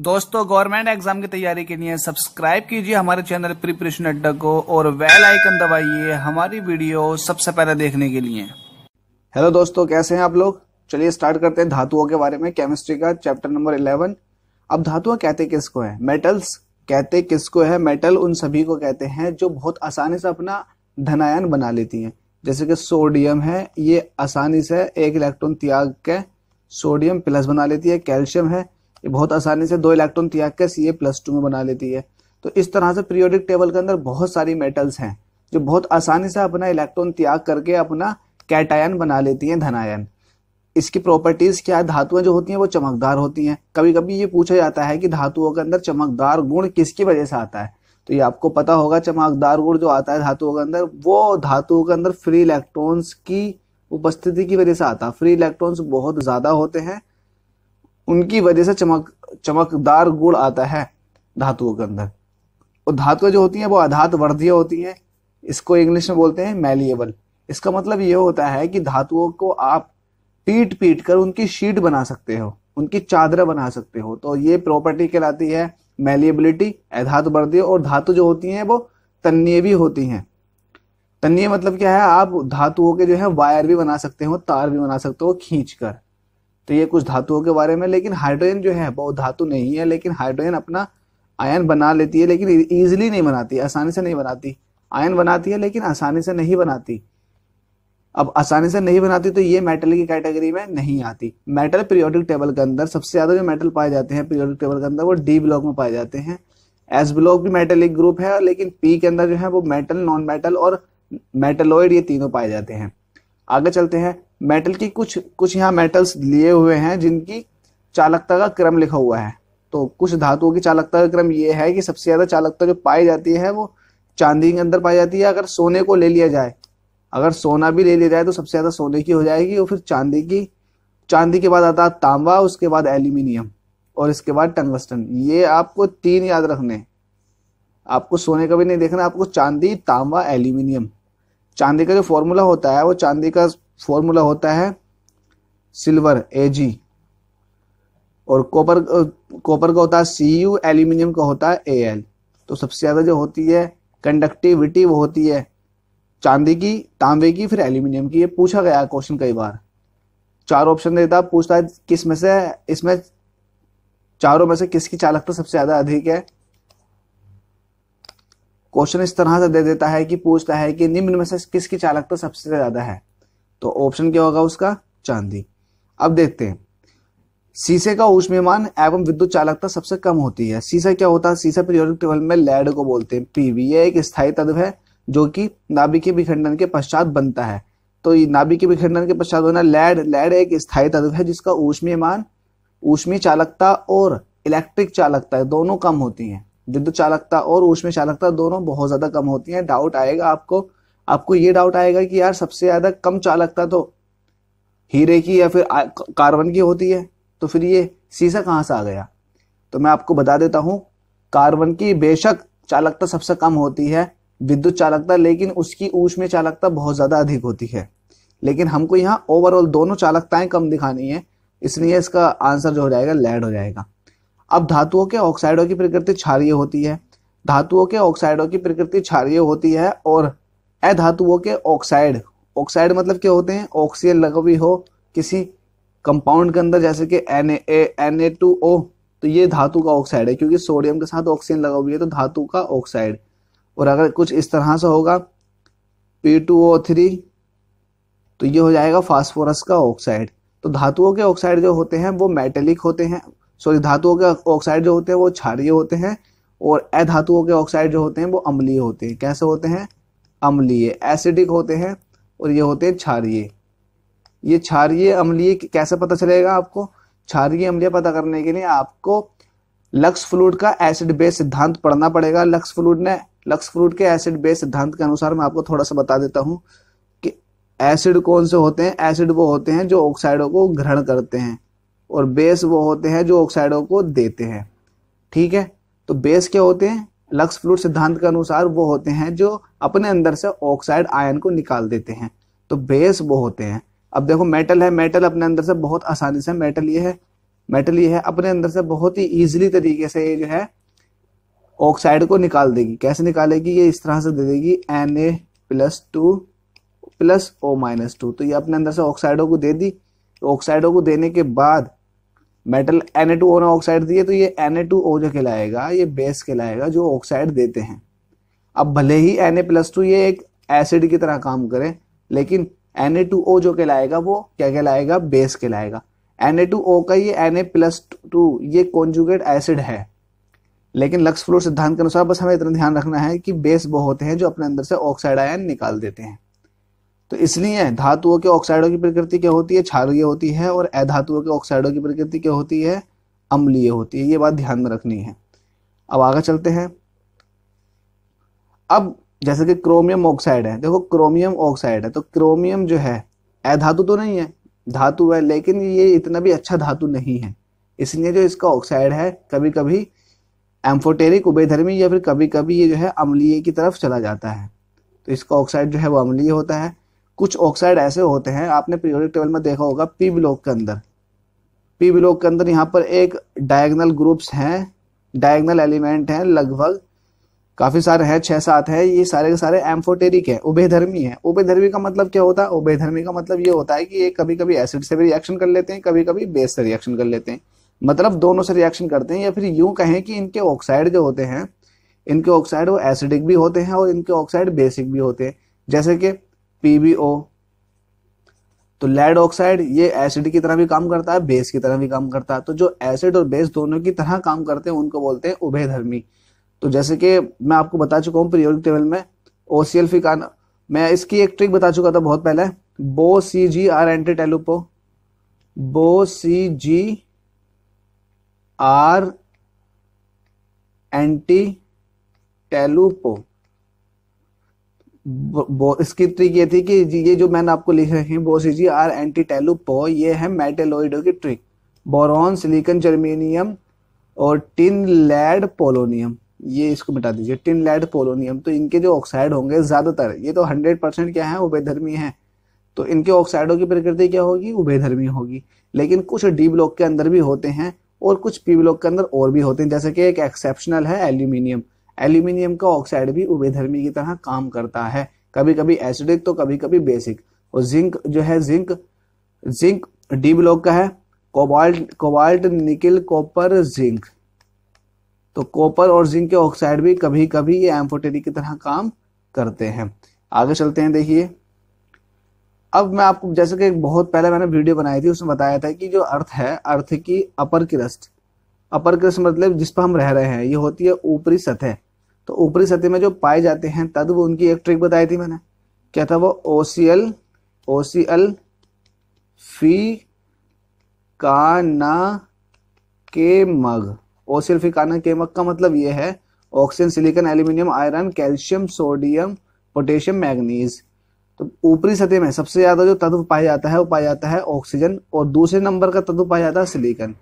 दोस्तों government exam की तैयारी के लिए सब्सक्राइब कीजिए हमारे चैनल प्रिपरेशन अड्डा को और वेल आइकन दबाइए हमारी वीडियो सबसे पहले देखने के लिए हेलो दोस्तों कैसे हैं आप लोग चलिए स्टार्ट करते हैं धातुओं के बारे में केमिस्ट्री का चैप्टर नंबर इलेवन अब धातुएं कहते किसको है मेटल्स कहते किसको है मेटल उन सभी को कहते हैं जो बहुत आसानी से अपना धनायन बना लेती है जैसे कि सोडियम है ये आसानी से एक इलेक्ट्रॉन त्याग के सोडियम प्लस बना लेती है कैल्शियम है ये बहुत आसानी से दो इलेक्ट्रॉन त्याग के सी ए प्लस टू में बना लेती है तो इस तरह से पीरियोडिक टेबल के अंदर बहुत सारी मेटल्स हैं जो बहुत आसानी से अपना इलेक्ट्रॉन त्याग करके अपना कैटायन बना लेती हैं धनायन इसकी प्रॉपर्टीज क्या है धातुएं जो होती हैं वो चमकदार होती हैं कभी कभी ये पूछा जाता है कि धातुओं के अंदर चमकदार गुण किसकी वजह से आता है तो ये आपको पता होगा चमकदार गुण जो आता है धातुओं के अंदर वो धातुओं के अंदर फ्री इलेक्ट्रॉन्स की उपस्थिति की वजह से आता है फ्री इलेक्ट्रॉन्स बहुत ज़्यादा होते हैं उनकी वजह से चमक चमकदार गुण आता है धातुओं के अंदर और धातुएं जो होती हैं वो अधात वर्धीय होती हैं इसको इंग्लिश में बोलते हैं मैलिएबल इसका मतलब ये होता है कि धातुओं को आप पीट पीट कर उनकी शीट बना सकते हो उनकी चादर बना सकते हो तो ये प्रॉपर्टी कहलाती है मेलिएबिलिटी अधातु वर्धीय और धातु जो होती हैं वो तन्नीय भी होती हैं तन्नीय मतलब क्या है आप धातुओं के जो है वायर भी बना सकते हो तार भी बना सकते हो खींच कर तो ये कुछ धातुओं के बारे में लेकिन हाइड्रोजन जो है बहुत धातु नहीं है लेकिन हाइड्रोजन अपना आयन बना लेती है लेकिन ईजिली e- नहीं बनाती आसानी से नहीं बनाती आयन बनाती है लेकिन आसानी से नहीं बनाती अब आसानी से नहीं बनाती तो ये मेटल की कैटेगरी में नहीं आती मेटल पीरियोडिक टेबल के अंदर सबसे ज़्यादा जो मेटल पाए जाते हैं पीरियोडिक टेबल के अंदर वो डी ब्लॉक में पाए जाते हैं एस ब्लॉक भी मेटल एक ग्रुप है लेकिन पी के अंदर जो है वो मेटल नॉन मेटल और मेटलॉइड ये तीनों पाए जाते हैं आगे चलते हैं मेटल की कुछ कुछ यहाँ मेटल्स लिए हुए हैं जिनकी चालकता का क्रम लिखा हुआ है तो कुछ धातुओं की चालकता का क्रम ये है कि सबसे ज़्यादा चालकता जो पाई जाती है वो चांदी के अंदर पाई जाती है अगर सोने को ले लिया जाए अगर सोना भी ले लिया जाए तो सबसे ज़्यादा सोने की हो जाएगी और फिर चांदी की चांदी के बाद आता है तांबा उसके बाद एल्यूमिनियम और इसके बाद टंगस्टन ये आपको तीन याद रखने आपको सोने का भी नहीं देखना आपको चांदी तांबा एल्यूमिनियम चांदी का जो फॉर्मूला होता है वो चांदी का फॉर्मूला होता है सिल्वर ए जी और कॉपर कॉपर का होता है सी यू एल्यूमिनियम का होता है ए एल तो सबसे ज़्यादा जो होती है कंडक्टिविटी वो होती है चांदी की तांबे की फिर एल्यूमिनियम की ये पूछा गया क्वेश्चन कई बार चार ऑप्शन देता पूछता है किस में से इसमें चारों में से किसकी चालकता सबसे ज़्यादा अधिक है क्वेश्चन इस तरह से दे देता है कि पूछता है कि निम्न में से किसकी चालकता सबसे ज़्यादा है तो ऑप्शन क्या होगा उसका चांदी अब देखते हैं शीशे का ऊष्म्यमान एवं विद्युत चालकता सबसे कम होती है शीशा क्या होता है शीशा पीरियोडिक टेबल में को बोलते हैं पीवी यह एक स्थायी तत्व है जो कि नाभिकीय विखंडन के पश्चात बनता है तो नाभिकीय विखंडन के पश्चात बना लैड लैड एक स्थायी तत्व है जिसका ऊष्मीयमान ऊष्मीय चालकता और इलेक्ट्रिक चालकता दोनों कम होती है विद्युत चालकता और ऊष्मीय चालकता दोनों बहुत ज्यादा कम होती है डाउट आएगा आपको आपको ये डाउट आएगा कि यार सबसे ज़्यादा कम चालकता तो हीरे की या फिर कार्बन की होती है तो फिर ये सीसा कहाँ से आ गया तो मैं आपको बता देता हूँ कार्बन की बेशक चालकता सबसे कम होती है विद्युत चालकता लेकिन उसकी ऊंच में चालकता बहुत ज़्यादा अधिक होती है लेकिन हमको यहाँ ओवरऑल दोनों चालकताएं कम दिखानी है इसलिए इसका आंसर जो हो जाएगा लैड हो जाएगा अब धातुओं के ऑक्साइडों की प्रकृति क्षारिय होती है धातुओं के ऑक्साइडों की प्रकृति क्षारिय होती है और अधातुओं के ऑक्साइड ऑक्साइड मतलब क्या होते हैं ऑक्सीजन लगा हुई हो किसी कंपाउंड के अंदर जैसे कि N N A two O तो ये धातु का ऑक्साइड है क्योंकि सोडियम के साथ ऑक्सीजन लगा हुई है तो धातु का ऑक्साइड और अगर कुछ इस तरह से होगा पी टू ओ थ्री तो ये हो जाएगा फास्फोरस का ऑक्साइड तो धातुओं के ऑक्साइड जो होते हैं वो मेटेलिक होते हैं सॉरी धातुओं के ऑक्साइड जो होते हैं वो क्षारीय होते हैं और अधातुओं के ऑक्साइड जो होते हैं वो अम्लीय होते हैं कैसे होते हैं अम्लीय एसिडिक होते हैं और ये होते हैं क्षारिय ये क्षारिय अम्लीय कैसे पता चलेगा आपको क्षारिय अम्लीय पता करने के लिए आपको लक्स फ्लूड का एसिड बेस सिद्धांत पढ़ना पड़ेगा लक्स फ्लूड ने लक्स फ्लूड के एसिड बेस सिद्धांत के अनुसार मैं आपको थोड़ा सा बता देता हूँ कि एसिड कौन से होते हैं एसिड वो होते हैं जो ऑक्साइडों को ग्रहण करते हैं और बेस वो होते हैं जो ऑक्साइडों को देते हैं ठीक है तो बेस क्या होते हैं लक्स फ्लूड सिद्धांत के अनुसार वो होते हैं जो अपने अंदर से ऑक्साइड आयन को निकाल देते हैं तो बेस वो होते हैं अब देखो मेटल है मेटल अपने अंदर से बहुत आसानी से मेटल ये है मेटल ये है अपने अंदर से बहुत ही ईजिली तरीके से ये जो है ऑक्साइड को निकाल देगी कैसे निकालेगी ये इस तरह से दे देगी N A plus two plus O minus two तो ये अपने अंदर से ऑक्साइडों को दे दी ऑक्साइडों को देने के बाद metal N A two O oxide दिए तो ये एन ए टू ओ जो कहलाएगा ये बेस कहलाएगा जो ऑक्साइड देते हैं अब भले ही एन ए प्लस टू ये एक एसिड की तरह काम करे लेकिन एन ए टू ओ जो कहलाएगा वो क्या कहलाएगा बेस कहलाएगा एन ए टू ओ का ये एन ए प्लस टू ये कॉन्जुगेट एसिड है लेकिन लक्स फ्लोर सिद्धांत के अनुसार बस हमें इतना ध्यान रखना है कि बेस वो होते हैं जो अपने अंदर से ऑक्साइड आयन निकाल देते हैं तो इसलिए धातुओं के ऑक्साइडों की प्रकृति क्या होती है क्षारीय होती है और अधातुओं के ऑक्साइडों की प्रकृति क्या होती है अम्लीय होती है ये बात ध्यान में रखनी है अब आगे चलते हैं अब जैसे कि क्रोमियम ऑक्साइड है देखो क्रोमियम ऑक्साइड है तो क्रोमियम जो है अधातु तो नहीं है धातु है लेकिन ये इतना भी अच्छा धातु नहीं है इसलिए जो इसका ऑक्साइड है कभी कभी एम्फोटेरिक उभयधर्मी या फिर कभी कभी ये जो है अम्लीय की तरफ चला जाता है तो इसका ऑक्साइड जो है वो अम्लीय होता है कुछ ऑक्साइड ऐसे होते हैं आपने पीरियोडिक टेबल में देखा होगा पी ब्लॉक के अंदर पी ब्लॉक के अंदर यहाँ पर एक डायगनल ग्रुप्स हैं डायगनल एलिमेंट हैं लगभग काफ़ी सारे हैं छह सात हैं ये सारे के सारे एम्फोटेरिक हैं उभयधर्मी हैं उभयधर्मी का मतलब क्या होता है उभयधर्मी का मतलब ये होता है कि ये कभी कभी एसिड से भी रिएक्शन कर लेते हैं कभी कभी बेस से रिएक्शन कर लेते हैं मतलब दोनों से रिएक्शन करते हैं या फिर यूं कहें कि इनके ऑक्साइड जो होते हैं इनके ऑक्साइड वो एसिडिक भी होते हैं और इनके ऑक्साइड बेसिक भी होते हैं जैसे कि PbO तो लेड ऑक्साइड ये एसिड की तरह भी काम करता है बेस की तरह भी काम करता है तो जो एसिड और बेस दोनों की तरह काम करते हैं उनको बोलते हैं उभयधर्मी तो जैसे कि मैं आपको बता चुका हूँ पीरियोडिक टेबल में ओसीएल फिकाना मैं इसकी एक ट्रिक बता चुका था बहुत पहले बो सी जी आर एंटी टेलुपो बो सी जी आर एंटी टेलुपो इसकी ट्रिक ये थी कि ये जो मैंने आपको लिख रखी बोसी जी आर एंटी टेलुपो ये है मेटेलोइडो की ट्रिक बोरॉन सिलिकन जर्मेनियम और टिन लेड पोलोनियम ये इसको मिटा दीजिए टिन लेड पोलोनियम तो इनके जो ऑक्साइड होंगे ज़्यादातर ये तो हंड्रेड परसेंट क्या है उभयधर्मी है तो इनके ऑक्साइडों की प्रकृति क्या होगी उभयधर्मी होगी लेकिन कुछ डी ब्लॉक के अंदर भी होते हैं और कुछ पी ब्लॉक के अंदर और भी होते हैं जैसे कि एक एक्सेप्शनल है एल्यूमिनियम एल्यूमिनियम का ऑक्साइड भी उभयधर्मी की तरह काम करता है कभी कभी एसिडिक तो कभी कभी बेसिक और जिंक जो है जिंक जिंक डी ब्लॉक का है cobalt cobalt nickel copper zinc तो कॉपर और जिंक के ऑक्साइड भी कभी कभी ये एम्फोटेरी की तरह काम करते हैं आगे चलते हैं देखिए अब मैं आपको जैसे कि बहुत पहले मैंने वीडियो बनाई थी उसमें बताया था कि जो अर्थ है अर्थ की अपर क्रस्ट अपर क्रस्ट मतलब जिस पर हम रह रहे हैं ये होती है ऊपरी सतह तो ऊपरी सतह में जो पाए जाते हैं तत्व उनकी एक ट्रिक बताई थी मैंने क्या था वो ओसीएल ओसीएल फी का के मग ओसीएल फी काना के मग का मतलब ये है oxygen silicon aluminium iron calcium sodium potassium manganese तो ऊपरी सतह में सबसे ज़्यादा जो तत्व पाया जाता है वो पाया जाता है ऑक्सीजन और दूसरे नंबर का तत्व पाया जाता है सिलिकन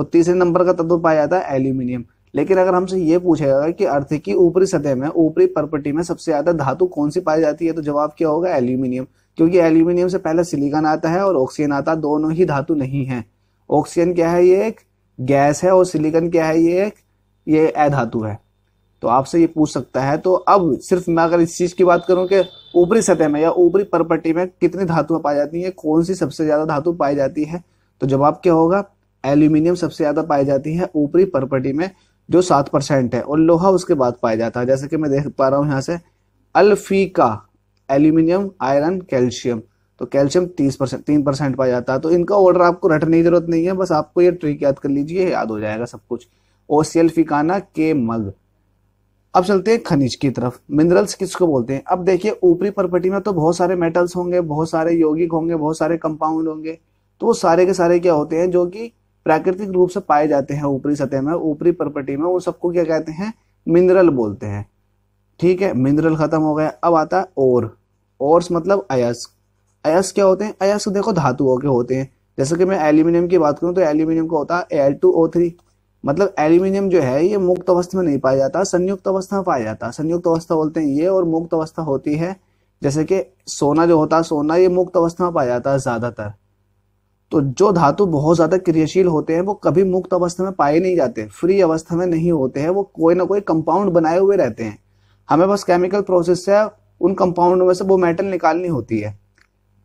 और तीसरे नंबर का तत्व पाया जाता है एल्यूमिनियम लेकिन अगर हमसे ये पूछा जाएगा कि अर्थ की ऊपरी सतह में ऊपरी परपटी में सबसे ज्यादा धातु कौन सी पाई जाती है तो जवाब क्या होगा एल्यूमिनियम क्योंकि एल्यूमिनियम से पहले सिलिकॉन आता है और ऑक्सीजन आता है दोनों ही धातु नहीं है ऑक्सीजन क्या है ये एक गैस है और सिलिकॉन क्या है ये एक ये अधातु है तो आपसे ये पूछ सकता है तो अब सिर्फ मैं अगर इस चीज की बात करूं कि ऊपरी सतह में या ऊपरी परपटी में कितनी धातुएं पाई जाती हैं कौन सी सबसे ज्यादा धातु पाई जाती है तो जवाब क्या होगा एल्यूमिनियम सबसे ज़्यादा पाई जाती है ऊपरी प्रॉपर्टी में जो सात परसेंट है और लोहा उसके बाद पाया जाता है जैसे कि मैं देख पा रहा हूँ यहाँ से अल्फीका एल्यूमिनियम आयरन कैल्शियम तो कैल्शियम तीस परसेंट तीन परसेंट पाया जाता है तो इनका ऑर्डर आपको रटने की जरूरत नहीं है बस आपको ये ट्रिक याद कर लीजिए याद हो जाएगा सब कुछ ओसियल फिकाना के मग अब चलते हैं खनिज की तरफ मिनरल्स किसको बोलते हैं अब देखिए ऊपरी प्रॉपर्टी में तो बहुत सारे मेटल्स होंगे बहुत सारे यौगिक होंगे बहुत सारे कंपाउंड होंगे तो वो सारे के सारे क्या होते हैं जो कि प्राकृतिक रूप से पाए जाते हैं ऊपरी सतह में ऊपरी प्रॉपर्टी में उन सबको क्या कहते हैं मिनरल बोलते हैं ठीक है मिनरल खत्म हो गया अब आता है और ओर्स मतलब अयस्क अयस्क क्या होते हैं अयस्क देखो धातुओं के होते हैं जैसे कि मैं एल्यूमिनियम की बात करूँ तो एल्यूमिनियम का होता है एल टू ओ थ्री मतलब एल्यूमिनियम जो है ये मुक्त अवस्था में नहीं पाया जाता संयुक्त अवस्था में पाया जाता संयुक्त अवस्था बोलते हैं ये और मुक्त अवस्था होती है जैसे कि सोना जो होता है सोना ये मुक्त अवस्था में पाया जाता है ज़्यादातर तो जो धातु बहुत ज़्यादा क्रियाशील होते हैं वो कभी मुक्त अवस्था में पाए नहीं जाते फ्री अवस्था में नहीं होते हैं वो कोई ना कोई कंपाउंड बनाए हुए रहते हैं हमें बस केमिकल प्रोसेस से उन कंपाउंड में से वो मेटल निकालनी होती है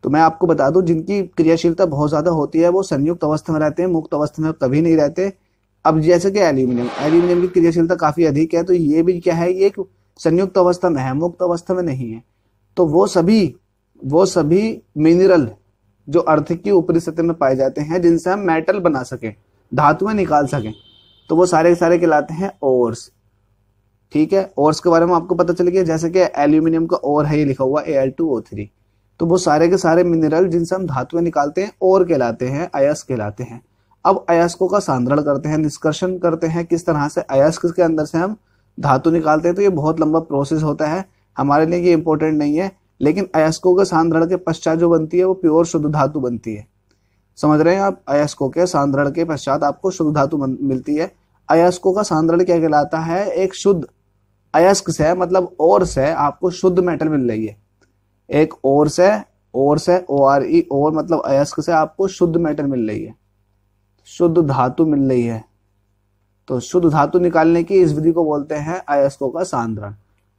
तो मैं आपको बता दूं जिनकी क्रियाशीलता बहुत ज़्यादा होती है वो संयुक्त अवस्था में रहते हैं मुक्त अवस्था में कभी नहीं रहते अब जैसे कि एल्यूमिनियम एल्यूमिनियम की क्रियाशीलता काफ़ी अधिक है तो ये भी क्या है ये संयुक्त अवस्था में है मुक्त अवस्था में नहीं है तो वो सभी वो सभी मिनरल जो अर्थ की ऊपरी सतह में पाए जाते हैं जिनसे हम मेटल बना सकें धातुएं निकाल सकें तो वो सारे के सारे कहलाते हैं ओर्स ठीक है ओर्स के बारे में आपको पता चल गया जैसे कि एल्यूमिनियम का ओर है ये लिखा हुआ A L two O three तो वो सारे के सारे मिनरल जिनसे हम धातुएं निकालते हैं ओर कहलाते हैं अयस कहलाते हैं अब अयस्कों का सांद्रण करते हैं निष्कर्षण करते हैं किस तरह से अयस्क के अंदर से हम धातु निकालते हैं तो ये बहुत लंबा प्रोसेस होता है हमारे लिए ये इंपॉर्टेंट नहीं है लेकिन अयस्कों के सांद्रण के पश्चात जो बनती है वो प्योर शुद्ध धातु बनती है समझ रहे हैं आप अयस्कों के सांद्रण के पश्चात आपको शुद्ध धातु मिलती है अयस्कों का सांद्रण क्या कहलाता है एक शुद्ध अयस्क से मतलब और से आपको शुद्ध मेटल मिल रही है एक और से और से ओ आर ई और मतलब अयस्क से आपको शुद्ध मेटल मिल रही है शुद्ध धातु मिल रही है तो शुद्ध धातु निकालने की इस विधि को बोलते हैं अयस्कों का सांद्रण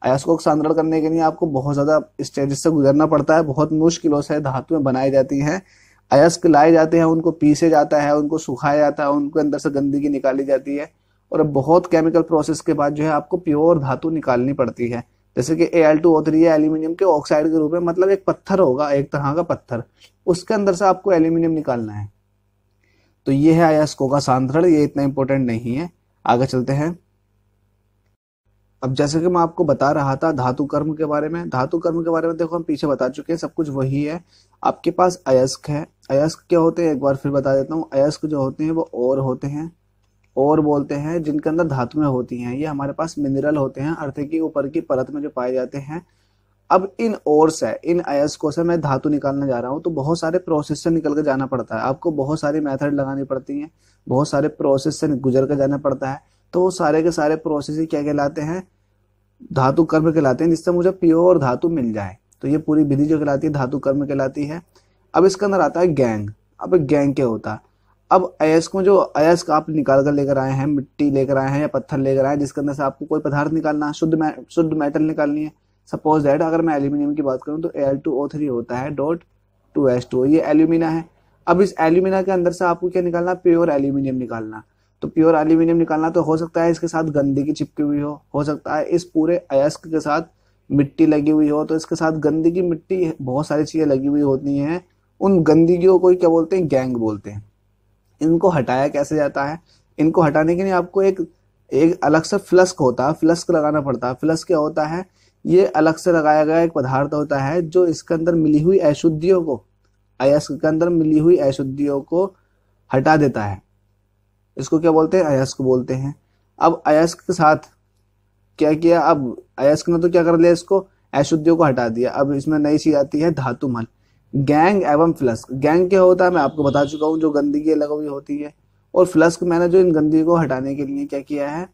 अयस्क को सांद्रण करने के लिए आपको बहुत ज़्यादा स्टेज से गुजरना पड़ता है बहुत मुश्किलों से धातुएं बनाई जाती हैं अयस्क लाए जाते हैं उनको पीसे जाता है उनको सुखाया जाता है उनके अंदर से गंदगी निकाली जाती है और बहुत केमिकल प्रोसेस के बाद जो है आपको प्योर धातु निकालनी पड़ती है जैसे कि ए एल टू ओ है एल्यूमिनियम के ऑक्साइड के रूप में मतलब एक पत्थर होगा एक तरह का पत्थर उसके अंदर से आपको एल्यूमिनियम निकालना है तो ये है अयस्को का सांद्रण ये इतना इंपॉर्टेंट नहीं है आगे चलते हैं अब जैसे कि मैं आपको बता रहा था धातु कर्म के बारे में धातु कर्म के बारे में देखो हम पीछे बता चुके हैं सब कुछ वही है आपके पास अयस्क है अयस्क क्या होते हैं एक बार फिर बता देता हूँ अयस्क जो होते हैं वो और होते हैं और बोलते हैं जिनके अंदर धातुएं होती हैं ये हमारे पास मिनरल होते हैं अर्थ की ऊपर की परत में जो पाए जाते हैं अब इन और से इन अयस्कों से मैं धातु निकालने जा रहा हूँ तो बहुत सारे प्रोसेस से निकल के जाना पड़ता है आपको बहुत सारी मेथड लगानी पड़ती है बहुत सारे प्रोसेस से गुजर कर जाना पड़ता है तो सारे के सारे प्रोसेस ही क्या कहलाते हैं धातु कर्म कहलाते हैं जिससे मुझे प्योर धातु मिल जाए तो ये पूरी विधि जो कहलाती है धातु कर्म कहलाती है अब इसके अंदर आता है गैंग अब गैंग क्या होता है अब अयस्क जो अयस्क आप निकाल कर लेकर आए हैं मिट्टी लेकर आए हैं या पत्थर लेकर आए हैं जिसके अंदर से आपको कोई पदार्थ निकालना शुद्ध मै, शुद्ध मेटल निकालनी है सपोज दैट अगर मैं एल्यूमिनियम की बात करूं तो एल टू ओ थ्री होता है डॉट टू एस टू ये एल्यूमिना है अब इस एल्यूमिना के अंदर से आपको क्या निकालना प्योर एल्यूमिनियम निकालना तो प्योर एल्यूमिनियम निकालना तो हो सकता है इसके साथ गंदगी चिपकी हुई हो हो सकता है इस पूरे अयस्क के साथ मिट्टी लगी हुई हो तो इसके साथ गंदगी मिट्टी बहुत सारी चीज़ें लगी हुई होती हैं उन गंदगियों को क्या बोलते हैं गैंग बोलते हैं इनको हटाया कैसे जाता है इनको हटाने के लिए आपको एक एक अलग से फ्लस्क होता है फ्लस्क लगाना पड़ता है फ्लस्क क्या होता है ये अलग से लगाया गया एक पदार्थ होता है जो इसके अंदर मिली हुई अशुद्धियों को अयस्क के अंदर मिली हुई अशुद्धियों को हटा देता है इसको क्या बोलते हैं अयस्क बोलते हैं अब अयस्क के साथ क्या किया अब अयस्क ने तो क्या कर लिया इसको अशुद्धियों को हटा दिया अब इसमें नई चीज आती है धातु मल गैंग एवं फ्लस्क गैंग क्या होता है मैं आपको बता चुका हूँ जो गंदगी लगा हुई होती है और फ्लस्क मैंने जो इन गंदगी को हटाने के लिए क्या किया है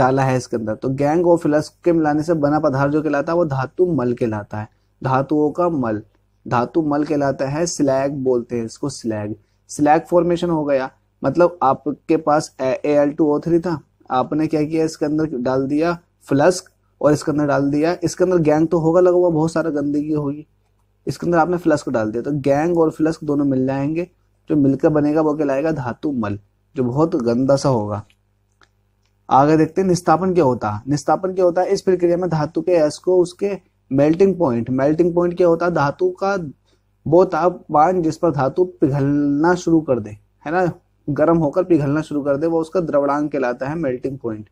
डाला है इसके अंदर तो गैंग और फ्लस्क के मिलाने से बना पदार्थ जो कहलाता है वो धातु मल कहलाता है धातुओं का मल धातु मल कहलाता है स्लैग बोलते हैं इसको स्लैग स्लैग फॉर्मेशन हो गया मतलब आपके पास A L two O three था आपने क्या किया इसके अंदर डाल दिया फ्लस्क और इसके अंदर डाल दिया इसके अंदर गैंग तो होगा लगा हुआ बहुत सारा गंदगी होगी इसके अंदर आपने फ्लस्क डाल दिया तो गैंग और फ्लस्क दोनों मिल जाएंगे जो मिलकर बनेगा वो कहलाएगा धातु मल जो बहुत गंदा सा होगा आगे देखते हैं निस्तापन क्या होता है निस्तापन क्या होता है इस प्रक्रिया में धातु के एस को उसके मेल्टिंग पॉइंट मेल्टिंग पॉइंट क्या होता है धातु का वो तापमान जिस पर धातु पिघलना शुरू कर दे है ना गर्म होकर पिघलना शुरू कर दे वो उसका द्रवणांग कहलाता है मेल्टिंग पॉइंट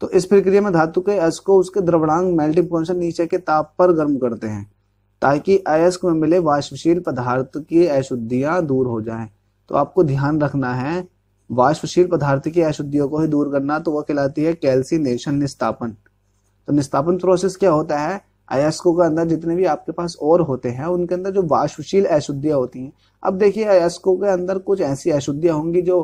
तो इस प्रक्रिया में धातु के अयस को उसके द्रवणांग मेल्टिंग पॉइंट से नीचे के ताप पर गर्म करते हैं ताकि अयस्क में मिले वाष्पशील पदार्थ की अशुद्धियां दूर हो जाए तो आपको ध्यान रखना है वाष्पशील पदार्थ की अशुद्धियों को ही दूर करना तो वह कहलाती है कैल्सिनेशन निस्तापन तो निस्तापन प्रोसेस क्या होता है अयस्कों के अंदर जितने भी आपके पास और होते हैं उनके अंदर जो वाष्पशील अशुद्धियाँ होती हैं अब देखिए अयस्कों के अंदर कुछ ऐसी अशुद्धियाँ होंगी जो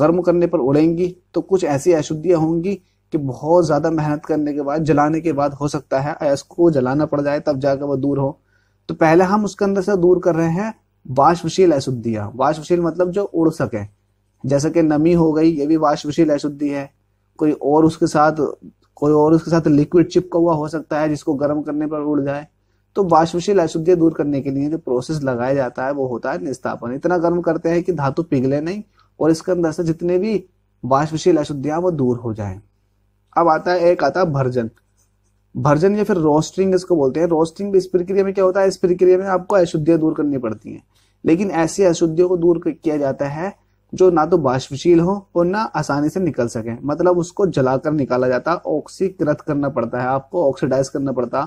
गर्म करने पर उड़ेंगी तो कुछ ऐसी अशुद्धियाँ होंगी कि बहुत ज़्यादा मेहनत करने के बाद जलाने के बाद हो सकता है अयस्क को जलाना पड़ जाए तब जाकर वो दूर हो तो पहले हम उसके अंदर से दूर कर रहे हैं वाष्पशील अशुद्धियाँ वाष्पशील मतलब जो उड़ सकें जैसे कि नमी हो गई ये भी वाष्पशील अशुद्धि है कोई और उसके साथ कोई और उसके साथ लिक्विड चिपका हुआ हो सकता है जिसको गर्म करने पर उड़ जाए तो वाष्पशील अशुद्धियां दूर करने के लिए जो प्रोसेस लगाया जाता है वो होता है निस्तापन इतना गर्म करते हैं कि धातु पिघले नहीं और इसके अंदर से जितने भी वाष्पशील अशुद्धियां वो दूर हो जाए अब आता है एक आता है भर्जन भर्जन या फिर रोस्टिंग इसको बोलते हैं रोस्टिंग इस प्रक्रिया में क्या होता है इस प्रक्रिया में आपको अशुद्धियां दूर करनी पड़ती हैं लेकिन ऐसी अशुद्धियों को दूर किया जाता है जो ना तो बाष्पशील हो और ना आसानी से निकल सके मतलब उसको जलाकर निकाला जाता ऑक्सीकृत करना पड़ता है आपको ऑक्सीडाइज करना पड़ता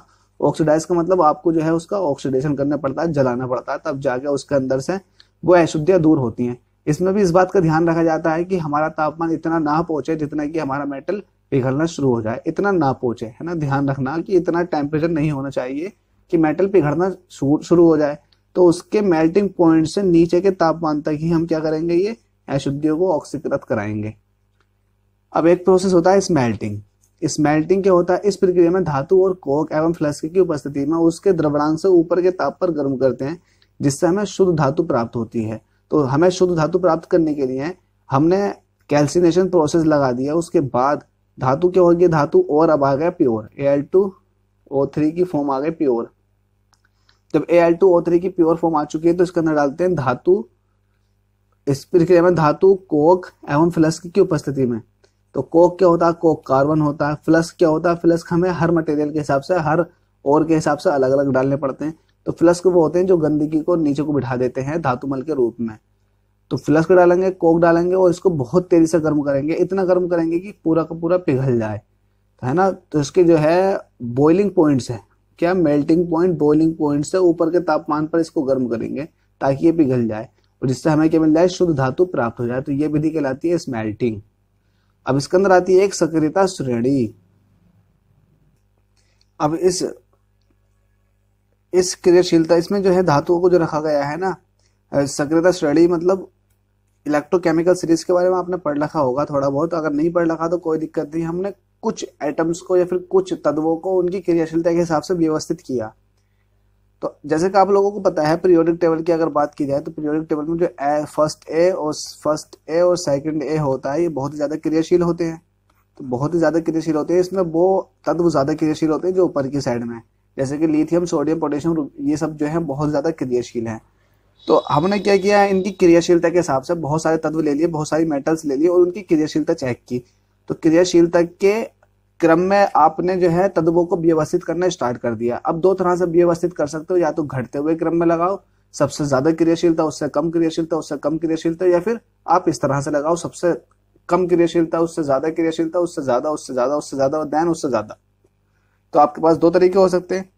ऑक्सीडाइज का मतलब आपको जो है उसका ऑक्सीडेशन करना पड़ता है जलाना पड़ता है तब जाके उसके अंदर से वो अशुद्धियाँ दूर होती हैं इसमें भी इस बात का ध्यान रखा जाता है कि हमारा तापमान इतना ना पहुंचे जितना कि हमारा मेटल पिघलना शुरू हो जाए इतना ना पहुंचे है ना ध्यान रखना कि इतना टेम्परेचर नहीं होना चाहिए कि मेटल पिघलना शुरू हो जाए तो उसके मेल्टिंग पॉइंट से नीचे के तापमान तक ही हम क्या करेंगे ये अशुद्धियों को ऑक्सीकृत कराएंगे अब एक प्रोसेस होता है स्मेल्टिंग स्मेल्टिंग क्या होता है इस प्रक्रिया में धातु और कोक एवं फ्लस्क की उपस्थिति में उसके द्रवणांश से ऊपर के ताप पर गर्म करते हैं जिससे हमें शुद्ध धातु प्राप्त होती है तो हमें शुद्ध धातु प्राप्त करने के लिए हमने कैल्सिनेशन प्रोसेस लगा दिया उसके बाद धातु क्या होगी धातु और अब आ गया pure A L two O three की फॉर्म आ गई प्योर जब A L two O three की प्योर फॉर्म आ चुकी है तो इसके अंदर डालते हैं धातु इस प्रक्रिया में धातु कोक एवं फ्लस्क की उपस्थिति में तो कोक क्या होता है कोक कार्बन होता है फ्लस्क क्या होता है फ्लस्क हमें हर मटेरियल के हिसाब से हर और के हिसाब से अलग अलग डालने पड़ते हैं तो फ्लस्क वो होते हैं जो गंदगी को नीचे को बिठा देते हैं धातुमल के रूप में तो फ्लस्क डालेंगे कोक डालेंगे और इसको बहुत तेजी से गर्म करेंगे इतना गर्म करेंगे कि पूरा का पूरा पिघल जाए तो है ना तो इसके जो है बॉइलिंग पॉइंट्स है क्या मेल्टिंग पॉइंट बॉइलिंग पॉइंट से ऊपर के तापमान पर इसको गर्म करेंगे ताकि ये पिघल जाए और जिससे हमें क्या मिलता है शुद्ध धातु प्राप्त हो जाए तो यह विधि कहलाती है स्मेल्टिंग अब इसके अंदर आती है एक सक्रियता श्रेणी अब इस इस क्रियाशीलता इसमें जो है धातुओं को जो रखा गया है ना सक्रियता श्रेणी मतलब इलेक्ट्रोकेमिकल सीरीज के बारे में आपने पढ़ रखा होगा थोड़ा बहुत अगर नहीं पढ़ रखा तो कोई दिक्कत नहीं हमने कुछ एटम्स को या फिर कुछ तत्वों को उनकी क्रियाशीलता के हिसाब से व्यवस्थित किया तो जैसे कि आप लोगों को पता है पीरियोडिक टेबल की अगर बात की जाए तो पीरियोडिक टेबल में जो ए फर्स्ट ए और फर्स्ट ए और सेकंड ए होता है ये बहुत ही ज़्यादा क्रियाशील होते हैं तो बहुत ही ज़्यादा क्रियाशील होते हैं इसमें वो तत्व ज़्यादा क्रियाशील होते हैं जो ऊपर की साइड में जैसे कि लिथियम सोडियम पोटेशियम ये सब जो है बहुत ज़्यादा क्रियाशील है तो हमने क्या किया इनकी क्रियाशीलता के हिसाब से बहुत सारे तत्व ले लिए बहुत सारी मेटल्स ले लिए और उनकी क्रियाशीलता चेक की तो क्रियाशीलता के क्रम में आपने जो है तत्वों को व्यवस्थित करना स्टार्ट कर दिया अब दो तरह से व्यवस्थित कर सकते हो या तो घटते हुए क्रम में लगाओ सबसे ज्यादा क्रियाशीलता उससे कम क्रियाशीलता उससे कम क्रियाशीलता या फिर आप इस तरह से लगाओ सबसे कम क्रियाशीलता उससे ज्यादा क्रियाशीलता उससे ज्यादा उससे ज्यादा उससे ज्यादा और दैन उससे ज्यादा तो आपके पास दो तरीके हो सकते हैं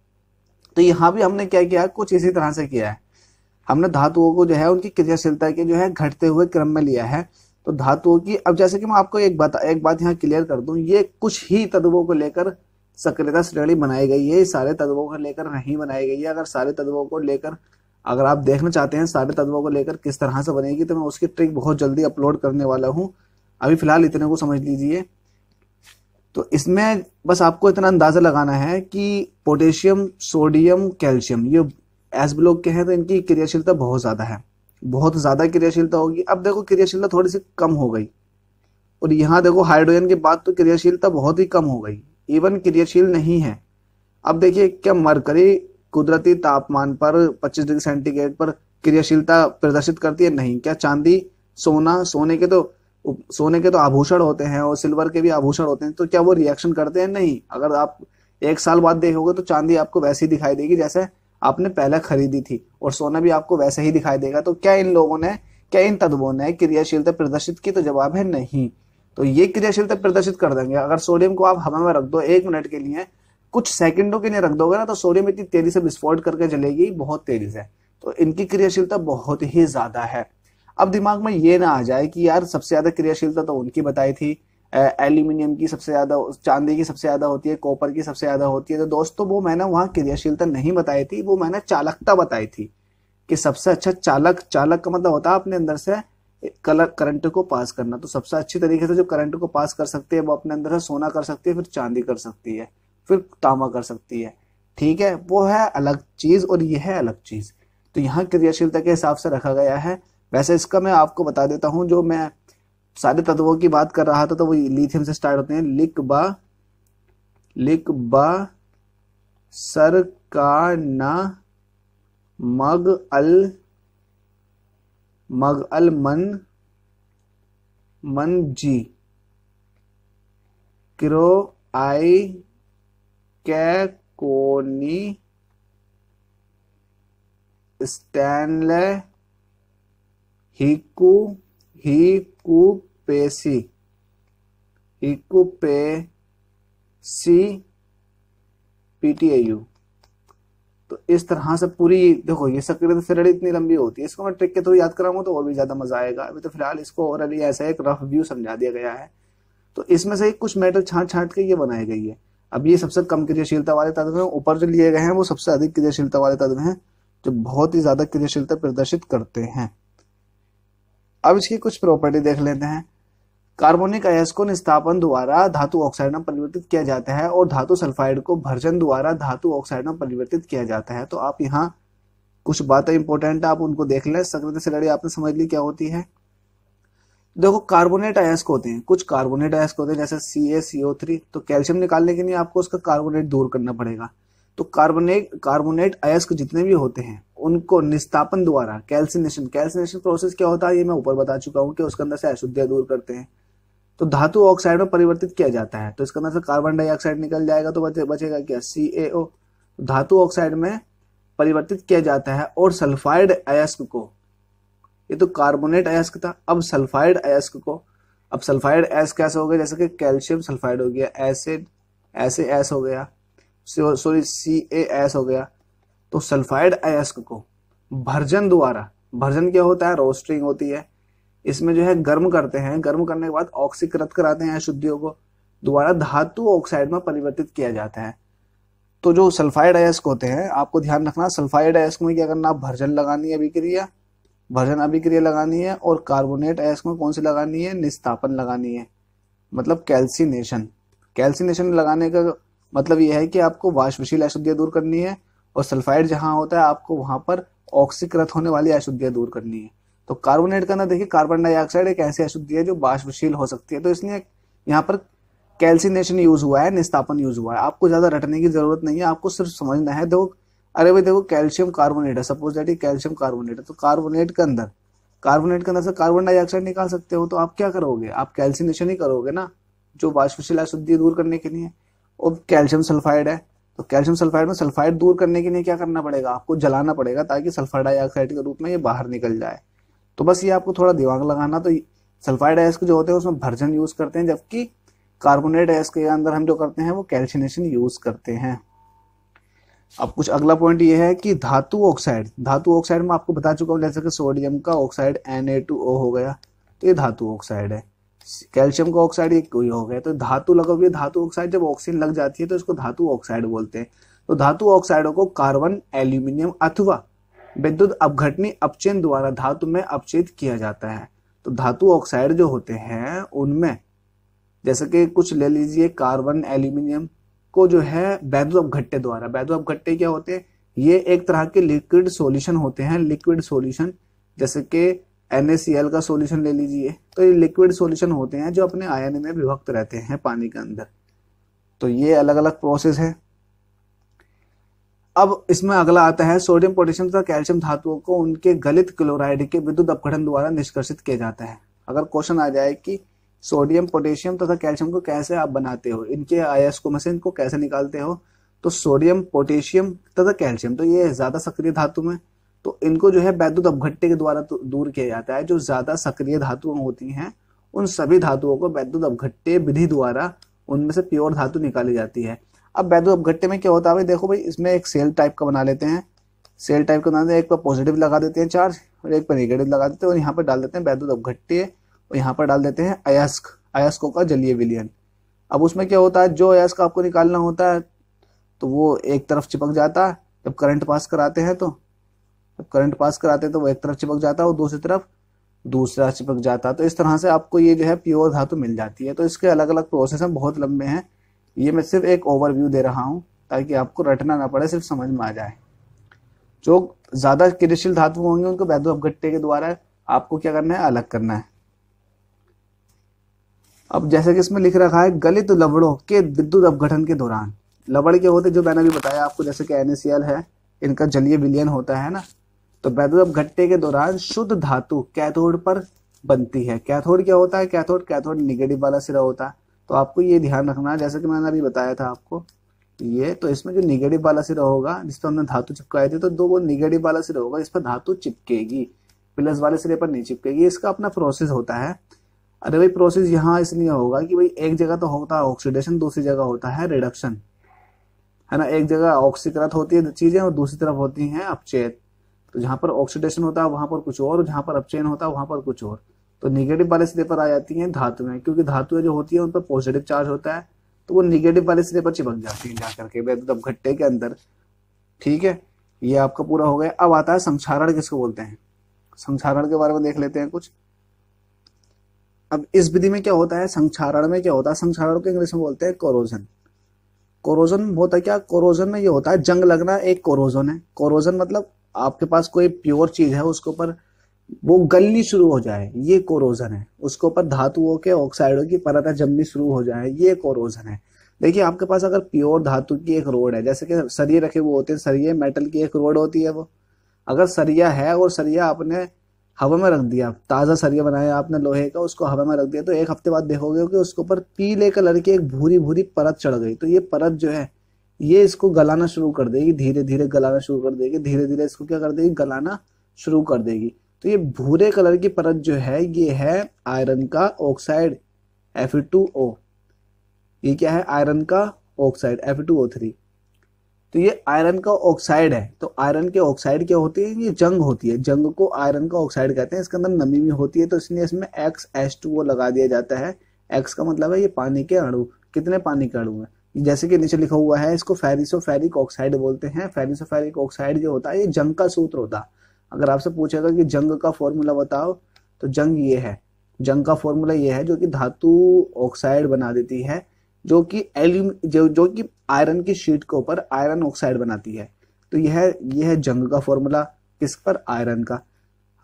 तो यहाँ भी हमने क्या किया कुछ इसी तरह से किया है हमने धातुओं को जो है उनकी क्रियाशीलता के जो है घटते हुए क्रम में लिया है तो धातुओं की अब जैसे कि मैं आपको एक बता एक बात यहाँ क्लियर कर दूं ये कुछ ही तत्वों को लेकर सक्रियता श्रेणी बनाई गई है सारे तत्वों को लेकर नहीं बनाई गई है अगर सारे तत्वों को लेकर अगर आप देखना चाहते हैं सारे तत्वों को लेकर किस तरह से बनेगी तो मैं उसकी ट्रिक बहुत जल्दी अपलोड करने वाला हूँ अभी फिलहाल इतने को समझ लीजिए तो इसमें बस आपको इतना अंदाज़ा लगाना है कि पोटेशियम सोडियम कैल्शियम ये एस ब्लॉक के हैं तो इनकी क्रियाशीलता बहुत ज़्यादा है बहुत ज़्यादा क्रियाशीलता होगी अब देखो क्रियाशीलता थोड़ी सी कम हो गई और यहाँ देखो हाइड्रोजन के बाद तो क्रियाशीलता बहुत ही कम हो गई इवन क्रियाशील नहीं है अब देखिए क्या मरकरी कुदरती तापमान पर 25 डिग्री सेंटीग्रेड पर क्रियाशीलता प्रदर्शित करती है नहीं क्या चांदी सोना सोने के तो सोने के तो आभूषण होते हैं और सिल्वर के भी आभूषण होते हैं तो क्या वो रिएक्शन करते हैं नहीं अगर आप एक साल बाद देखोगे तो चांदी आपको वैसी दिखाई देगी जैसे आपने पहले खरीदी थी और सोना भी आपको वैसे ही दिखाई देगा तो क्या इन लोगों ने क्या इन तत्वों ने क्रियाशीलता प्रदर्शित की तो जवाब है नहीं तो ये क्रियाशीलता प्रदर्शित कर देंगे अगर सोडियम को आप हवा में रख दो एक मिनट के लिए कुछ सेकंडों के लिए रख दोगे ना तो सोडियम इतनी तेजी से विस्फोट करके चलेगी बहुत तेजी से तो इनकी क्रियाशीलता बहुत ही ज्यादा है अब दिमाग में ये ना आ जाए कि यार सबसे ज्यादा क्रियाशीलता तो उनकी बताई थी एल्यूमिनियम की सबसे ज़्यादा चांदी की सबसे ज़्यादा होती है कॉपर की सबसे ज़्यादा होती है तो दोस्तों वो मैंने वहाँ क्रियाशीलता नहीं बताई थी वो मैंने चालकता बताई थी कि सबसे अच्छा चालक चालक का मतलब होता है अपने अंदर से कलर करंट को पास करना तो सबसे अच्छी तरीके से जो करंट को पास कर सकती है वो अपने अंदर से सोना कर सकती है फिर चांदी कर सकती है फिर तांबा कर सकती है ठीक है वो है अलग चीज़ और ये है अलग चीज़ तो यहाँ क्रियाशीलता के हिसाब से रखा गया है वैसे इसका मैं आपको बता देता हूँ जो मैं सारे तत्वों की बात कर रहा था तो वो लिथियम से स्टार्ट होते हैं लिक बा लिक बा सर का न मग अल मग अल मन मन जी क्रो आई कै कोनी स्टैनले हिकू ही कुक टी आई यू तो इस तरह से पूरी देखो ये सक्रिय फिरड़ी इतनी लंबी होती है इसको मैं ट्रिक के थ्रू याद कराऊंगा तो और भी ज्यादा मजा आएगा अभी तो फिलहाल इसको और अभी ऐसा एक रफ व्यू समझा दिया गया है तो इसमें से कुछ मेटल छांट छांट के ये बनाई गई है अब ये सबसे कम क्रियाशीलता वाले तत्व हैं ऊपर जो लिए गए हैं वो सबसे अधिक क्रियाशीलता वाले तत्व हैं जो बहुत ही ज्यादा क्रियाशीलता प्रदर्शित करते हैं अब इसकी कुछ प्रॉपर्टी देख लेते हैं कार्बोनिक अयस्क को निस्तापन द्वारा धातु ऑक्साइड में परिवर्तित किया जाता है और धातु सल्फाइड को भर्जन द्वारा धातु ऑक्साइड में परिवर्तित किया जाता है तो आप यहाँ कुछ बातें इंपॉर्टेंट आप उनको देख लें सक्रिय से लड़ी आपने समझ ली क्या होती है देखो कार्बोनेट अयस्क होते हैं कुछ कार्बोनेट अयस्क होते हैं जैसे सी ए सी ओ थ्री तो कैल्शियम निकालने के लिए आपको उसका कार्बोनेट दूर करना पड़ेगा तो कार्बोनेट कार्बोनेट अयस्क जितने भी होते हैं उनको निस्तापन द्वारा कैल्सिनेशन कैल्सिनेशन प्रोसेस क्या होता है ये मैं ऊपर बता चुका हूँ कि उसके अंदर से अशुद्धियां दूर करते हैं तो धातु ऑक्साइड में परिवर्तित किया जाता है तो इसके अंदर से कार्बन डाइऑक्साइड निकल जाएगा तो बचे, बचेगा क्या सी तो धातु ऑक्साइड में परिवर्तित किया जाता है और सल्फाइड अयस्क को ये तो कार्बोनेट अयस्क था अब सल्फाइड अयस्क को अब सल्फाइड एस कैसे हो गया जैसे कि कैल्शियम सल्फाइड हो गया एसिड ऐसे एस हो गया सॉरी सी ए एस हो गया तो सल्फाइड अयस्क को भर्जन द्वारा भर्जन क्या होता है रोस्टिंग होती है इसमें जो है गर्म करते हैं गर्म करने के बाद ऑक्सीकृत कराते हैं अशुद्धियों को दोबारा धातु ऑक्साइड में परिवर्तित किया जाता है तो जो सल्फाइड अयस्क होते हैं आपको ध्यान रखना सल्फाइड अयस्क में क्या करना आप भर्जन लगानी है अभिक्रिया भर्जन अभिक्रिया लगानी है और कार्बोनेट अयस्क में कौन सी लगानी है निस्तापन लगानी है मतलब कैल्सिनेशन कैल्सिनेशन लगाने का मतलब यह है कि आपको वाष्पशील अशुद्धियाँ दूर करनी है और सल्फाइड जहां होता है आपको वहां पर ऑक्सीकृत होने वाली अशुद्धियाँ दूर करनी है तो कार्बोनेट करना देखिए कार्बन डाइऑक्साइड एक ऐसी अशुद्धि है जो बाष्पशील हो सकती है तो इसलिए यहाँ पर कैल्सिनेशन यूज हुआ है निस्तापन यूज हुआ है आपको ज्यादा रटने की जरूरत नहीं है आपको सिर्फ समझना है देखो अरे भाई देखो कैल्शियम कार्बोनेट है सपोज दैट ये कैल्शियम कार्बोनेट है तो कार्बोनेट के अंदर कार्बोनेट के अंदर से कार्बन डाइऑक्साइड निकाल सकते हो तो आप क्या करोगे आप कैल्सिनेशन ही करोगे ना जो बाष्पशील अशुद्धि दूर करने के लिए और कैल्शियम सल्फाइड है तो कैल्शियम सल्फाइड में सल्फाइड दूर करने के लिए क्या करना पड़ेगा आपको जलाना पड़ेगा ताकि सल्फर डाइऑक्साइड के रूप में ये बाहर निकल जाए तो बस ये आपको थोड़ा दिमाग लगाना तो सल्फाइड एस्क जो होते हैं उसमें भर्जन यूज करते हैं जबकि कार्बोनेट एस्क के अंदर हम जो करते हैं वो कैल्शिनेशन यूज करते हैं अब कुछ अगला पॉइंट ये है कि धातु ऑक्साइड धातु ऑक्साइड में आपको बता चुका हूँ जैसे कि सोडियम का ऑक्साइड एन हो गया तो ये धातु ऑक्साइड है कैल्शियम का ऑक्साइड ये कोई हो गया तो धातु लगा हुई धातु ऑक्साइड जब ऑक्सीजन लग जाती है तो इसको धातु ऑक्साइड बोलते हैं तो धातु ऑक्साइडों को कार्बन एल्यूमिनियम अथवा विद्युत अपघटनी अपचेन द्वारा धातु में अपचेत किया जाता है तो धातु ऑक्साइड जो होते हैं उनमें जैसे कि कुछ ले लीजिए कार्बन एल्यूमिनियम को जो है बैदु अपघट्टे द्वारा बैधु अपघट्टे क्या होते हैं ये एक तरह के लिक्विड सॉल्यूशन होते हैं लिक्विड सॉल्यूशन जैसे कि एन का सॉल्यूशन ले लीजिए तो ये लिक्विड सॉल्यूशन होते हैं जो अपने आयन में विभक्त रहते हैं पानी के अंदर तो ये अलग अलग प्रोसेस है अब इसमें अगला आता है सोडियम पोटेशियम तथा कैल्शियम धातुओं को उनके गलित क्लोराइड के विद्युत अपघटन द्वारा निष्कर्षित किया जाता है अगर क्वेश्चन आ जाए कि सोडियम पोटेशियम तथा कैल्शियम को कैसे आप बनाते हो इनके आयस को में से इनको कैसे निकालते हो तो सोडियम पोटेशियम तथा कैल्शियम तो ये ज़्यादा सक्रिय धातु में तो इनको जो है वैद्युत अपघट्टे के द्वारा तो दूर किया जाता है जो ज़्यादा सक्रिय धातुएं होती हैं उन सभी धातुओं को वैद्युत अपघट्टे विधि द्वारा उनमें से प्योर धातु निकाली जाती है अब बैदू अब घट्टे में क्या होता है देखो भाई इसमें एक सेल टाइप का बना लेते हैं सेल टाइप का बना देते हैं एक पर पॉजिटिव लगा देते हैं चार्ज और एक पर नेगेटिव लगा देते हैं और यहाँ पर डाल देते हैं बैदू अब घट्टे और यहाँ पर डाल देते हैं अयस्क अयस्कों का जलीय विलियन अब उसमें क्या होता है जो अयस्क आपको निकालना होता है तो वो एक तरफ चिपक जाता है जब करंट पास कराते हैं तो जब करंट पास कराते हैं तो वो एक तरफ चिपक जाता है और दूसरी तरफ दूसरा चिपक जाता है तो इस तरह से आपको ये जो है प्योर धातु मिल जाती है तो इसके अलग अलग प्रोसेस हैं बहुत लंबे हैं ये मैं सिर्फ एक ओवरव्यू दे रहा हूँ ताकि आपको रटना ना पड़े सिर्फ समझ में आ जाए जो ज़्यादा क्रियशील धातु होंगे उनको वैधु अपघट्टे के द्वारा आपको क्या करना है अलग करना है अब जैसे कि इसमें लिख रखा है गलित लवड़ों के विद्युत अपघटन के दौरान लवड़ के होते जो मैंने अभी बताया आपको जैसे कि एन है इनका जलीय विलियन होता है ना तो वैद्युत अपघट्टे के दौरान शुद्ध धातु कैथोड पर बनती है कैथोड क्या होता है कैथोड कैथोड निगेटिव वाला सिरा होता है तो आपको ये ध्यान रखना है जैसा कि मैंने अभी बताया था आपको ये तो इसमें जो निगेटिव वाला सिर होगा जिस पर हमने धातु चिपकाए थे तो दो वो निगेटिव वाला सिर होगा इस पर धातु चिपकेगी प्लस वाले सिरे पर नहीं चिपकेगी इसका अपना प्रोसेस होता है अरे भाई प्रोसेस यहाँ इसलिए होगा कि भाई एक जगह तो होता है ऑक्सीडेशन दूसरी जगह होता है रिडक्शन है ना एक जगह ऑक्सीकृत होती है चीजें और दूसरी तरफ होती हैं अपचेत तो जहां पर ऑक्सीडेशन होता है वहां पर कुछ और जहां पर अपचेन होता है वहां पर कुछ और तो निगेटिव वाले सिरे पर आ जाती धातु धातुएं क्योंकि धातुएं जो होती है उन पर पॉजिटिव चार्ज होता है तो वो निगेटिव वाले सिरे पर चिपक जाती है जाकर के एकदम तो घट्टे के अंदर ठीक है ये आपका पूरा हो गया अब आता है संक्षारण किसको बोलते हैं संक्षारण के बारे में देख लेते हैं कुछ अब इस विधि में क्या होता है संक्षारण में क्या होता है संक्षारण को इंग्लिश में बोलते हैं कोरोजन कोरोजन होता है क्या कोरोजन में ये होता है जंग लगना एक कोरोजन है कोरोजन मतलब आपके पास कोई प्योर चीज है उसके ऊपर वो गलनी शुरू हो जाए ये कोरोजन है उसके ऊपर धातुओं के ऑक्साइडों की परत जमनी शुरू हो जाए ये कोरोजन है देखिए आपके पास अगर प्योर धातु की एक रोड है जैसे कि सरिये रखे हुए होते हैं सरिये मेटल की एक रोड होती है वो अगर सरिया है और सरिया आपने हवा में रख दिया ताज़ा सरिया बनाया आपने लोहे का उसको हवा में रख दिया तो एक हफ्ते बाद देखोगे कि उसके ऊपर पीले कलर की एक भूरी भूरी परत चढ़ गई तो ये परत जो है ये इसको गलाना शुरू कर देगी धीरे धीरे गलाना शुरू कर देगी धीरे धीरे इसको क्या कर देगी गलाना शुरू कर देगी तो ये भूरे कलर की परत जो है ये है आयरन का ऑक्साइड Fe2O ये क्या है आयरन का ऑक्साइड Fe2O3 तो ये आयरन का ऑक्साइड है तो आयरन के ऑक्साइड क्या होती है ये जंग होती है जंग को आयरन का ऑक्साइड कहते हैं इसके अंदर नमी भी होती है तो इसलिए इसमें एक्स एच टू वो लगा दिया जाता है एक्स का मतलब है ये पानी के अणु कितने पानी के अणु हैं जैसे कि नीचे लिखा हुआ है इसको फेरिसोफेरिक ऑक्साइड बोलते हैं फेरिसोफेरिक ऑक्साइड जो होता है ये जंग का सूत्र होता है अगर आपसे पूछेगा कि जंग का फॉर्मूला बताओ तो जंग ये है जंग का फॉर्मूला ये है जो कि धातु ऑक्साइड बना देती है जो कि एल्यूम जो, जो कि आयरन की शीट के ऊपर आयरन ऑक्साइड बनाती है तो यह यह है जंग का फॉर्मूला किस पर आयरन का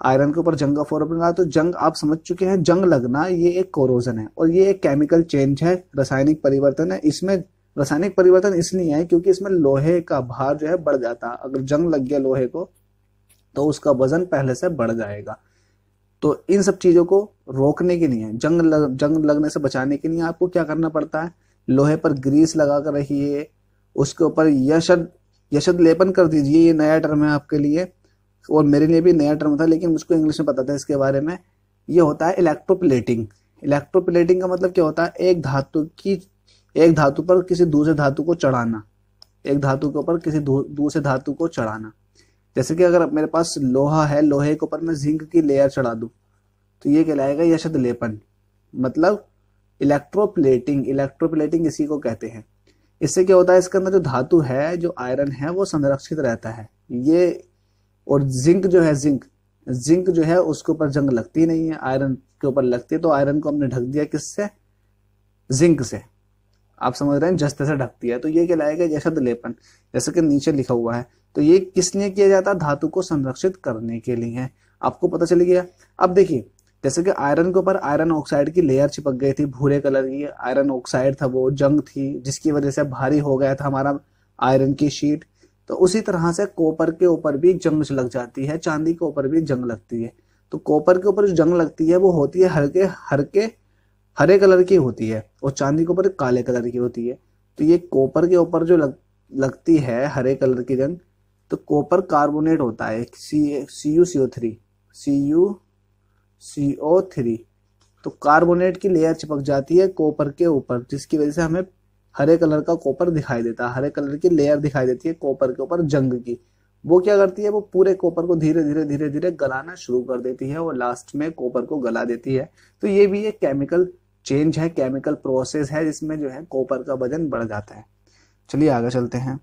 आयरन के ऊपर जंग का फॉर्मूला तो जंग आप समझ चुके हैं जंग लगना ये एक कोरोजन है और ये एक केमिकल चेंज है रासायनिक परिवर्तन है इसमें रासायनिक परिवर्तन इसलिए है क्योंकि इसमें लोहे का भार जो है बढ़ जाता है अगर जंग लग गया लोहे को तो उसका वजन पहले से बढ़ जाएगा तो इन सब चीज़ों को रोकने के लिए जंग लग, जंग लगने से बचाने के लिए आपको क्या करना पड़ता है लोहे पर ग्रीस लगा कर रखिए उसके ऊपर यशद यशद लेपन कर दीजिए ये नया टर्म है आपके लिए और मेरे लिए भी नया टर्म था लेकिन मुझको इंग्लिश में पता था इसके बारे में ये होता है इलेक्ट्रोप्लेटिंग इलेक्ट्रोप्लेटिंग का मतलब क्या होता है एक धातु की एक धातु पर किसी दूसरे धातु को चढ़ाना एक धातु के ऊपर किसी दूसरे धातु को चढ़ाना जैसे कि अगर मेरे पास लोहा है लोहे के ऊपर मैं जिंक की लेयर चढ़ा दूँ तो ये कहलाएगा यशद लेपन मतलब इलेक्ट्रोप्लेटिंग इलेक्ट्रोप्लेटिंग इसी को कहते हैं इससे क्या होता है इसके अंदर जो धातु है जो आयरन है वो संरक्षित रहता है ये और जिंक जो है जिंक जिंक जो है उसके ऊपर जंग लगती नहीं है आयरन के ऊपर लगती है तो आयरन को हमने ढक दिया किससे जिंक से आप समझ रहे हैं जस्त से ढकती है तो ये कहलाएगा यशद लेपन जैसे कि नीचे लिखा हुआ है तो ये किस लिए किया जाता है धातु को संरक्षित करने के लिए आपको पता चल गया अब देखिए जैसे कि आयरन के ऊपर आयरन ऑक्साइड की लेयर चिपक गई थी भूरे कलर की आयरन ऑक्साइड था वो जंग थी जिसकी वजह से भारी हो गया था हमारा आयरन की शीट तो उसी तरह से कॉपर के ऊपर भी जंग लग जाती है चांदी के ऊपर भी जंग लगती है तो कॉपर के ऊपर जो जंग लगती है वो होती है हल्के हल्के हरे कलर की होती है और चांदी के ऊपर काले कलर की होती है तो ये कॉपर के ऊपर जो लग, लगती है हरे कलर की रंग तो कॉपर कार्बोनेट होता है C C U C O three C U C O three तो कार्बोनेट की लेयर चिपक जाती है कॉपर के ऊपर जिसकी वजह से हमें हरे कलर का कॉपर दिखाई देता है हरे कलर की लेयर दिखाई देती है कॉपर के ऊपर जंग की वो क्या करती है वो पूरे कॉपर को धीरे धीरे धीरे धीरे गलाना शुरू कर देती है और लास्ट में कॉपर को गला देती है तो ये भी एक केमिकल चेंज है केमिकल प्रोसेस है जिसमें जो है कॉपर का वजन बढ़ जाता है चलिए आगे चलते हैं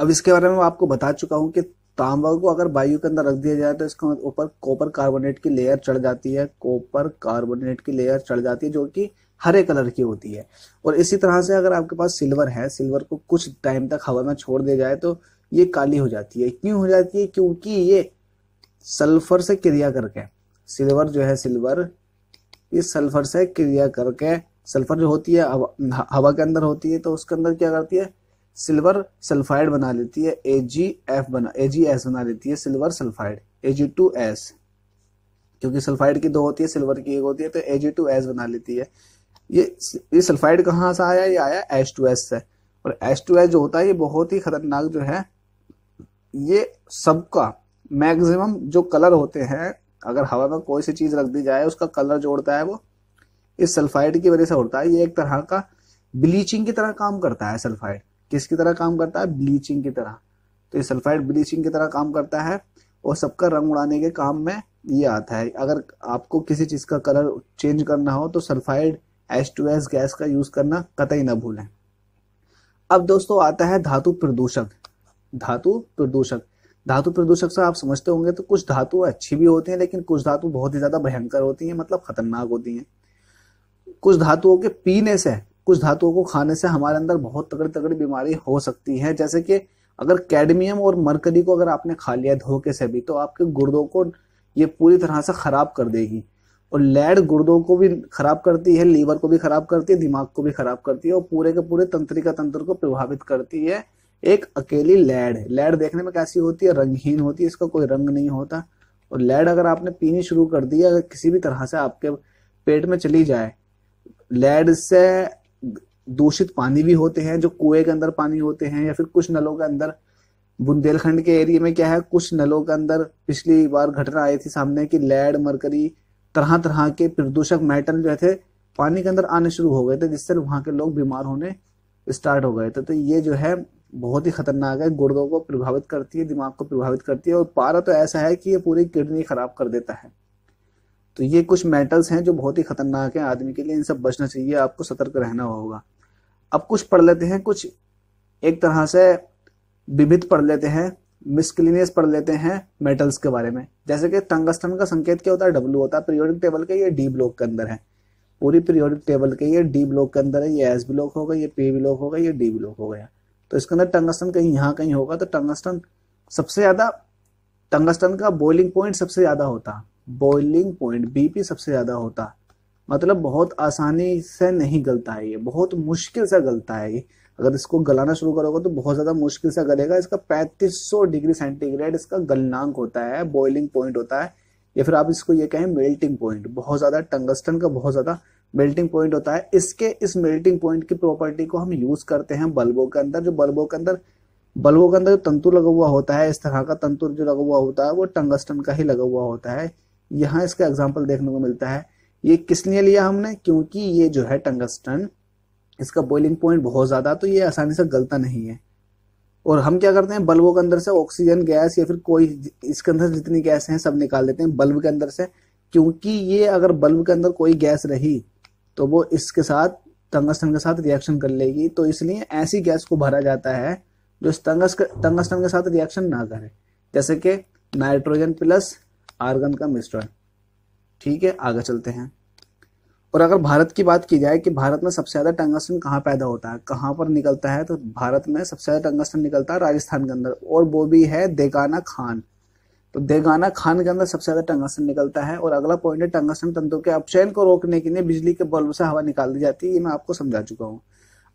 अब इसके बारे में आपको बता चुका हूँ कि तांबा को अगर वायु के अंदर रख दिया जाए तो इसके ऊपर कॉपर कार्बोनेट की लेयर चढ़ जाती है कॉपर कार्बोनेट की लेयर चढ़ जाती है जो कि हरे कलर की होती है और इसी तरह से अगर आपके पास सिल्वर है सिल्वर को कुछ टाइम तक हवा में छोड़ दिया जाए तो ये काली हो जाती है क्यों हो जाती है क्योंकि ये सल्फर से क्रिया करके सिल्वर जो है सिल्वर इस सल्फर से क्रिया करके सल्फर जो होती है हवा, हवा के अंदर होती है तो उसके अंदर क्या करती है सिल्वर सल्फाइड बना लेती है ए जी एफ बना ए जी एस बना लेती है silver sulphide A G two S क्योंकि सल्फाइड की दो होती है सिल्वर की एक होती है तो ए जी टू एस बना लेती है ये ये सल्फाइड कहाँ से आया ये आया एच टू एस से और एच टू एस जो होता है ये बहुत ही खतरनाक जो है ये सबका मैक्सिमम जो कलर होते हैं अगर हवा में कोई सी चीज रख दी जाए उसका कलर जो उड़ता है वो इस सल्फाइड की वजह से उड़ता है ये एक तरह का ब्लीचिंग की तरह काम करता है सल्फाइड किसकी तरह काम करता है ब्लीचिंग की तरह तो ये सल्फाइड ब्लीचिंग की तरह काम करता है और सबका रंग उड़ाने के काम में ये आता है अगर आपको किसी चीज का कलर चेंज करना हो तो sulphide H two S gas का यूज करना कतई ना भूलें अब दोस्तों आता है धातु प्रदूषक धातु प्रदूषक धातु प्रदूषक से आप समझते होंगे तो कुछ धातु अच्छी भी होती हैं लेकिन कुछ धातु बहुत ही ज्यादा भयंकर होती हैं मतलब खतरनाक होती हैं कुछ धातुओं के पीने से कुछ धातुओं को खाने से हमारे अंदर बहुत तगड़ी तगड़ी बीमारी हो सकती है जैसे कि अगर कैडमियम और मरकरी को अगर आपने खा लिया धोखे से भी तो आपके गुर्दों को ये पूरी तरह से खराब कर देगी और लेड गुर्दों को भी खराब करती है लीवर को भी खराब करती है दिमाग को भी खराब करती है और पूरे के पूरे तंत्रिका तंत्र को प्रभावित करती है एक अकेली लैड है लैड देखने में कैसी होती है रंगहीन होती है इसका कोई रंग नहीं होता और लैड अगर आपने पीनी शुरू कर दी अगर किसी भी तरह से आपके पेट में चली जाए लैड से दूषित पानी भी होते हैं जो कुएं के अंदर पानी होते हैं या फिर कुछ नलों के अंदर बुंदेलखंड के एरिया में क्या है कुछ नलों के अंदर पिछली बार घटना आई थी सामने की लैड मरकरी तरह तरह के प्रदूषक मेटल जो थे पानी के अंदर आने शुरू हो गए थे जिससे वहां के लोग बीमार होने स्टार्ट हो गए थे तो ये जो है बहुत ही खतरनाक है गुर्दों को प्रभावित करती है दिमाग को प्रभावित करती है और पारा तो ऐसा है कि ये पूरी किडनी खराब कर देता है तो ये कुछ मेटल्स हैं जो बहुत ही खतरनाक हैं आदमी के लिए इन सब बचना चाहिए आपको सतर्क रहना होगा अब कुछ पढ़ लेते हैं कुछ एक तरह से विभिद पढ़ लेते हैं मिसक्लिनियस पढ़ लेते हैं मेटल्स के बारे में जैसे कि टंगस्टन का संकेत क्या होता है डब्लू होता है पीरियोडिक टेबल के ये डी ब्लॉक के अंदर है पूरी पीरियोडिक टेबल के ये डी ब्लॉक के अंदर है ये एस ब्लॉक होगा ये पी ब्लॉक होगा ये डी ब्लॉक हो गया तो इसके अंदर टंगस्टन कहीं यहाँ कहीं होगा तो टंगस्टन सबसे ज्यादा टंगस्टन का बॉइलिंग पॉइंट सबसे ज्यादा होता बॉइलिंग पॉइंट बीपी सबसे ज्यादा होता मतलब बहुत आसानी से नहीं गलता है ये बहुत मुश्किल से गलता है ये अगर इसको गलाना शुरू करोगे तो बहुत ज़्यादा मुश्किल से गलेगा इसका 3500 डिग्री सेंटीग्रेड इसका गलनांक होता है बॉइलिंग पॉइंट होता है या फिर आप इसको ये कहें मेल्टिंग पॉइंट बहुत ज़्यादा टंगस्टन का बहुत ज़्यादा मेल्टिंग पॉइंट होता है इसके इस मेल्टिंग पॉइंट की प्रॉपर्टी को हम यूज करते हैं बल्बों के अंदर जो बल्बों के अंदर बल्बों के अंदर जो तंतु लगा हुआ होता है इस तरह का तंतु जो लगा हुआ होता है वो टंगस्टन का ही लगा हुआ होता है यहाँ इसका एग्जाम्पल देखने को मिलता है ये किस लिए लिया हमने क्योंकि ये जो है टंगस्टन इसका बॉइलिंग पॉइंट बहुत ज्यादा तो ये आसानी से गलता नहीं है और हम क्या करते हैं बल्बों के अंदर से ऑक्सीजन गैस या फिर कोई इसके अंदर जितनी गैस है सब निकाल देते हैं बल्ब के अंदर से क्योंकि ये अगर बल्ब के अंदर कोई गैस रही तो वो इसके साथ टंगस्टन के साथ रिएक्शन कर लेगी तो इसलिए ऐसी गैस को भरा जाता है जो इस तंगस टंगस्टन के साथ रिएक्शन ना करे जैसे कि नाइट्रोजन प्लस आर्गन का मिश्रण ठीक है आगे चलते हैं और अगर भारत की बात की जाए कि भारत में सबसे ज़्यादा टंगस्टन कहाँ पैदा होता है कहाँ पर निकलता है तो भारत में सबसे ज़्यादा टंगस्टन निकलता है राजस्थान के अंदर और वो भी है देगाना खान तो देगाना खान के अंदर सबसे ज्यादा टंगसन निकलता है और अगला पॉइंट है टंगसन तंतु के अपचयन को रोकने के लिए बिजली के बल्ब से हवा निकाल दी जाती है ये मैं आपको समझा चुका हूँ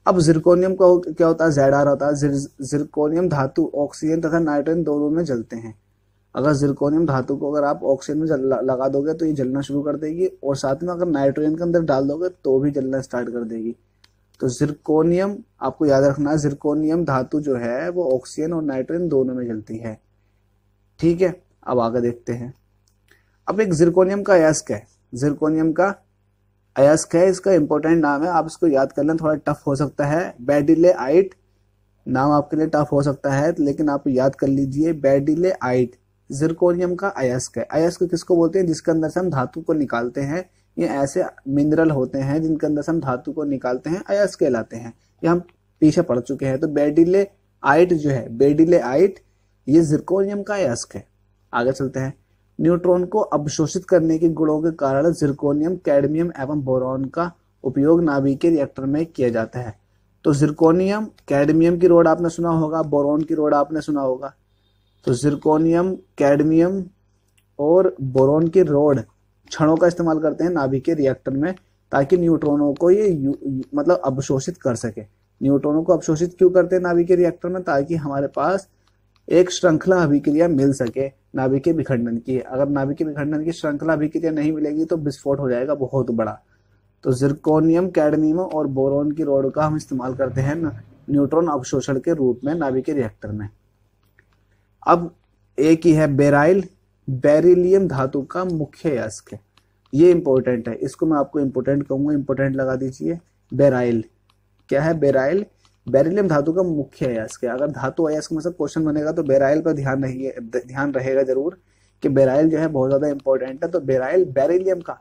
अब जिरकोनियम का क्या होता है जेड आर होता है जिर, जिरकोनियम धातु ऑक्सीजन तथा नाइट्रोजन दोनों में जलते हैं अगर जिरकोनियम धातु को अगर आप ऑक्सीजन में जल, लगा दोगे तो ये जलना शुरू कर देगी और साथ में अगर नाइट्रोजन के अंदर डाल दोगे तो भी जलना स्टार्ट कर देगी तो जिरकोनियम आपको याद रखना है जिरकोनियम धातु जो है वो ऑक्सीजन और नाइट्रोजन दोनों में जलती है ठीक है अब आगे देखते हैं अब एक जिरकोनियम का अयस्क है जिरकोनियम का अयस्क है इसका इंपॉर्टेंट नाम है आप इसको याद कर लें थोड़ा टफ हो सकता है बेडिले आइट नाम आपके लिए टफ हो सकता है लेकिन आप याद कर लीजिए बेडिले आइट जिरकोनियम का अयस्क है अयस्क किसको बोलते हैं जिसके अंदर से हम धातु को निकालते हैं ये ऐसे मिनरल होते हैं जिनके अंदर से हम धातु को निकालते हैं अयस्क कहलाते हैं ये हम पीछे पढ़ चुके हैं तो बेडिले आइट जो है बेडिले आइट ये जिरकोनियम का अयस्क है आगे चलते हैं न्यूट्रॉन को अवशोषित करने के गुणों के कारण जिरकोनियम कैडमियम एवं बोरॉन का उपयोग नाभिक के रिएक्टर में किया जाता है तो जिरकोनियम कैडमियम की रोड आपने सुना होगा बोरॉन की रोड आपने सुना होगा तो जिरकोनियम कैडमियम और बोरॉन की रोड क्षणों का इस्तेमाल करते हैं नाभिक के रिएक्टर में ताकि न्यूट्रॉनों को ये यू, यू, मतलब अवशोषित कर सके न्यूट्रॉनों को अवशोषित क्यों करते हैं नाभिक के रिएक्टर में ताकि हमारे पास एक श्रृंखला अभिक्रिया मिल सके के विखंडन की अगर के विखंडन की श्रृंखला अभिक्रिया नहीं मिलेगी तो विस्फोट हो जाएगा बहुत बड़ा तो जिरकोनियम कैडमियम और बोरोन की रोड का हम इस्तेमाल करते हैं न्यूट्रॉन अवशोषण के रूप में के रिएक्टर में अब एक ही है बेराइल बेरिलियम धातु का मुख्य अयस्क ये इंपॉर्टेंट है इसको मैं आपको इंपोर्टेंट कहूंगा इंपोर्टेंट लगा दीजिए बेराइल क्या है बेराइल बेरिलियम धातु का मुख्य अयस्क है अगर धातु अयस्क में सब क्वेश्चन बनेगा तो बेराइल पर ध्यान नहीं ध्यान रहेगा जरूर कि बेराइल जो है बहुत ज्यादा इंपॉर्टेंट है तो बेराइल बेरिलियम का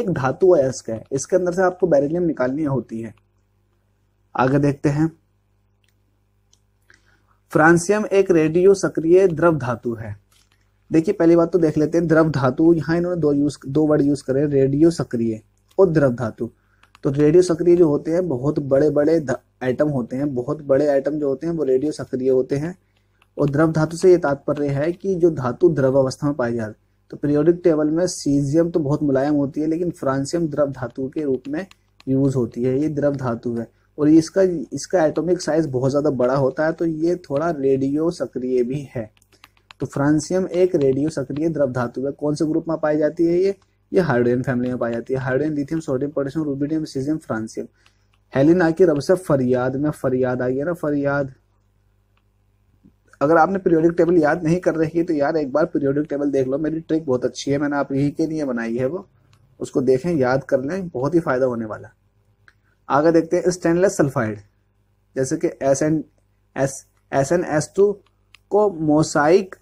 एक धातु अयस्क है इसके अंदर से आपको बेरिलियम निकालनी होती है आगे देखते हैं फ्रांसियम एक रेडियो सक्रिय द्रव धातु है देखिए पहली बात तो देख लेते हैं द्रव धातु यहाँ इन्होंने दो यूज दो वर्ड यूज करे रेडियो सक्रिय और द्रव धातु तो रेडियो सक्रिय जो होते हैं बहुत बड़े बड़े आइटम होते हैं बहुत बड़े आइटम जो होते हैं वो रेडियो सक्रिय होते हैं और द्रव धातु से ये तात्पर्य है कि जो धातु द्रव अवस्था में पाई जाती तो पीरियोडिक टेबल में सीजियम तो बहुत मुलायम होती है लेकिन फ्रांसियम द्रव धातु के रूप में यूज होती है ये द्रव धातु है और इसका इसका एटॉमिक साइज बहुत ज़्यादा बड़ा होता है तो ये थोड़ा रेडियो सक्रिय भी है तो फ्रांसियम एक रेडियो सक्रिय द्रव धातु है कौन से ग्रुप में पाई जाती है ये ये हाइड्रोजन फैमिली में पाई जाती है hydrogen lithium sodium potassium rubidium caesium francium हेलिन आके रब से फरियाद में फरियाद आई है ना फरियाद अगर आपने पीरियोडिक टेबल याद नहीं कर रही है तो यार एक बार पीरियोडिक टेबल देख लो मेरी ट्रिक बहुत अच्छी है मैंने आप यही के लिए बनाई है वो उसको देखें याद कर लें बहुत ही फायदा होने वाला आगे देखते हैं स्टेनलेस सल्फाइड जैसे कि S N S S N S two को मोसाइक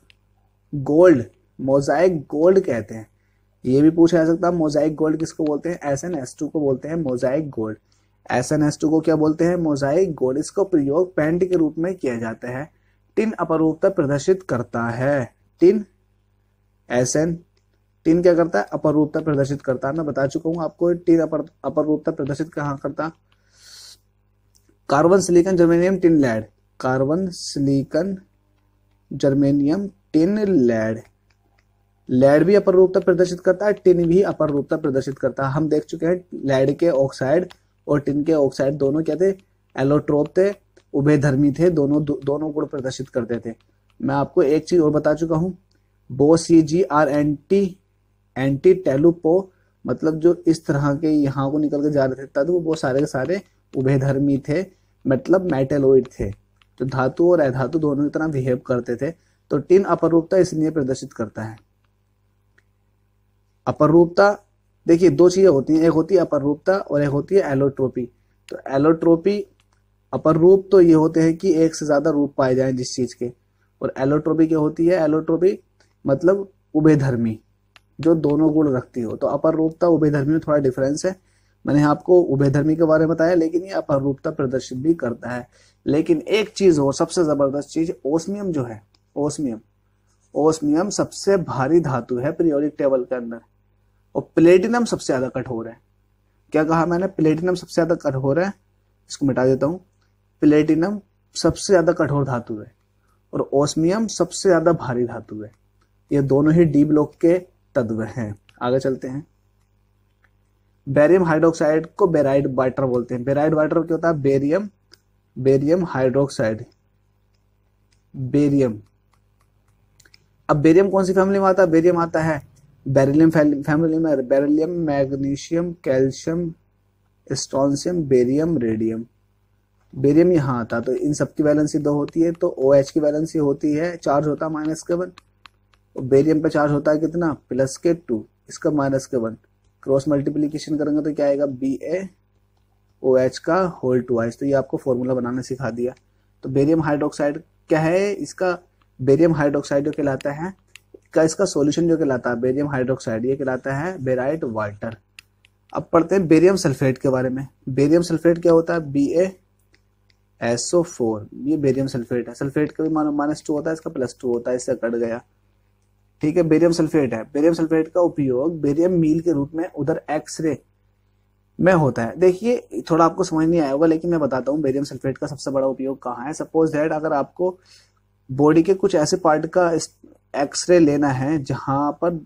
गोल्ड मोजाइक गोल्ड कहते हैं ये भी पूछा जा सकता है मोजाइक गोल्ड किसको बोलते हैं एस एन एस टू को बोलते हैं mosaic gold S N S two को क्या बोलते हैं मोजाइक गोल्ड इसको प्रयोग पेंट के रूप में किया जाता है टिन अपरूपता प्रदर्शित करता है टिन एस एन टिन क्या करता है अपरूपता प्रदर्शित करता है मैं बता चुका हूं आपको टिन अपर अपरूपता प्रदर्शित कहाँ करता carbon silicon germanium tin lead carbon silicon germanium tin lead lead भी अपर रूपता प्रदर्शित करता है टिन भी अपर रूपता प्रदर्शित करता है हम देख चुके हैं लेड के ऑक्साइड और टिन के ऑक्साइड दोनों क्या थे एलोट्रोप थे उभयधर्मी थे दोनों दो, दोनों गुण प्रदर्शित करते थे मैं आपको एक चीज और बता चुका हूँ बो सी जी आर एंटी एंटी टेलुपो मतलब जो इस तरह के यहाँ को निकल के जा रहे थे तद वो सारे के सारे उभयधर्मी थे मतलब मेटेलोइड थे तो धातु और अधातु दोनों की तरह बिहेव करते थे तो टिन अपरूपता इसलिए प्रदर्शित करता है अपर रूपता देखिए दो चीज़ें होती हैं एक होती है अपर रूपता और एक होती है एलोट्रोपी तो एलोट्रोपी अपर रूप तो ये होते हैं कि एक से ज़्यादा रूप पाए जाए जिस चीज़ के और एलोट्रोपी क्या होती है एलोट्रोपी मतलब उभयधर्मी जो दोनों गुण रखती हो तो अपर रूपता उभयधर्मी में थोड़ा डिफरेंस है मैंने आपको उभयधर्मी के बारे में बताया लेकिन ये अपर रूपता प्रदर्शित भी करता है लेकिन एक चीज़ और सबसे ज़बरदस्त चीज़ ओस्मियम जो है ओस्मियम ओस्मियम सबसे भारी धातु है पीरियोडिक टेबल के अंदर और प्लेटिनम सबसे ज़्यादा कट हो रहा है क्या कहा मैंने प्लेटिनम सबसे ज़्यादा कट हो रहा है इसको मिटा देता हूँ प्लेटिनम सबसे ज़्यादा कठोर धातु है और ओस्मियम सबसे ज़्यादा भारी धातु है ये दोनों ही डी ब्लॉक के तत्व हैं आगे चलते हैं बेरियम हाइड्रोक्साइड को बेराइड वाटर बोलते हैं बेराइड वाटर क्या होता है बेरियम बेरियम हाइड्रोक्साइड बेरियम अब बेरियम कौन सी फैमिली में आता है बेरियम आता है बेरिलियम फैमिली में beryllium magnesium calcium strontium barium radium barium यहाँ आता तो इन सब की वैलेंसी दो होती है तो ओ OH की वैलेंसी होती है चार्ज होता है माइनस के वन और बेरियम पे चार्ज होता है कितना प्लस के टू इसका माइनस के वन क्रॉस मल्टीप्लीकेशन करेंगे तो क्या आएगा बी ए ओ एच का होल टू आइस तो ये आपको फॉर्मूला बनाना सिखा दिया तो बेरियम हाइड्रोक्साइड क्या है इसका बेरियम हाइड्रोक्साइड कहलाता है का इसका सॉल्यूशन जो कहलाता है बेरियम हाइड्रोक्साइड ये कहलाता है बेराइट वाटर अब पढ़ते हैं बेरियम सल्फेट के बारे में बेरियम सल्फेट क्या होता है बी एस ओ फोर ये बेरियम सल्फेट है सल्फेट का भी मानो माइनस टू होता है इसका प्लस टू होता है इससे कट गया ठीक है बेरियम सल्फेट है बेरियम सल्फेट का उपयोग बेरियम मील के रूप में उधर एक्सरे में होता है देखिए थोड़ा आपको समझ नहीं आया होगा लेकिन मैं बताता हूँ बेरियम सल्फेट का सबसे बड़ा उपयोग कहाँ है सपोज दैट अगर आपको बॉडी के कुछ ऐसे पार्ट का एक्सरे लेना है जहां पर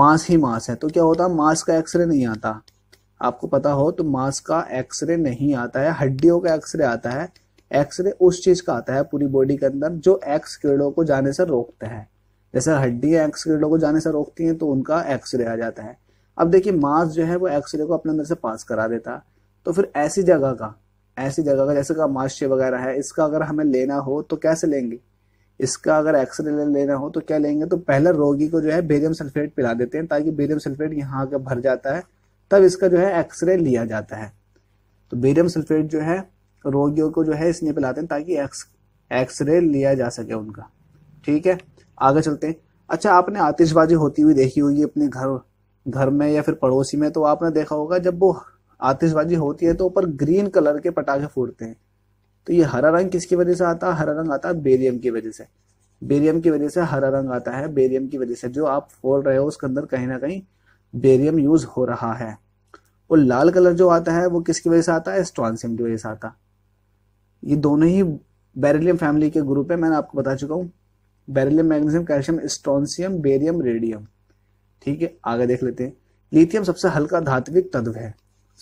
मांस ही मांस है तो क्या होता है मांस का एक्सरे नहीं आता आपको पता हो तो मांस का एक्सरे नहीं आता है हड्डियों का एक्सरे आता है एक्सरे उस चीज का आता है पूरी बॉडी के अंदर जो एक्स किरणों को जाने से रोकता है जैसे हड्डियां एक्स किरणों को जाने से रोकती हैं तो उनका एक्सरे आ जाता है अब देखिए मांस जो है वो एक्सरे को अपने अंदर से पास करा देता तो फिर ऐसी जगह का ऐसी जगह का जैसे का माशे वगैरह है इसका अगर हमें लेना हो तो कैसे लेंगे इसका अगर एक्सरे लेना हो तो क्या लेंगे तो पहले रोगी को जो है बेरियम सल्फेट पिला देते हैं ताकि बेरियम सल्फेट यहाँ आकर भर जाता है तब इसका जो है एक्सरे लिया जाता है तो बेरियम सल्फेट जो है रोगियों को जो है इसलिए पिलाते हैं ताकि एक्स एक्सरे लिया जा सके उनका ठीक है आगे चलते हैं अच्छा आपने आतिशबाजी होती हुई देखी होगी अपने घर घर में या फिर पड़ोसी में तो आपने देखा होगा जब वो आतिशबाजी होती है तो ऊपर ग्रीन कलर के पटाखे फूटते हैं तो ये हरा रंग किसकी वजह से आता है हरा रंग आता है बेरियम की वजह से बेरियम की वजह से हरा रंग आता है बेरियम की वजह से जो आप फोल रहे हो उसके अंदर कहीं ना कहीं बेरियम यूज हो रहा है और लाल कलर जो आता है वो किसकी वजह से आता है स्ट्रॉन्सियम की वजह से आता ये दोनों ही बेरिलियम फैमिली के ग्रुप है मैंने आपको बता चुका हूँ beryllium magnesium calcium strontium barium radium ठीक है आगे देख लेते हैं लिथियम सबसे हल्का धात्विक तत्व है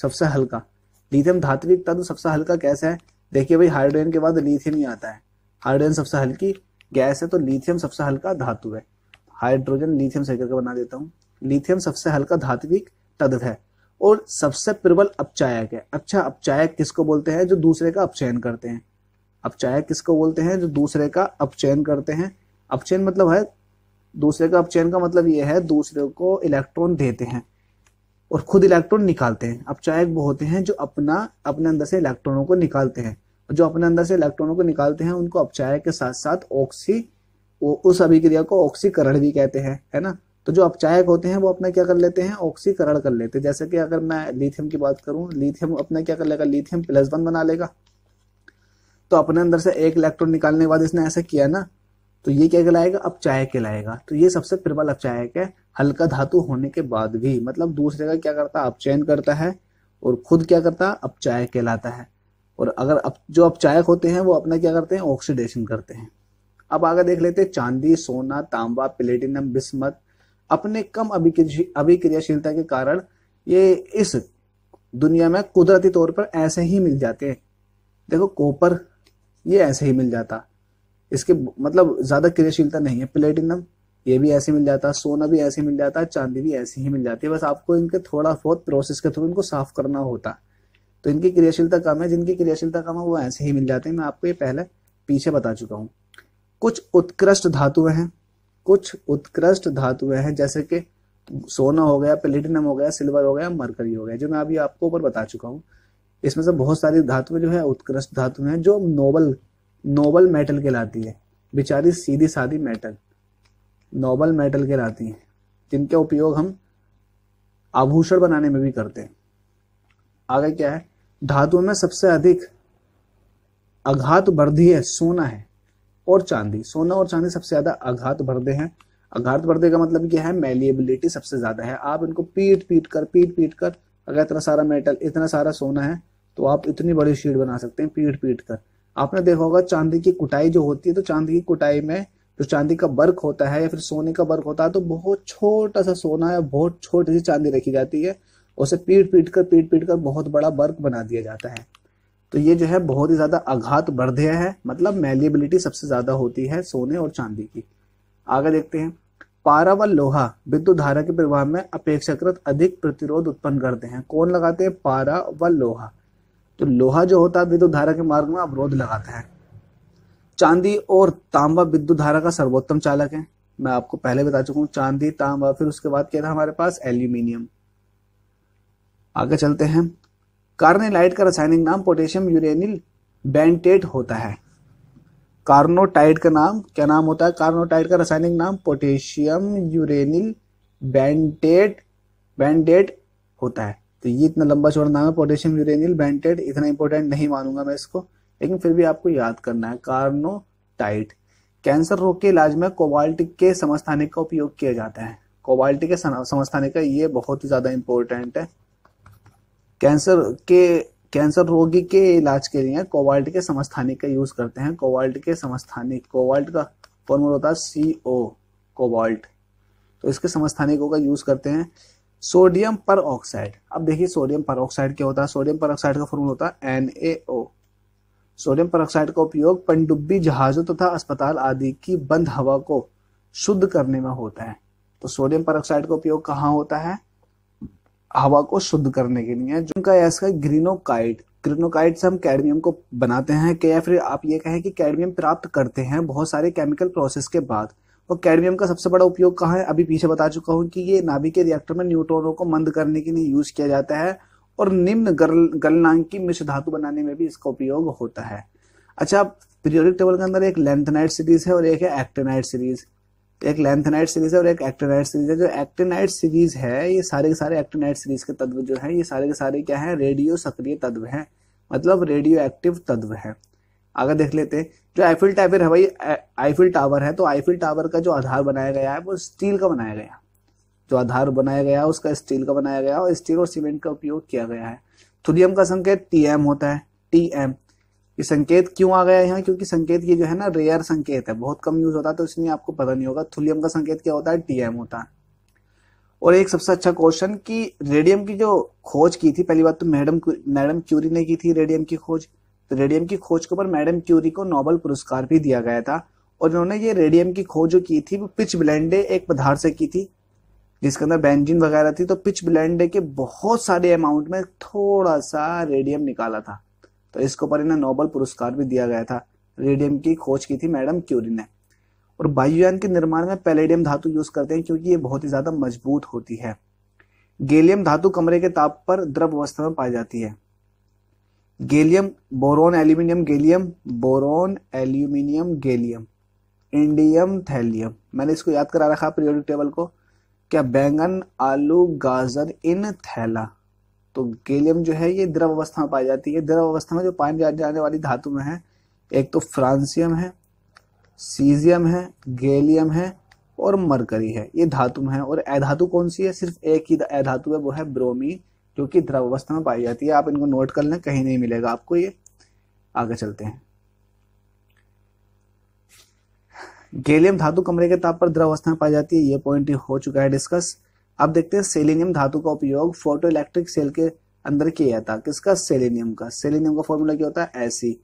सबसे हल्का लिथियम धात्विक तत्व सबसे हल्का कैसा है देखिए भाई हाइड्रोजन के बाद लिथियम ही आता है हाइड्रोजन सबसे हल्की गैस है तो लिथियम सबसे हल्का धातु है हाइड्रोजन लिथियम से करके बना देता हूँ लिथियम सबसे हल्का धात्विक तत्व है और सबसे प्रबल अपचायक है अच्छा अपचायक किसको बोलते हैं जो दूसरे का अपचयन करते हैं अपचायक किसको बोलते हैं जो दूसरे का अपचयन करते हैं अपचयन मतलब है दूसरे का अपचयन का मतलब ये है दूसरे को इलेक्ट्रॉन देते हैं और खुद इलेक्ट्रॉन निकालते हैं अपचायक वो होते हैं जो अपना अपने अंदर से इलेक्ट्रॉनों को निकालते हैं जो अपने अंदर से इलेक्ट्रॉनों को निकालते हैं उनको अपचायक के साथ साथ ऑक्सी उस अभिक्रिया को ऑक्सीकरण भी कहते हैं है ना तो जो अपचायक होते हैं वो अपना क्या कर लेते हैं ऑक्सीकरण कर लेते हैं जैसे कि अगर मैं लिथियम की बात करूं लिथियम अपना क्या कर लेगा लिथियम प्लस वन बना लेगा तो अपने अंदर से एक इलेक्ट्रॉन निकालने के बाद इसने ऐसा किया ना तो ये क्या कहलाएगा अपचायक कहलाएगा तो ये सबसे प्रबल अपचायक है हल्का धातु होने के बाद भी मतलब दूसरे का क्या करता है अपचयन करता है और खुद क्या करता है अपचायक कहलाता है और अगर अप, जो अपचायक होते हैं वो अपना क्या करते हैं ऑक्सीडेशन करते हैं अब आगे देख लेते हैं चांदी सोना तांबा प्लेटिनम बिस्मत अपने कम अभिक्रियाशीलता के कारण ये इस दुनिया में कुदरती तौर पर ऐसे ही मिल जाते हैं देखो कॉपर ये ऐसे ही मिल जाता इसके मतलब ज़्यादा क्रियाशीलता नहीं है प्लेटिनम ये भी ऐसे मिल जाता सोना भी ऐसे मिल जाता चांदी भी ऐसे ही मिल जाती है बस आपको इनके थोड़ा बहुत प्रोसेस के थ्रू इनको साफ करना होता है तो इनकी क्रियाशीलता कम है जिनकी क्रियाशीलता कम है वो ऐसे ही मिल जाते हैं मैं आपको ये पहले पीछे बता चुका हूँ कुछ उत्कृष्ट धातुएं हैं कुछ उत्कृष्ट धातुएं हैं जैसे कि सोना हो गया प्लेटिनम हो गया सिल्वर हो गया मरकरी हो गया जो मैं अभी आपको ऊपर बता चुका हूँ इसमें से बहुत सारी धातुएं जो है उत्कृष्ट धातु हैं जो नोबल नोबल मेटल कहलाती है बेचारी सीधी सादी मेटल नोबल मेटल कहलाती है जिनका उपयोग हम आभूषण बनाने में भी करते हैं आगे क्या है धातुओं में सबसे अधिक अघात वर्धी है सोना है और चांदी सोना और चांदी सबसे ज्यादा अघात वर्धे हैं अघात वर्धे का मतलब क्या है मेलिएबिलिटी सबसे ज्यादा है आप इनको पीट पीट कर पीट पीट कर अगर इतना सारा मेटल इतना सारा सोना है तो आप इतनी बड़ी शीट बना सकते हैं पीट पीट कर आपने देखा होगा चांदी की कुटाई जो होती है तो चांदी की कुटाई में जो चांदी का बर्क होता है या फिर सोने का बर्क होता है तो बहुत छोटा सा सोना या बहुत छोटी सी चांदी रखी जाती है उसे पीट पीट कर पीट पीट कर बहुत बड़ा बर्क बना दिया जाता है तो ये जो है बहुत ही ज्यादा आघात बढ़े है मतलब मेलिएबिलिटी सबसे ज्यादा होती है सोने और चांदी की आगे देखते हैं पारा व लोहा विद्युत धारा के प्रभाव में अपेक्षाकृत अधिक प्रतिरोध उत्पन्न करते हैं कौन लगाते हैं पारा व लोहा तो लोहा जो होता है विद्युत धारा के मार्ग में अवरोध लगाता है चांदी और तांबा विद्युत धारा का सर्वोत्तम चालक है मैं आपको पहले बता चुका हूँ चांदी तांबा फिर उसके बाद क्या था हमारे पास एल्यूमिनियम आगे चलते हैं कार्नेलाइट का रासायनिक नाम पोटेशियम यूरेनिल बैंटेट होता है कार्नोटाइड का नाम क्या नाम होता है कार्नोटाइड का रासायनिक नाम पोटेशियम यूरेनिल बैंटेट बैंडेट होता है तो ये इतना लंबा छोड़ना नाम है पोटेशियम यूरेनिल बैंटेट इतना इंपॉर्टेंट नहीं मानूंगा मैं इसको लेकिन फिर भी आपको याद करना है कार्नोटाइट कैंसर रोग के इलाज में कोबाल्ट के समस्थानिक का उपयोग किया जाता है कोबाल्ट के समस्थानिक का ये बहुत ज़्यादा इंपॉर्टेंट है कैंसर के कैंसर रोगी के इलाज के लिए कोवाल्ट के समस्थानिक का यूज करते हैं कोवाल्ट के समस्थानिक कोवाल्ट का फॉर्मूला होता है सी ओ कोवाल्ट तो इसके समस्थानिकों का यूज करते हैं सोडियम पर ऑक्साइड अब देखिए सोडियम पर ऑक्साइड क्या होता है सोडियम पर ऑक्साइड का फॉर्मूला होता है N A O sodium peroxide का उपयोग पनडुब्बी जहाजों तथा तो अस्पताल आदि की बंद हवा को शुद्ध करने में होता है तो सोडियम पर ऑक्साइड का उपयोग कहाँ होता है हवा को शुद्ध करने के लिए जिनका इसका ग्रीनोकाइट ग्रीनोकाइट से हम कैडमियम को बनाते हैं या फिर आप ये कहें कि कैडमियम प्राप्त करते हैं बहुत सारे केमिकल प्रोसेस के बाद और कैडमियम का सबसे बड़ा उपयोग कहाँ है अभी पीछे बता चुका हूँ कि ये नाभिक के रिएक्टर में न्यूट्रॉनों को मंद करने के लिए यूज किया जाता है और निम्न गल गलनांक की मिश्र धातु बनाने में भी इसका उपयोग होता है अच्छा पीरियोडिक टेबल के अंदर एक लेंथनाइट सीरीज है और एक है एक्टेनाइट सीरीज तो एक लेंथेनाइट सीरीज है और एक एक्टेनाइट सीरीज है जो एक्टेनाइट सीरीज है ये सारे के सारे एक्टेनाइट सीरीज के तत्व जो है ये सारे के सारे क्या है रेडियो सक्रिय तत्व है मतलब रेडियो एक्टिव तत्व है आगे देख लेते हैं जो आईफिल टावर है भाई आईफिल टावर है तो आईफिल टावर का जो आधार बनाया गया है वो स्टील का बनाया गया जो आधार बनाया गया उसका स्टील का बनाया गया और स्टील और सीमेंट का उपयोग किया गया है थुलियम का संकेत टी एम होता है टी एम ये संकेत क्यों आ गया यहाँ क्योंकि संकेत ये जो है ना रेयर संकेत है बहुत कम यूज होता है तो इसलिए आपको पता नहीं होगा थुलियम का संकेत क्या होता है टीएम होता है और एक सबसे अच्छा क्वेश्चन कि रेडियम की जो खोज की थी पहली बात तो मैडम मैडम क्यूरी ने की थी रेडियम की खोज तो रेडियम की खोज के ऊपर मैडम क्यूरी को नोबल पुरस्कार भी दिया गया था और इन्होंने ये रेडियम की खोज जो की थी वो पिच ब्लेंडे एक पदार्थ से की थी जिसके अंदर बेंजिन वगैरह थी तो पिच ब्लेंडे के बहुत सारे अमाउंट में थोड़ा सा रेडियम निकाला था तो इसके ऊपर इन्हें नोबल पुरस्कार भी दिया गया था रेडियम की खोज की थी मैडम क्यूरी ने और वायुयान के निर्माण में पैलेडियम धातु यूज करते हैं क्योंकि ये बहुत ही ज्यादा मजबूत होती है गेलियम धातु कमरे के ताप पर द्रव अवस्था में पाई जाती है gallium boron aluminium gallium boron aluminium gallium indium thallium मैंने इसको याद करा रखा पीरियोडिक टेबल को क्या बैंगन आलू गाजर इन थैला तो गेलियम जो है ये द्रव अवस्था में पाई जाती है द्रव अवस्था में जो पाए जाने वाली धातु में है एक तो फ्रांसियम है सीजियम है गेलियम है और मरकरी है ये धातु में है और अधातु कौन सी है सिर्फ एक ही अधातु है वो है ब्रोमी जो कि द्रव अवस्था में पाई जाती है आप इनको नोट कर लें कहीं नहीं मिलेगा आपको ये आगे चलते हैं गैलियम धातु कमरे के ताप पर द्रव अवस्था में पाई जाती है ये पॉइंट हो चुका है डिस्कस अब देखते हैं सेलेनियम धातु का उपयोग फोटो इलेक्ट्रिक सेल के अंदर किया जाता है किसका सेलेनियम का सेलेनियम का फॉर्मूला क्या होता है एसी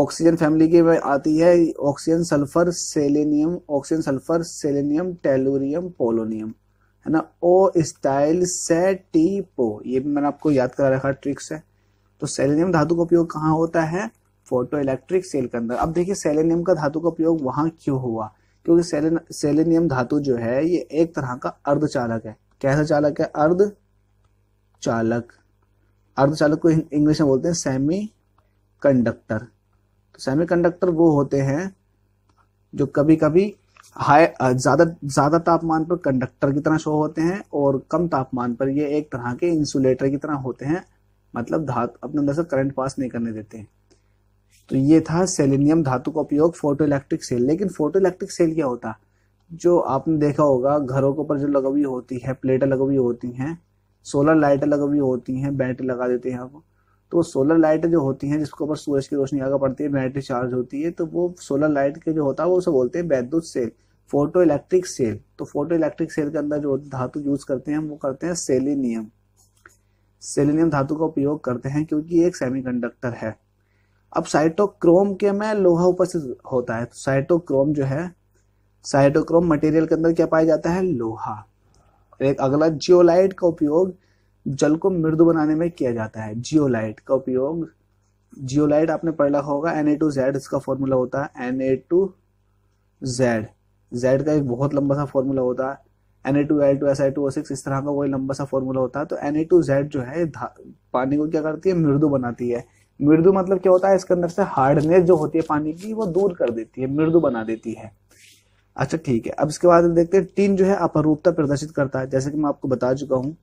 ऑक्सीजन फैमिली की आती है oxygen sulphur selenium oxygen sulphur selenium tellurium polonium है ना ओ स्टाइल से टी पो ये भी मैंने आपको याद करा रखा ट्रिक्स है तो सेलेनियम धातु का उपयोग कहाँ होता है फोटो इलेक्ट्रिक सेल के अंदर अब देखिए सेलेनियम का धातु का उपयोग वहां क्यों हुआ क्योंकि सेलेन सेलेनियम धातु जो है ये एक तरह का अर्धचालक है कैसा चालक है अर्ध चालक अर्धचालक को इंग्लिश में बोलते हैं सेमी कंडक्टर तो सेमी कंडक्टर वो होते हैं जो कभी कभी हाई ज़्यादा ज़्यादा तापमान पर कंडक्टर की तरह शो होते हैं और कम तापमान पर ये एक तरह के इंसुलेटर की तरह होते हैं मतलब धातु अपने अंदर से करंट पास नहीं करने देते हैं तो ये था सेलेनियम धातु का उपयोग फोटो इलेक्ट्रिक सेल लेकिन फोटो इलेक्ट्रिक सेल क्या होता जो आपने देखा होगा घरों के ऊपर जो लगा हुई होती है प्लेटें लगा हुई होती हैं सोलर लाइटें लगा हुई होती हैं बैटरी लगा देते हैं आप तो सोलर लाइटें जो होती हैं जिसके ऊपर सूरज की रोशनी आगे पड़ती है बैटरी चार्ज होती है तो वो सोलर लाइट के जो होता है वो उसे बोलते हैं वैद्युत सेल फोटो इलेक्ट्रिक सेल तो फोटो इलेक्ट्रिक सेल के अंदर जो धातु यूज करते हैं वो करते हैं सेलिनियम सेलिनियम धातु का उपयोग करते हैं क्योंकि एक सेमीकंडक्टर है अब साइटोक्रोम के में लोहा उपस्थित होता है साइटोक्रोम तो जो है साइटोक्रोम मटेरियल के अंदर क्या पाया जाता है लोहा एक अगला जियोलाइट का उपयोग जल को मृदु बनाने में किया जाता है जियोलाइट का उपयोग जियोलाइट आपने पढ़ रखा होगा एन ए टू जेड इसका फॉर्मूला होता है N A two Z Z का एक बहुत लंबा सा फॉर्मूला होता है N A two L two S I two O six इस तरह का कोई लंबा सा फॉर्मूला होता है तो एन ए टू जेड जो है पानी को क्या करती है मृदु बनाती है मृदु मतलब क्या होता है इसके अंदर से हार्डनेस जो होती है पानी की वो दूर कर देती है मृदु बना देती है अच्छा ठीक है अब इसके बाद देखते हैं टिन जो है अपरूपता प्रदर्शित करता है जैसे कि मैं आपको बता चुका हूँ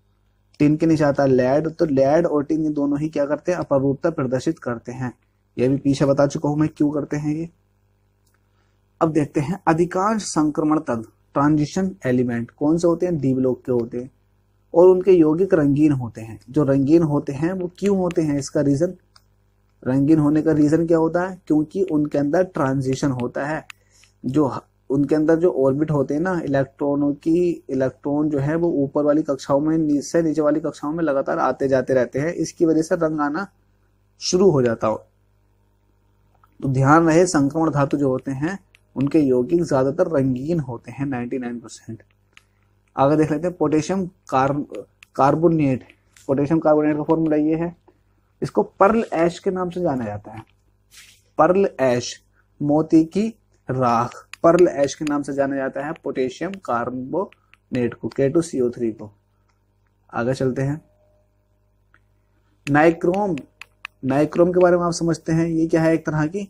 टिन के नीचे आता है लैड तो लैड और टिन ये दोनों ही क्या करते हैं अपरूपता प्रदर्शित करते हैं यह भी पीछे बता चुका हूं मैं क्यों करते हैं ये अब देखते हैं अधिकांश संक्रमण तत्व ट्रांजिशन एलिमेंट कौन से होते हैं डीवलोक के होते हैं और उनके यौगिक रंगीन होते हैं जो रंगीन होते हैं वो क्यों होते हैं इसका रीजन रंगीन होने का रीजन क्या होता है क्योंकि उनके अंदर ट्रांजिशन होता है जो उनके अंदर जो ऑर्बिट होते हैं ना इलेक्ट्रॉनों की इलेक्ट्रॉन जो है वो ऊपर वाली कक्षाओं में से नीचे वाली कक्षाओं में लगातार आते जाते रहते हैं इसकी वजह से रंग आना शुरू हो जाता हो तो ध्यान रहे संक्रमण धातु जो होते हैं उनके यौगिक ज्यादातर रंगीन होते हैं 99 परसेंट आगे देख लेते हैं potassium carb carbonate potassium carbonate का फॉर्मूला ये है इसको पर्ल ऐश के नाम से जाना जाता है पर्ल ऐश मोती की राख पर्ल ऐश के नाम से जाना जाता है पोटेशियम कार्बोनेट को के टू सीओ थ्री को आगे चलते हैं नाइक्रोम नाइक्रोम के बारे में आप समझते हैं ये क्या है एक तरह की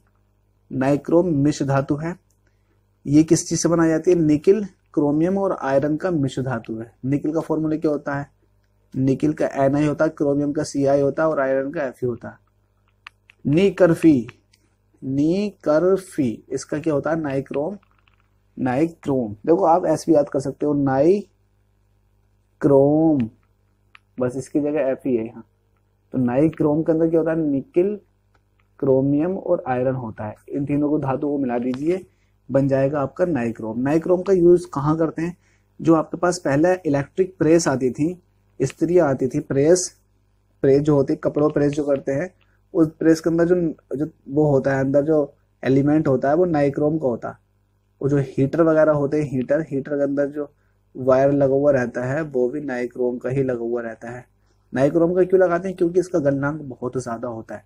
नाइक्रोम मिश्र धातु है ये किस चीज से बनाई जाती है निकिल क्रोमियम और आयरन का मिश्र धातु है निकिल का फॉर्मूला क्या होता है निकिल का एन आई होता क्रोमियम का सी आई होता और आयरन का एफ होता नी करफी इसका क्या होता है नाइक्रोम नाइक्रोम देखो आप ऐसे भी याद कर सकते हो नाई क्रोम बस इसकी जगह एफ ही है यहाँ तो नाइक्रोम के अंदर क्या होता है निकिल क्रोमियम और आयरन होता है इन तीनों को धातु को मिला दीजिए बन जाएगा आपका नाइक्रोम नाइक्रोम का यूज कहाँ करते हैं जो आपके पास पहले इलेक्ट्रिक प्रेस आती थी स्त्री आती थी प्रेस प्रेस जो होती कपड़ों प्रेस जो करते हैं उस प्रेस के अंदर जो जो वो होता है अंदर जो एलिमेंट होता है वो नाइक्रोम का होता है वो जो हीटर वगैरह होते हैं हीटर हीटर के अंदर जो वायर लगा हुआ रहता है वो भी नाइक्रोम का ही लगा हुआ रहता है नाइक्रोम का क्यों लगाते हैं क्योंकि इसका गलनांक बहुत ज़्यादा होता है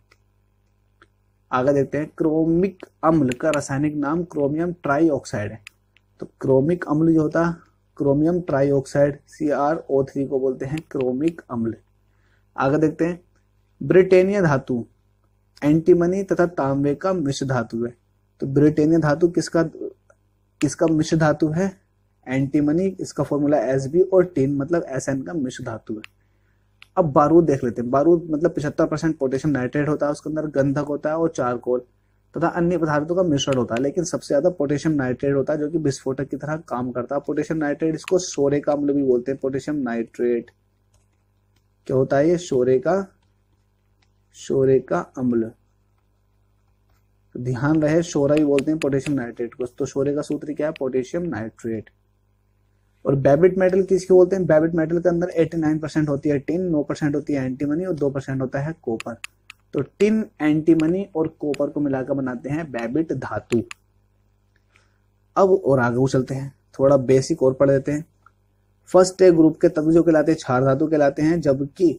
आगे देखते हैं क्रोमिक अम्ल का रासायनिक नाम क्रोमियम ट्राई ऑक्साइड है तो क्रोमिक अम्ल जो होता है chromium trioxide C R O three को बोलते हैं क्रोमिक अम्ल आगे देखते हैं ब्रिटेनिया धातु एंटीमनी तथा तांबे का मिश्र धातु है तो ब्रिटेनिया धातु किसका किसका मिश्र धातु है एंटीमनी इसका फॉर्मूला एस बी और टीन मतलब एस एन का मिश्र धातु है अब बारूद देख लेते हैं बारूद मतलब 75 परसेंट पोटेशियम नाइट्रेट होता है उसके अंदर गंधक होता है और चारकोल तथा अन्य पदार्थों का मिश्रण होता है लेकिन सबसे ज्यादा पोटेशियम नाइट्रेट होता है जो कि विस्फोटक की तरह काम करता है पोटेशियम नाइट्रेट इसको सोरे का अम्ल मतलब भी बोलते हैं पोटेशियम नाइट्रेट क्या होता है ये शोरे का शोरे का अम्ल तो ध्यान रहे शोरा ही बोलते हैं पोटेशियम नाइट्रेट को तो शोरे का सूत्र क्या है पोटेशियम नाइट्रेट और बैबिट मेटल किसके बोलते हैं बैबिट मेटल के अंदर 89 परसेंट होती है टिन 9 परसेंट होती है एंटीमनी और 2 परसेंट होता है कॉपर तो टिन एंटीमनी और कोपर को मिलाकर बनाते हैं बैबिट धातु अब और आगे चलते हैं थोड़ा बेसिक और पढ़ लेते हैं फर्स्ट ए ग्रुप के तत्व जो कहलाते हैं क्षार धातु कहलाते हैं जबकि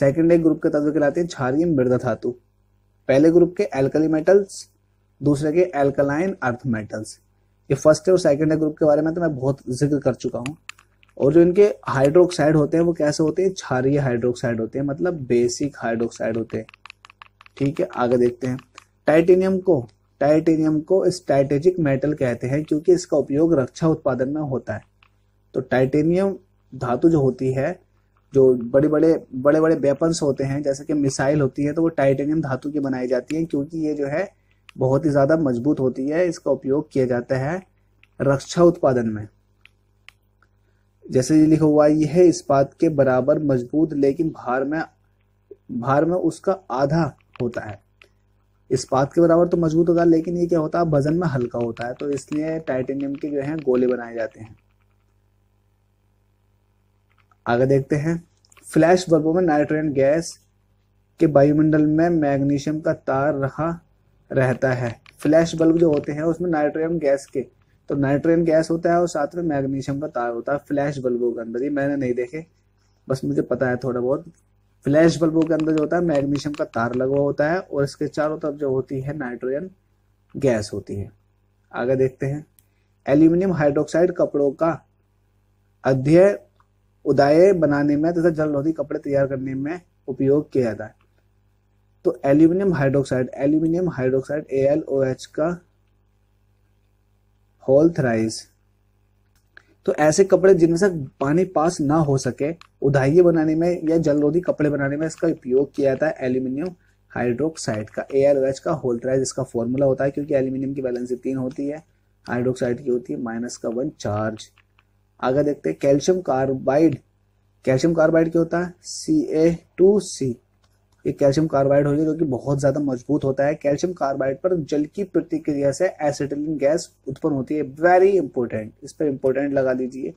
सेकेंड ए ग्रुप के तत्व कहलाते हैं क्षारीय मृदा धातु पहले ग्रुप के एल्कली मेटल्स दूसरे के एल्कलाइन अर्थ मेटल्स ये फर्स्ट और सेकेंड ग्रुप के बारे में तो मैं बहुत जिक्र कर चुका हूँ और जो इनके हाइड्रोक्साइड होते हैं वो कैसे होते हैं क्षारीय हाइड्रोक्साइड होते हैं मतलब बेसिक हाइड्रोक्साइड होते हैं ठीक है आगे देखते हैं टाइटेनियम को टाइटेनियम को स्ट्रैटेजिक मेटल कहते हैं क्योंकि इसका उपयोग रक्षा उत्पादन में होता है तो टाइटेनियम धातु जो होती है जो बड़े बड़े बड़े बड़े वेपन्स होते हैं जैसे कि मिसाइल होती है तो वो टाइटेनियम धातु की बनाई जाती है क्योंकि ये जो है बहुत ही ज़्यादा मजबूत होती है इसका उपयोग किया जाता है रक्षा उत्पादन में जैसे ये लिखा हुआ है इस बात के बराबर मजबूत लेकिन भार में भार में उसका आधा होता है इस बात के बराबर तो मजबूत होता है लेकिन ये क्या होता है वजन में हल्का होता है तो इसलिए टाइटेनियम के जो है गोले बनाए जाते हैं आगे देखते हैं फ्लैश बल्बों में नाइट्रोजन गैस के वायुमंडल में मैग्नीशियम का तार रहा रहता है फ्लैश बल्ब जो होते हैं उसमें नाइट्रोजन गैस के तो नाइट्रोजन गैस होता है और साथ में मैग्नीशियम का तार होता है फ्लैश बल्बों के अंदर ये मैंने नहीं देखे बस मुझे पता है थोड़ा बहुत फ्लैश बल्बों के अंदर जो होता है मैग्नीशियम का तार लगा होता है और इसके चारों तरफ जो होती है नाइट्रोजन गैस होती है आगे देखते हैं एल्यूमिनियम हाइड्रोक्साइड कपड़ों का अध्यय उदाय बनाने में तथा रोधी कपड़े तैयार करने में उपयोग किया जाता है तो aluminium hydroxide aluminium hydroxide A L O H का हॉल थ्राइज तो ऐसे कपड़े जिनमें से पानी पास ना हो सके उधाइये बनाने में या जलरोधी कपड़े बनाने में इसका उपयोग किया जाता है एल्यूमिनियम हाइड्रोक्साइड का ए आर एच का होल्थराइज इसका फॉर्मूला होता है क्योंकि एल्यूमिनियम की बैलेंसी तीन होती है हाइड्रोक्साइड की होती है माइनस का वन चार्ज आगे देखते हैं कैल्शियम कार्बाइड कैल्शियम कार्बाइड क्या होता है सी ए टू सी ये कैल्शियम कार्बाइड होगी जो कि बहुत ज्यादा मजबूत होता है कैल्शियम कार्बाइड पर जल की प्रतिक्रिया से एसिटिलिन गैस उत्पन्न होती है वेरी इंपॉर्टेंट इस पर इंपॉर्टेंट लगा दीजिए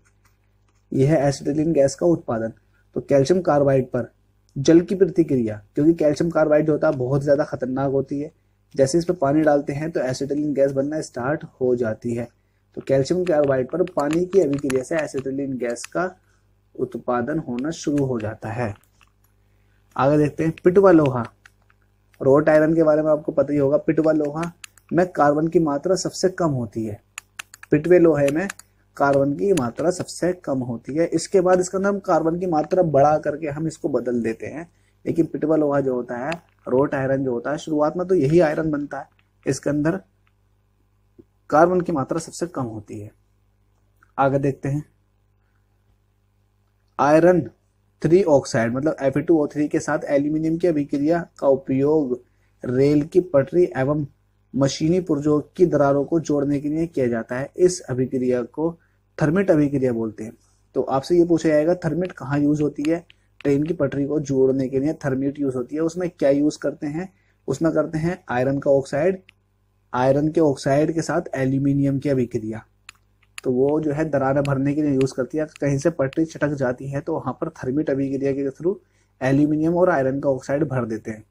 यह है एसिटिलिन गैस का उत्पादन तो कैल्शियम कार्बाइड पर जल की प्रतिक्रिया क्योंकि कैल्शियम कार्बाइड जो होता है बहुत ज्यादा खतरनाक होती है जैसे इस पर पानी डालते हैं तो एसिटिलिन गैस बनना स्टार्ट हो जाती है तो कैल्शियम कार्बाइड पर पानी की अभिक्रिया से एसिटिलिन गैस का उत्पादन होना शुरू हो जाता है आगे देखते हैं पिटवा लोहा रोट आयरन के बारे में आपको पता ही होगा पिटवा लोहा में कार्बन की मात्रा सबसे कम होती है पिटवे लोहे में कार्बन की मात्रा सबसे कम होती है इसके बाद इसका नाम कार्बन की मात्रा बढ़ा करके हम इसको बदल देते हैं लेकिन पिटवा लोहा जो होता है रोट आयरन जो होता है शुरुआत में तो यही आयरन बनता है इसके अंदर कार्बन की मात्रा सबसे कम होती है आगे देखते हैं आयरन थ्री ऑक्साइड मतलब थ्री के साथ एल्यूमिनियम की अभिक्रिया का उपयोग रेल की पटरी एवं मशीनी पुरजो की दरारों को जोड़ने के लिए किया जाता है इस अभिक्रिया को थर्मिट अभिक्रिया बोलते हैं तो आपसे ये पूछा जाएगा थर्मिट कहाँ यूज होती है ट्रेन की पटरी को जोड़ने के लिए थर्मिट यूज होती है उसमें क्या यूज करते हैं उसमें करते हैं आयरन का ऑक्साइड आयरन के ऑक्साइड के साथ एल्यूमिनियम की अभिक्रिया तो वो जो है दरारें भरने के लिए यूज़ करती है कहीं से पटरी छटक जाती है तो वहाँ पर थर्मिट अभिक्रिया के थ्रू एल्यूमिनियम और आयरन का ऑक्साइड भर देते हैं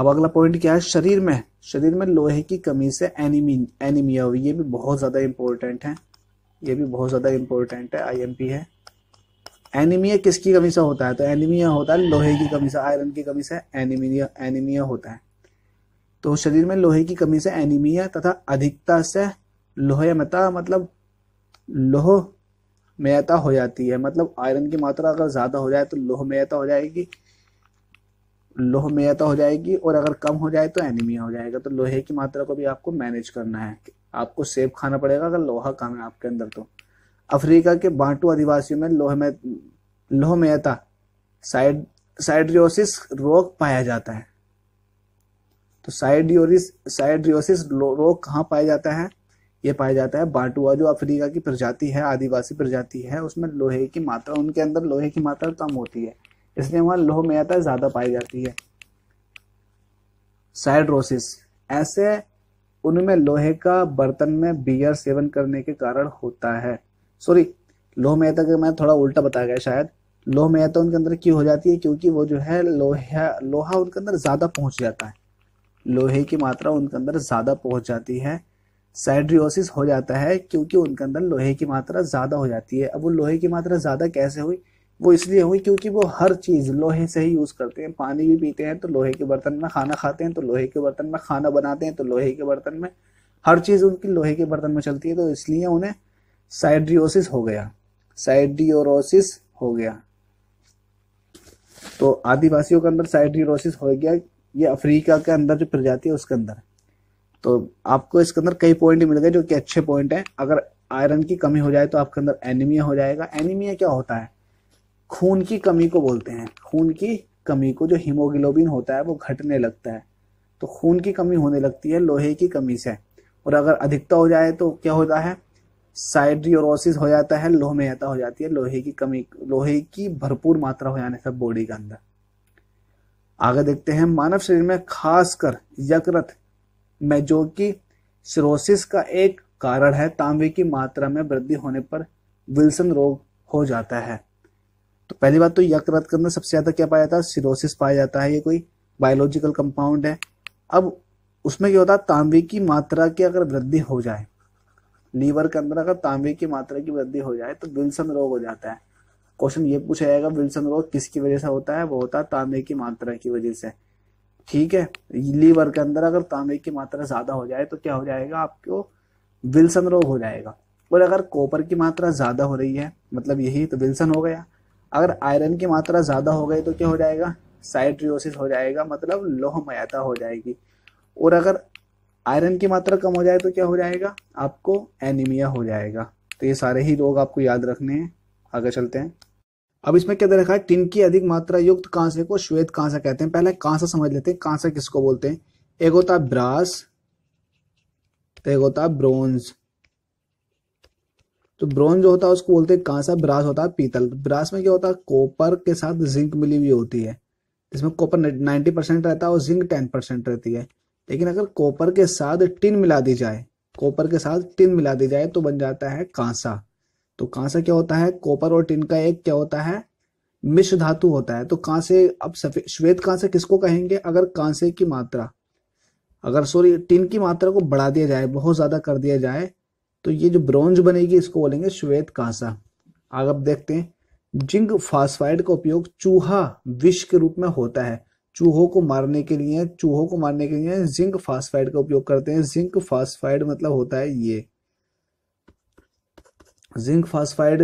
अब अगला पॉइंट क्या है शरीर में शरीर में लोहे की कमी से एनीमी एनीमिया हुई ये भी बहुत ज़्यादा इम्पोर्टेंट है ये भी बहुत ज़्यादा इम्पोर्टेंट है आईएमपी है एनीमिया किसकी कमी से होता है तो एनीमिया होता है लोहे की कमी से आयरन की कमी से एनीमिया एनीमिया होता है तो शरीर में लोहे की कमी से एनीमिया तथा अधिकता से लोहे मता मतलब लोह मेयता हो जाती है मतलब आयरन की मात्रा अगर ज़्यादा हो जाए तो लोह मेयता हो जाएगी लोह मेयता हो जाएगी और अगर कम हो जाए तो एनीमिया हो जाएगा तो लोहे की मात्रा को भी आपको मैनेज करना है आपको सेब खाना पड़ेगा अगर लोहा कम है आपके अंदर तो अफ्रीका के बांटू आदिवासियों में लोह में लोह मेयता साइड साइड्रियोसिस रोग पाया जाता है तो साइड्रियोरिस साइड्रियोसिस रोग कहाँ पाया जाता है ये पाया जाता है बाटुआ जो अफ्रीका की प्रजाति है आदिवासी प्रजाति है उसमें लोहे की मात्रा उनके अंदर लोहे की मात्रा कम होती है इसलिए वहाँ लोह में आता है ज़्यादा पाई जाती है साइड्रोसिस ऐसे उनमें लोहे का बर्तन में बियर सेवन करने के कारण होता है सॉरी लोह मेहता का मैं थोड़ा उल्टा बताया गया शायद लोह मेहता उनके अंदर क्यों हो जाती है क्योंकि वो जो है लोहा लोहा उनके अंदर ज़्यादा पहुंच जाता है लोहे की मात्रा उनके अंदर ज़्यादा पहुंच जाती है साइड्रियोसिस हो जाता है क्योंकि उनके अंदर लोहे की मात्रा ज़्यादा हो जाती है अब वो लोहे की मात्रा ज़्यादा कैसे हुई वो इसलिए हुई क्योंकि वो हर चीज़ लोहे से ही यूज़ करते हैं पानी भी पीते हैं तो लोहे के बर्तन में खाना खाते हैं तो लोहे के बर्तन में खाना बनाते हैं तो लोहे के बर्तन में हर चीज़ उनकी लोहे के बर्तन में चलती है तो इसलिए उन्हें साइड्रियोसिस हो गया साइड्रियोरोसिस हो गया तो आदिवासियों के अंदर साइड्रियोरोसिस हो गया ये अफ्रीका के अंदर जो प्रजाति है उसके अंदर तो आपको इसके अंदर कई पॉइंट मिल गए जो कि अच्छे पॉइंट हैं अगर आयरन की कमी हो जाए तो आपके अंदर एनीमिया हो जाएगा एनीमिया क्या होता है खून की कमी को बोलते हैं खून की कमी को जो हीमोग्लोबिन होता है वो घटने लगता है तो खून की कमी होने लगती है लोहे की कमी से और अगर अधिकता हो जाए तो क्या होता है साइड्रियोरोसिस हो जाता है में हो जाती है लोहे की कमी लोहे की भरपूर मात्रा हो जाने से बॉडी के अंदर आगे देखते हैं मानव शरीर में खासकर यकृत में जो कि सिरोसिस का एक कारण है तांबे की मात्रा में वृद्धि होने पर विल्सन रोग हो जाता है तो पहली बात तो यकृत में सबसे ज़्यादा क्या पाया जाता है सिरोसिस पाया जाता है ये कोई बायोलॉजिकल कंपाउंड है अब उसमें क्या होता है तांबे की मात्रा की अगर वृद्धि हो जाए लीवर के अंदर अगर तांबे की मात्रा की वृद्धि हो जाए तो विल्सन रोग हो जाता है क्वेश्चन ये पूछा जाएगा विल्सन रोग किसकी वजह से होता है वो होता है तांबे की मात्रा की वजह से ठीक है लीवर के अंदर अगर तांबे की मात्रा ज़्यादा हो जाए तो क्या हो जाएगा आपको विल्सन रोग हो जाएगा और अगर कॉपर की मात्रा ज़्यादा हो रही है मतलब यही तो विल्सन हो गया अगर आयरन की मात्रा ज़्यादा हो गई तो क्या हो जाएगा साइट्रियोसिस हो जाएगा मतलब लोह मयाता हो जाएगी और अगर आयरन की मात्रा कम हो जाए तो क्या हो जाएगा आपको एनीमिया हो जाएगा तो ये सारे ही रोग आपको याद रखने हैं आगे चलते हैं अब इसमें क्या दे रखा है टिन की अधिक मात्रा युक्त कांसे को श्वेत कांसा कहते हैं पहले कांसा समझ लेते हैं कांसा किसको बोलते हैं एक होता है ब्रास तो एक होता है ब्रोंज तो ब्रोंज जो होता है उसको बोलते हैं कांसा ब्रास होता है पीतल तो ब्रास में क्या होता है कॉपर के साथ जिंक मिली हुई होती है इसमें कॉपर नाइन्टी परसेंट रहता है और जिंक टेन परसेंट रहती है लेकिन अगर कॉपर के साथ टिन मिला दी जाए कॉपर के साथ टिन मिला दी जाए तो बन जाता है कांसा तो कांसा क्या होता है कॉपर और टिन का एक क्या होता है मिश्र धातु होता है तो कांसे अब सफेद श्वेत कांसे किसको कहेंगे अगर कांसे की मात्रा अगर सॉरी टिन की मात्रा को बढ़ा दिया जाए बहुत ज्यादा कर दिया जाए तो ये जो ब्रॉन्ज बनेगी इसको बोलेंगे श्वेत कांसा आगे आप देखते हैं जिंक फास्फाइड का उपयोग चूहा विष के रूप में होता है चूहों को मारने के लिए चूहों को मारने के लिए जिंक फास्फाइड का उपयोग करते हैं जिंक फास्फाइड मतलब होता है ये जिंक फॉस्फाइड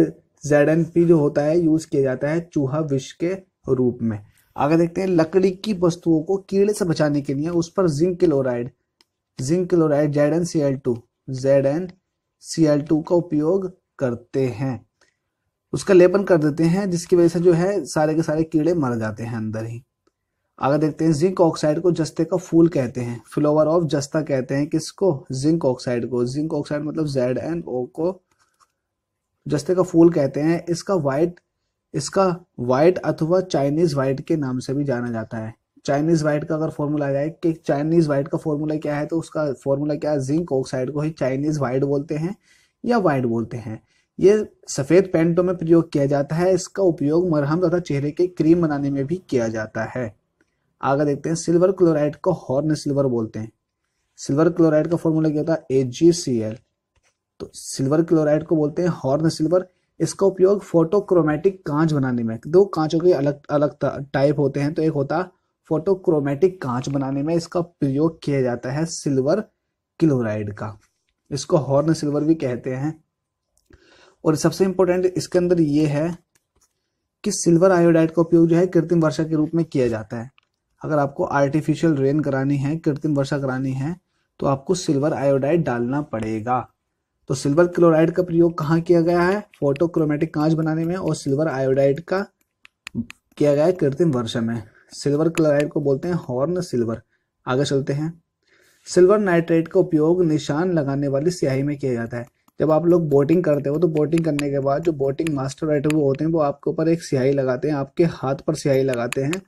जेड जो होता है यूज किया जाता है चूहा विष के रूप में आगे देखते हैं लकड़ी की वस्तुओं को कीड़े से बचाने के लिए उस पर zinc chloride zinc chloride Z N C L two Z C L two का उपयोग करते हैं उसका लेपन कर देते हैं जिसकी वजह से जो है सारे के सारे कीड़े मर जाते हैं अंदर ही आगे देखते हैं जिंक ऑक्साइड को जस्ते का फूल कहते हैं फ्लोवर ऑफ जस्ता कहते हैं किसको जिंक ऑक्साइड को जिंक ऑक्साइड मतलब जेड एन ओ को जस्ते का फूल कहते हैं इसका वाइट इसका वाइट अथवा चाइनीज वाइट के नाम से भी जाना जाता है चाइनीज वाइट का अगर फॉर्मूला आ जाए कि चाइनीज वाइट का फॉर्मूला क्या है तो उसका फॉर्मूला क्या है जिंक ऑक्साइड को ही चाइनीज वाइट बोलते हैं या वाइट बोलते हैं ये सफ़ेद पेंटों में प्रयोग किया जाता है इसका उपयोग मरहम तथा चेहरे के क्रीम बनाने में भी किया जाता है आगे देखते हैं सिल्वर क्लोराइड को हॉर्न सिल्वर बोलते हैं सिल्वर क्लोराइड का फॉर्मूला क्या होता है ए सी एल तो सिल्वर क्लोराइड को बोलते हैं हॉर्न सिल्वर इसका उपयोग फोटोक्रोमेटिक कांच बनाने में दो कांचों के अलग अलग टाइप होते हैं तो एक होता फोटोक्रोमेटिक कांच बनाने में इसका प्रयोग किया जाता है सिल्वर क्लोराइड का इसको हॉर्न सिल्वर भी कहते हैं और सबसे इंपॉर्टेंट इसके अंदर ये है कि सिल्वर आयोडाइड का उपयोग जो है कृत्रिम वर्षा के रूप में किया जाता है अगर आपको आर्टिफिशियल रेन करानी है कृत्रिम वर्षा करानी है तो आपको सिल्वर आयोडाइड डालना पड़ेगा तो सिल्वर क्लोराइड का प्रयोग कहाँ किया गया है फोटोक्रोमेटिक कांच बनाने में और सिल्वर आयोडाइड का किया गया है कृत्रिम वर्षा में सिल्वर क्लोराइड को बोलते हैं हॉर्न सिल्वर आगे चलते हैं सिल्वर नाइट्रेट का उपयोग निशान लगाने वाली स्याही में किया जाता है जब आप लोग बोटिंग करते हो तो बोटिंग करने के बाद जो बोटिंग मास्टर राइटर वो होते हैं वो आपके ऊपर एक स्याही लगाते हैं आपके हाथ पर स्याही लगाते हैं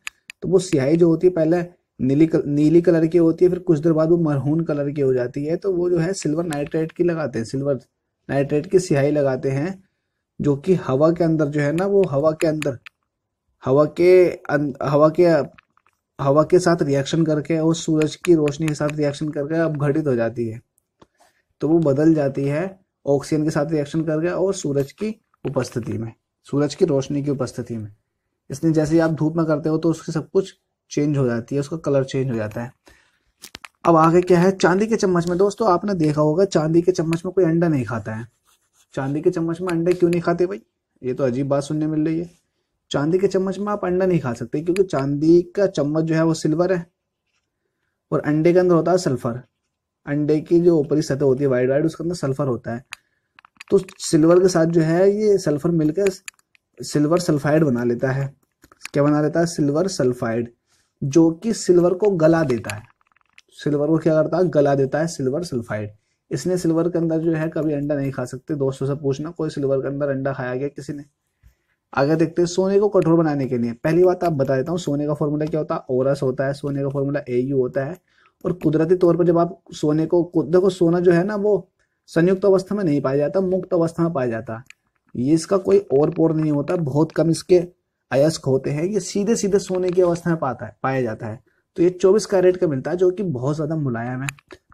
तो वो स्याही जो होती है पहले नीली कल, नीली कलर की होती है फिर कुछ देर बाद वो मरहून कलर की हो जाती है तो वो जो है सिल्वर नाइट्रेट की लगाते हैं सिल्वर नाइट्रेट की सियाही लगाते हैं जो कि हवा के अंदर जो है ना वो हवा के अंदर हवा के अं, हवा के हवा के साथ रिएक्शन करके और सूरज की रोशनी के साथ रिएक्शन करके अब घटित हो जाती है तो वो बदल जाती है ऑक्सीजन के साथ रिएक्शन करके और सूरज की उपस्थिति में सूरज की रोशनी की उपस्थिति में इसलिए जैसे आप धूप में करते हो तो उसके सब कुछ चेंज हो जाती है उसका कलर चेंज हो जाता है अब आगे क्या है चांदी के चम्मच में दोस्तों आपने देखा होगा चांदी के चम्मच में कोई अंडा नहीं खाता है चांदी के चम्मच में अंडे क्यों नहीं खाते भाई ये तो अजीब बात सुनने मिल रही है चांदी के चम्मच में आप अंडा नहीं खा सकते क्योंकि चांदी का चम्मच जो है वो सिल्वर है और अंडे के अंदर होता है सल्फर अंडे की जो ऊपरी सतह होती है वाइट वाइट उसके अंदर सल्फर होता है तो सिल्वर के साथ जो है ये सल्फर मिलकर सिल्वर सल्फाइड बना लेता है क्या बना लेता है सिल्वर सल्फाइड जो कि सिल्वर को गला देता है सिल्वर को क्या करता है गला देता है सिल्वर सल्फाइड इसने सिल्वर के अंदर जो है कभी अंडा नहीं खा सकते दोस्तों से पूछना कोई सिल्वर के अंदर अंडा खाया गया किसी ने आगे देखते हैं सोने को कठोर बनाने के लिए पहली बात आप बता देता हूँ सोने का फॉर्मूला क्या होता है ओरस होता है सोने का फॉर्मूला ए यू होता है और कुदरती तौर पर जब आप सोने को देखो सोना जो है ना वो संयुक्त अवस्था में नहीं पाया जाता मुक्त अवस्था में पाया जाता ये इसका कोई और पोर नहीं होता बहुत कम इसके अयस्क होते हैं ये सीधे सीधे सोने की अवस्था में पाता है पाया जाता है तो ये चौबीस कैरेट का मिलता है जो कि बहुत ज़्यादा मुलायम है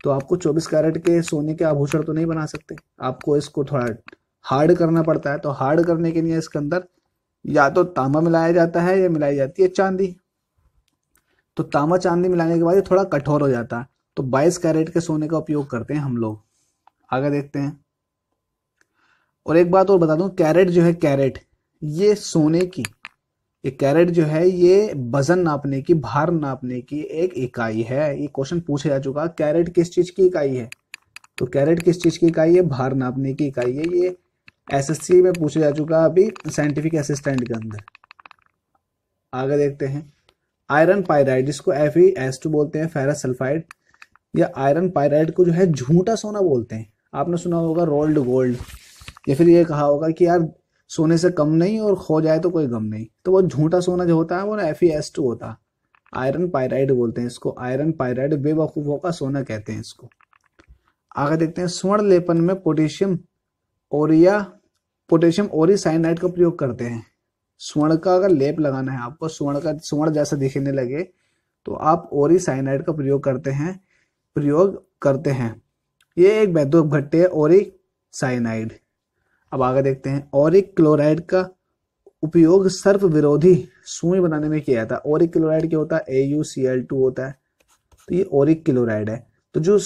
तो आपको चौबीस कैरेट के सोने के आभूषण तो नहीं बना सकते आपको इसको थोड़ा हार्ड करना पड़ता है तो हार्ड करने के लिए इसके अंदर या तो तांबा मिलाया जाता है या मिलाई जाती है चांदी तो तांबा चांदी मिलाने के बाद ये थोड़ा कठोर हो जाता है तो 22 कैरेट के सोने का उपयोग करते हैं हम लोग आगे देखते हैं और एक बात और बता दूं कैरेट जो है कैरेट ये सोने की ये कैरेट जो है ये वजन नापने की भार नापने की एक इकाई है ये क्वेश्चन पूछा जा चुका कैरेट किस चीज की इकाई है तो कैरेट किस चीज की इकाई है भार नापने की इकाई है ये एसएससी में पूछा जा चुका अभी साइंटिफिक असिस्टेंट के अंदर आगे देखते हैं आयरन पायराइड जिसको एफ ई एस टू बोलते हैं फेरस सल्फाइड या आयरन पायराइड को जो है झूठा सोना बोलते हैं आपने सुना होगा रोल्ड गोल्ड या फिर ये कहा होगा कि यार सोने से कम नहीं और खो जाए तो कोई गम नहीं तो वो झूठा सोना जो होता है वो ना एफ एस टू होता है आयरन पायराइड बोलते हैं इसको आयरन पायराइड बेवकूफ़ों का सोना कहते हैं इसको आगे देखते हैं स्वर्ण लेपन में पोटेशियम और या पोटेशियम और साइनाइड का प्रयोग करते हैं स्वर्ण का अगर लेप लगाना है आपको स्वर्ण का स्वर्ण जैसा दिखने लगे तो आप और साइनाइड का प्रयोग करते हैं प्रयोग करते हैं ये एक वैद्युत भट्टे और साइनाइड अब आगे देखते हैं और क्लोराइड का उपयोग सर्फ विरोधी सुई बनाने में किया जाता है और क्लोराइड क्या होता है A U C L two होता है तो ये औरिक क्लोराइड है तो जो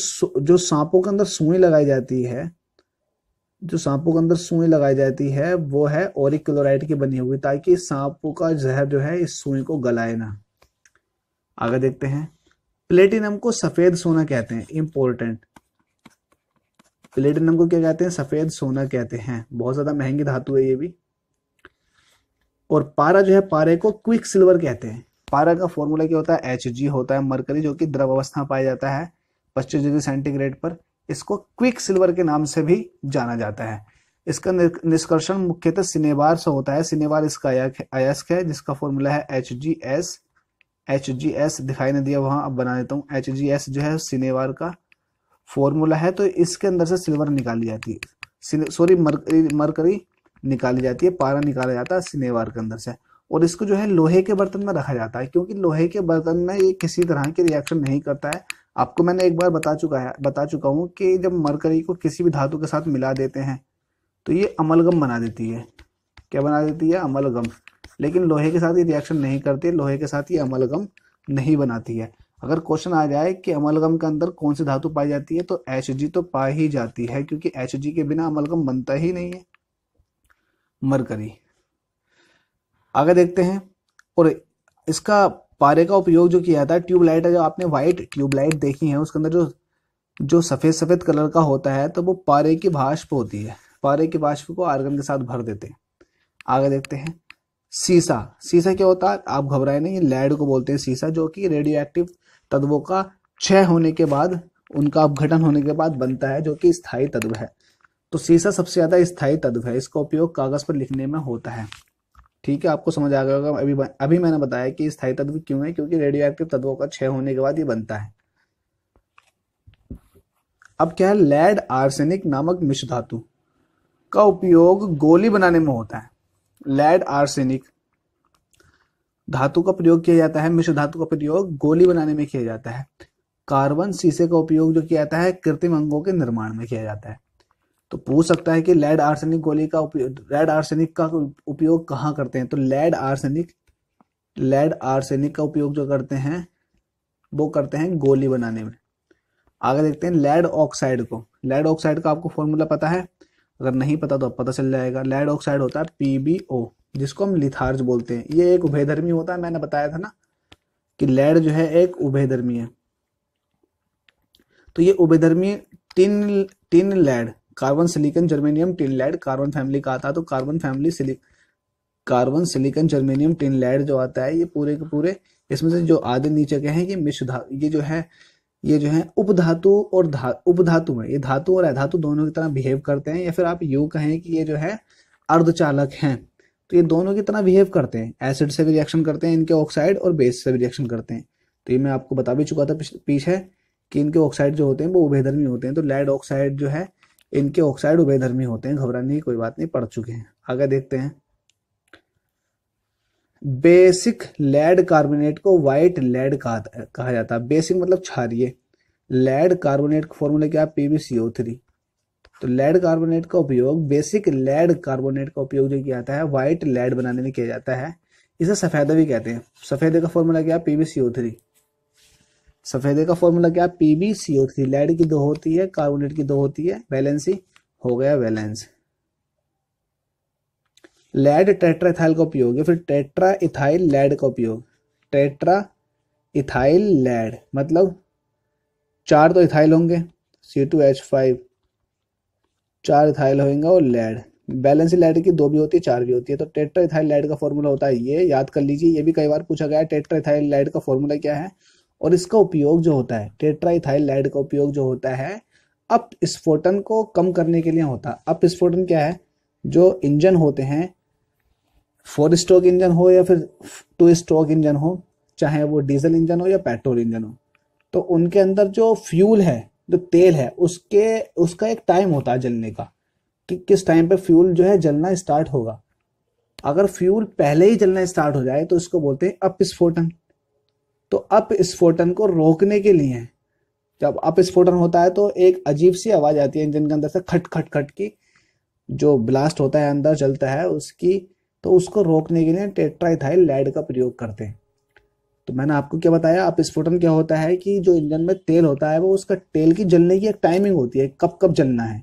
जो सांपों के अंदर सुई लगाई जाती है जो सांपों के अंदर सुई लगाई जाती है वो है औरिक क्लोराइड की बनी हुई ताकि सांपों का जहर जो है इस सुई को गलाए ना आगे देखते हैं प्लेटिनम को सफ़ेद सोना कहते हैं इम्पोर्टेंट प्लेटिनम को क्या कहते हैं सफेद सोना कहते हैं बहुत ज्यादा महंगी धातु है ये भी और पारा जो है पारे को क्विक सिल्वर कहते हैं पारा का फॉर्मूला क्या होता है एच जी होता है मरकरी जो कि द्रव अवस्था पाया जाता है पच्चीस डिग्री सेंटीग्रेड पर इसको क्विक सिल्वर के नाम से भी जाना जाता है इसका निष्कर्षण मुख्यतः सिनेवार से होता है सिनेवार इसका अयस्क है जिसका फॉर्मूला है H G S H G S दिखाई नहीं दिया वहां अब बना देता हूँ एच जी एस जो है सिनेवार का फॉर्मूला है तो इसके अंदर से सिल्वर निकाली जाती है सॉरी मरकरी मरकरी निकाली जाती है पारा निकाला जाता है सिनेवार के अंदर से और इसको जो है लोहे के बर्तन में रखा जाता है क्योंकि लोहे के बर्तन में ये किसी तरह के रिएक्शन नहीं करता है आपको मैंने एक बार बता चुका है बता चुका हूँ कि जब मरकरी को किसी भी धातु के साथ मिला देते हैं तो ये अमलगम बना देती है क्या बना देती है अमलगम लेकिन लोहे के साथ ये रिएक्शन नहीं करती लोहे के साथ ये अमलगम नहीं बनाती है अगर क्वेश्चन आ जाए कि अमलगम के अंदर कौन सी धातु पाई जाती है तो एच जी तो पाई ही जाती है क्योंकि एच जी के बिना अमलगम बनता ही नहीं है मरकरी आगे देखते हैं और इसका पारे का उपयोग जो किया जाता है ट्यूबलाइट है जो आपने व्हाइट ट्यूबलाइट देखी है उसके अंदर जो जो सफ़ेद सफ़ेद कलर का होता है तो वो पारे की भाष्प होती है पारे की भाष्प को आर्गन के साथ भर देते हैं आगे देखते हैं सीसा सीसा क्या होता है आप घबराए नहीं लैड को बोलते हैं सीसा जो कि रेडियो एक्टिव तत्वों का क्षय होने के बाद उनका अपघटन होने के बाद बनता है जो कि स्थायी तत्व है तो सीसा सबसे ज्यादा स्थायी तत्व है इसका उपयोग कागज पर लिखने में होता है ठीक है आपको समझ आ गया होगा अभी अभी मैंने बताया कि स्थायी तत्व क्यों है क्योंकि रेडियो एक्टिव तत्वों का क्षय होने के बाद ये बनता है अब क्या है लेड आर्सेनिक नामक मिश्र धातु का उपयोग गोली बनाने में होता है लेड आर्सेनिक धातु का प्रयोग किया जाता है मिश्र धातु का प्रयोग गोली बनाने में किया जाता है कार्बन सीसे का उपयोग जो किया जाता है कृत्रिम अंगों के निर्माण में किया जाता है तो पूछ सकता है कि लेड आर्सेनिक गोली का उपयोग लेड आर्सेनिक का उपयोग कहाँ करते हैं तो लेड आर्सेनिक लेड आर्सेनिक का उपयोग जो करते हैं वो करते हैं गोली बनाने में आगे देखते हैं लेड ऑक्साइड को लेड ऑक्साइड का आपको फॉर्मूला पता है अगर नहीं पता तो पता चल जाएगा लेड ऑक्साइड होता है पीबीओ जिसको हम लिथार्ज बोलते हैं ये एक उभयधर्मी होता है मैंने बताया था ना कि लेड जो है एक उभयधर्मी है तो ये उभयधर्मी tin tin lead carbon silicon germanium tin lead carbon family का आता है तो carbon family silic carbon silicon germanium tin lead जो आता है ये पूरे के पूरे इसमें से जो आधे नीचे के हैं ये मिश्र धातु ये जो है ये जो है उपधातु और धा उपधातु में ये धातु और अधातु दोनों की तरह बिहेव करते हैं या फिर आप यू कहें कि ये जो है अर्धचालक हैं तो ये दोनों की तरह बिहेव करते हैं एसिड से भी रिएक्शन करते हैं इनके ऑक्साइड और बेस से भी रिएक्शन करते हैं तो ये मैं आपको बता भी चुका था पीछे कि इनके ऑक्साइड जो होते हैं वो उभयधर्मी होते हैं तो लेड ऑक्साइड जो है इनके ऑक्साइड उभयधर्मी होते हैं घबराने की कोई बात नहीं पड़ चुके हैं आगे देखते हैं बेसिक लेड कार्बोनेट को वाइट लेड कहा जाता है बेसिक मतलब क्षारिय लेड कार्बोनेट का फॉर्मूला क्या पीबीसीओ थ्री तो लेड कार्बोनेट का उपयोग बेसिक लेड कार्बोनेट का उपयोग जो किया जाता है व्हाइट लेड बनाने में किया जाता है इसे सफेदा भी कहते हैं सफेदे का फॉर्मूला क्या पीबीसीओ थ्री सफेदे का फॉर्मूला क्या पीबीसीओ थ्री लेड की दो होती है कार्बोनेट की दो होती है वैलेंसी हो गया बैलेंस लेड टेट्रा इथाइल का उपयोग या फिर टेट्रा इथाइल लेड का उपयोग टेट्रा इथाइल लेड मतलब चार तो इथाइल होंगे सी टू एच फाइव चार इथाइल होंगे और लेड बैलेंस लेड की दो भी होती है चार भी होती है तो टेट्रा इथाइल लेड का फॉर्मूला होता है ये याद कर लीजिए ये भी कई बार पूछा गया है टेट्रा इथाइल लेड का फॉर्मूला क्या है और इसका उपयोग जो होता है टेट्रा इथाइल लेड का उपयोग जो होता है अप स्फोटन को कम करने के लिए होता है अप स्फोटन क्या है जो इंजन होते हैं फोर स्ट्रोक इंजन हो या फिर टू स्ट्रोक इंजन हो चाहे वो डीजल इंजन हो या पेट्रोल इंजन हो तो उनके अंदर जो फ्यूल है जो तेल है उसके उसका एक टाइम होता है जलने का कि किस टाइम पे फ्यूल जो है जलना स्टार्ट होगा अगर फ्यूल पहले ही जलना स्टार्ट हो जाए तो इसको बोलते हैं अपस्फोटन तो अपस्फोटन को रोकने के लिए जब अपस्फोटन होता है तो एक अजीब सी आवाज आती है इंजन के अंदर से खट खट खट की जो ब्लास्ट होता है अंदर जलता है उसकी तो उसको रोकने के लिए टेट्राइथाइल लैड का प्रयोग करते हैं तो मैंने आपको क्या बताया स्फोटन क्या होता है कि जो इंजन में तेल होता है वो उसका तेल की जलने की एक टाइमिंग होती है कब कब जलना है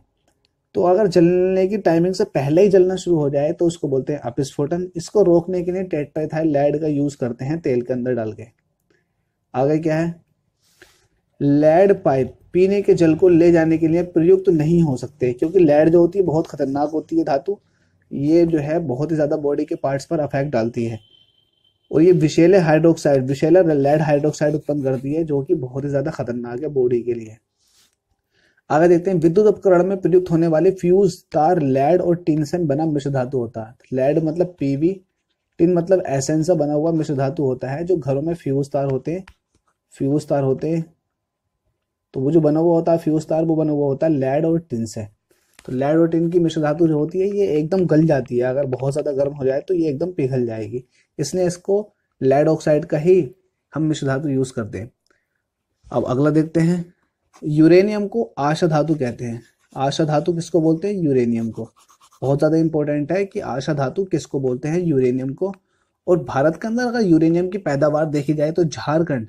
तो अगर जलने की टाइमिंग से पहले ही जलना शुरू हो जाए तो उसको बोलते हैं अपस्फोटन इसको रोकने के लिए टेट्राइथाइल लैड का यूज़ करते हैं तेल के अंदर डाल के आगे क्या है लैड पाइप पीने के जल को ले जाने के लिए प्रयुक्त तो नहीं हो सकते क्योंकि लैड जो होती है बहुत खतरनाक होती है धातु ये जो है बहुत ही ज़्यादा बॉडी के पार्ट्स पर अफेक्ट डालती है और ये विशेले हाइड्रोक्साइड विशेला लेड हाइड्रोक्साइड उत्पन्न करती है जो कि बहुत ही ज़्यादा खतरनाक है बॉडी के लिए आगे देखते हैं विद्युत उपकरण में प्रयुक्त होने वाले फ्यूज तार लेड और से बना मिश्र धातु होता है लेड मतलब पीवी टिन मतलब एसेंस बना हुआ मिश्र धातु होता है जो घरों में फ्यूज तार होते हैं फ्यूज तार होते हैं तो वो जो बना हुआ होता है फ्यूज तार वो बना हुआ होता है लेड और टिन से तो लैडोटिन की मिश्र धातु जो होती है ये एकदम गल जाती है अगर बहुत ज़्यादा गर्म हो जाए तो ये एकदम पिघल जाएगी इसलिए इसको लेड ऑक्साइड का ही हम मिश्र धातु यूज़ करते हैं अब अगला देखते हैं यूरेनियम को आशा धातु कहते हैं आशा धातु किसको बोलते हैं यूरेनियम को बहुत ज़्यादा इंपॉर्टेंट है कि आशा धातु किसको बोलते हैं यूरेनियम को और भारत के अंदर अगर यूरेनियम की पैदावार देखी जाए तो झारखंड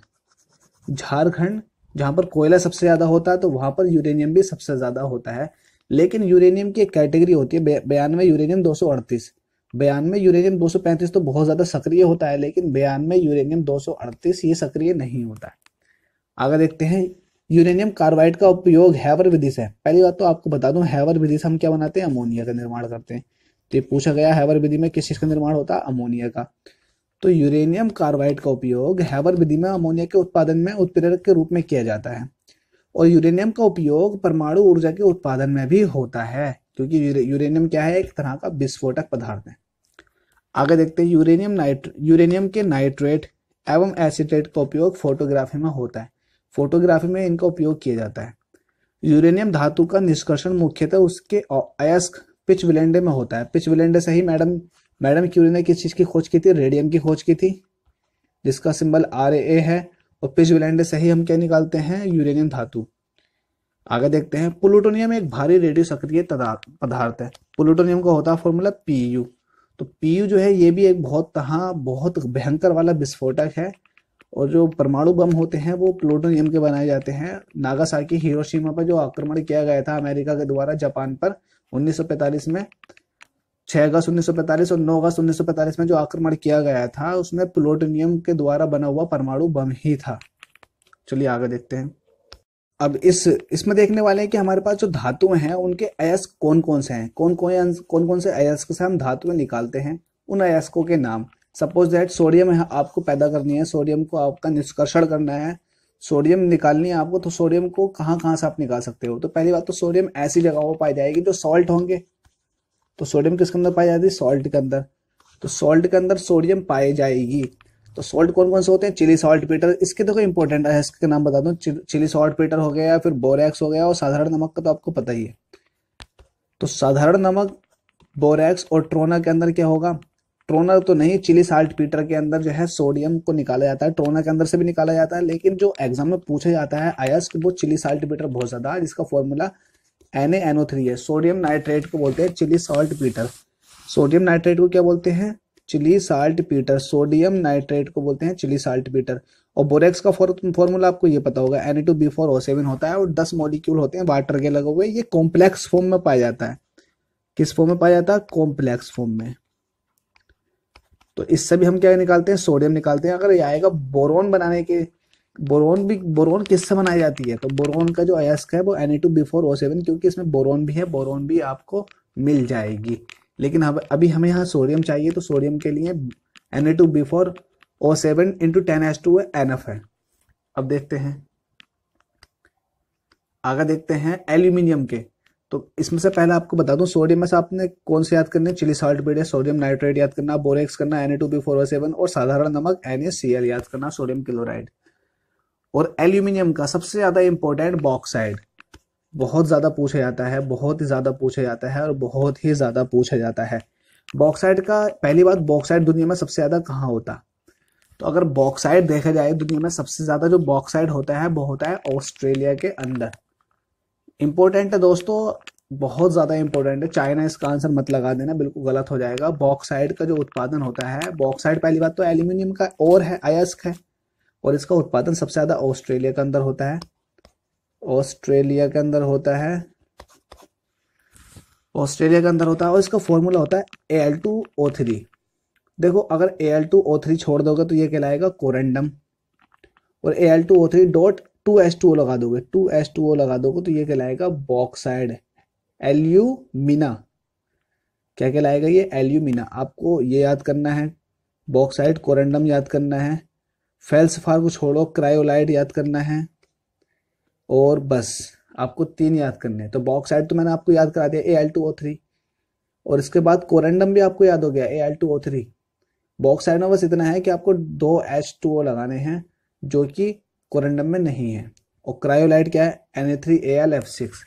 झारखंड जहाँ पर कोयला सबसे ज़्यादा होता है तो वहाँ पर यूरेनियम भी सबसे ज़्यादा होता है लेकिन यूरेनियम की एक कैटेगरी होती है बयानवे यूरेनियम दो सौ अड़तीस बयानवे यूरेनियम दो सौ पैंतीस तो बहुत ज़्यादा सक्रिय होता है लेकिन बयानवे यूरेनियम दो सौ अड़तीस ये सक्रिय नहीं होता है आगे देखते हैं यूरेनियम कार्बाइड का उपयोग हैवर विधि से पहली बात तो आपको बता दूं हैवर विधि से हम क्या बनाते हैं अमोनिया का निर्माण करते हैं तो ये पूछा गया हैवर विधि में किस चीज़ का निर्माण होता है अमोनिया का तो यूरेनियम कार्बाइड का उपयोग हैवर विधि में अमोनिया के उत्पादन में उत्प्रेरक के रूप में किया जाता है और यूरेनियम का उपयोग परमाणु ऊर्जा के उत्पादन में भी होता है क्योंकि यूरेनियम क्या है एक तरह का विस्फोटक पदार्थ है आगे देखते हैं यूरेनियम नाइट यूरेनियम के नाइट्रेट एवं एसिटेट का उपयोग फोटोग्राफी में होता है फोटोग्राफी में इनका उपयोग किया जाता है यूरेनियम धातु का निष्कर्षण मुख्यतः उसके अयस्क पिच विलेंडे में होता है पिच विलेंडे से ही मैडम मैडम क्यूरी ने किस चीज़ की खोज की थी रेडियम की खोज की थी जिसका सिंबल आर ए है और पिच ब्लैंडर से ही हम क्या निकालते हैं यूरेनियम धातु आगे देखते हैं प्लूटोनियम एक भारी रेडियो सक्रिय पदार्थ है प्लूटोनियम का होता है फॉर्मूला पी यू तो पी यू जो है ये भी एक बहुत तहा बहुत भयंकर वाला विस्फोटक है और जो परमाणु बम होते हैं वो प्लूटोनियम के बनाए जाते हैं नागासाकी हिरोशिमा पर जो आक्रमण किया गया था अमेरिका के द्वारा जापान पर 1945 में छह अगस्त उन्नीस सौ और नौ अगस्त उन्नीस सौ में जो आक्रमण किया गया था उसमें प्लूटोनियम के द्वारा बना हुआ परमाणु बम ही था चलिए आगे देखते हैं अब इस इसमें देखने वाले हैं कि हमारे पास जो धातु हैं उनके अयस्क कौन कौन से हैं कौन कौन कौन कौन से अयस्क से हम धातुएं निकालते हैं उन अयस्कों के नाम सपोज दैट सोडियम है आपको पैदा करनी है सोडियम को आपका निष्कर्षण करना है सोडियम निकालनी है आपको तो सोडियम को कहाँ कहाँ से आप निकाल सकते हो तो पहली बात तो सोडियम ऐसी जगहों पर पाई जाएगी जो सॉल्ट होंगे तो सोडियम किसके अंदर पाई जाती है सॉल्ट के अंदर तो सॉल्ट के अंदर सोडियम पाई जाएगी तो सॉल्ट कौन कौन से होते हैं चिली सॉल्ट पेटर इसके देखो तो इंपॉर्टेंट है इसके नाम बता दूँ चिली सॉल्ट पेटर हो गया फिर बोरेक्स हो गया और साधारण नमक का तो आपको पता ही है तो साधारण नमक बोरेक्स और ट्रोना के अंदर क्या होगा ट्रोना तो नहीं चिली साल्ट पीटर के अंदर जो है सोडियम को निकाला जाता है ट्रोना के अंदर से भी निकाला जाता है लेकिन जो एग्जाम में पूछा जाता है आयस वो चिली साल्ट पीटर बहुत ज़्यादा है जिसका formula N N O three है सोडियम नाइट्रेट को बोलते हैं Chile saltpetre sodium nitrate को क्या बोलते हैं Chile saltpetre sodium nitrate को बोलते हैं चिली साल्ट पीटर और बोरेक्स का फॉर्मूला आपको ये पता होगा N A two B four O seven होता है और दस मॉलिक्यूल होते हैं वाटर के लगे हुए ये कॉम्प्लेक्स फॉर्म में पाया जाता है किस फॉर्म में पाया जाता है कॉम्प्लेक्स फॉर्म में तो इससे भी हम क्या निकालते हैं सोडियम निकालते हैं अगर ये आएगा बोरोन बनाने के बोरोन भी बोरोन किससे बनाई जाती है तो बोरोन का जो अयस्क है वो N two before O seven क्योंकि इसमें बोरोन भी है बोरोन भी आपको मिल जाएगी लेकिन अब अभी हमें यहाँ सोडियम चाहिए तो सोडियम के लिए N A two before O seven into ten S two N F है अब देखते हैं आगे देखते हैं एल्यूमिनियम के तो इसमें से पहले आपको बता दूं सोडियम में से आपने कौन से याद करने Chile saltpetre sodium nitrate याद करना बोरेक्स करना N A two B four seven और साधारण नमक एन सी एल याद करना सोडियम क्लोराइड और एल्यूमिनियम का सबसे ज़्यादा इंपॉर्टेंट बॉक्साइड बहुत ज़्यादा पूछा जाता है बहुत ही ज़्यादा पूछा जाता है और बहुत ही ज़्यादा पूछा जाता है बॉक्साइड का पहली बात बॉक्साइड दुनिया में सबसे ज़्यादा कहाँ होता तो अगर बॉक्साइड देखा जाए दुनिया में सबसे ज़्यादा जो बॉक्साइड होता है वो होता है ऑस्ट्रेलिया के अंदर इंपॉर्टेंट है दोस्तों बहुत ज़्यादा इंपॉर्टेंट है चाइना इसका आंसर मत लगा देना बिल्कुल गलत हो जाएगा बॉक्साइड का जो उत्पादन होता है बॉक्साइड पहली बात तो एल्यूमिनियम का और है अयस्क है और इसका उत्पादन सबसे ज़्यादा ऑस्ट्रेलिया के अंदर होता है ऑस्ट्रेलिया के अंदर होता है ऑस्ट्रेलिया के अंदर होता है और इसका फॉर्मूला होता है A L two O three देखो अगर A L two O three छोड़ दोगे तो ये कहलाएगा कोरेंडम और A L two O three dot two S two O लगा दोगे टू एस टू ओ लगा दोगे तो ये कहलाएगा बॉक्साइड एल्यूमिना क्या कहलाएगा ये एल्यूमिना आपको ये याद करना है बॉक्साइड कोरेंडम याद करना है फेल्सफार को छोड़ो क्रायोलाइट याद करना है और बस आपको तीन याद करने हैं तो बॉक्साइड तो मैंने आपको याद करा दिया A L two O three और इसके बाद कोरेंडम भी आपको याद हो गया A L two O three bauxite में बस इतना है कि आपको दो एच टू ओ लगाने हैं जो कि कोरेंडम में नहीं है और क्रायोलाइट क्या है N A three A L F six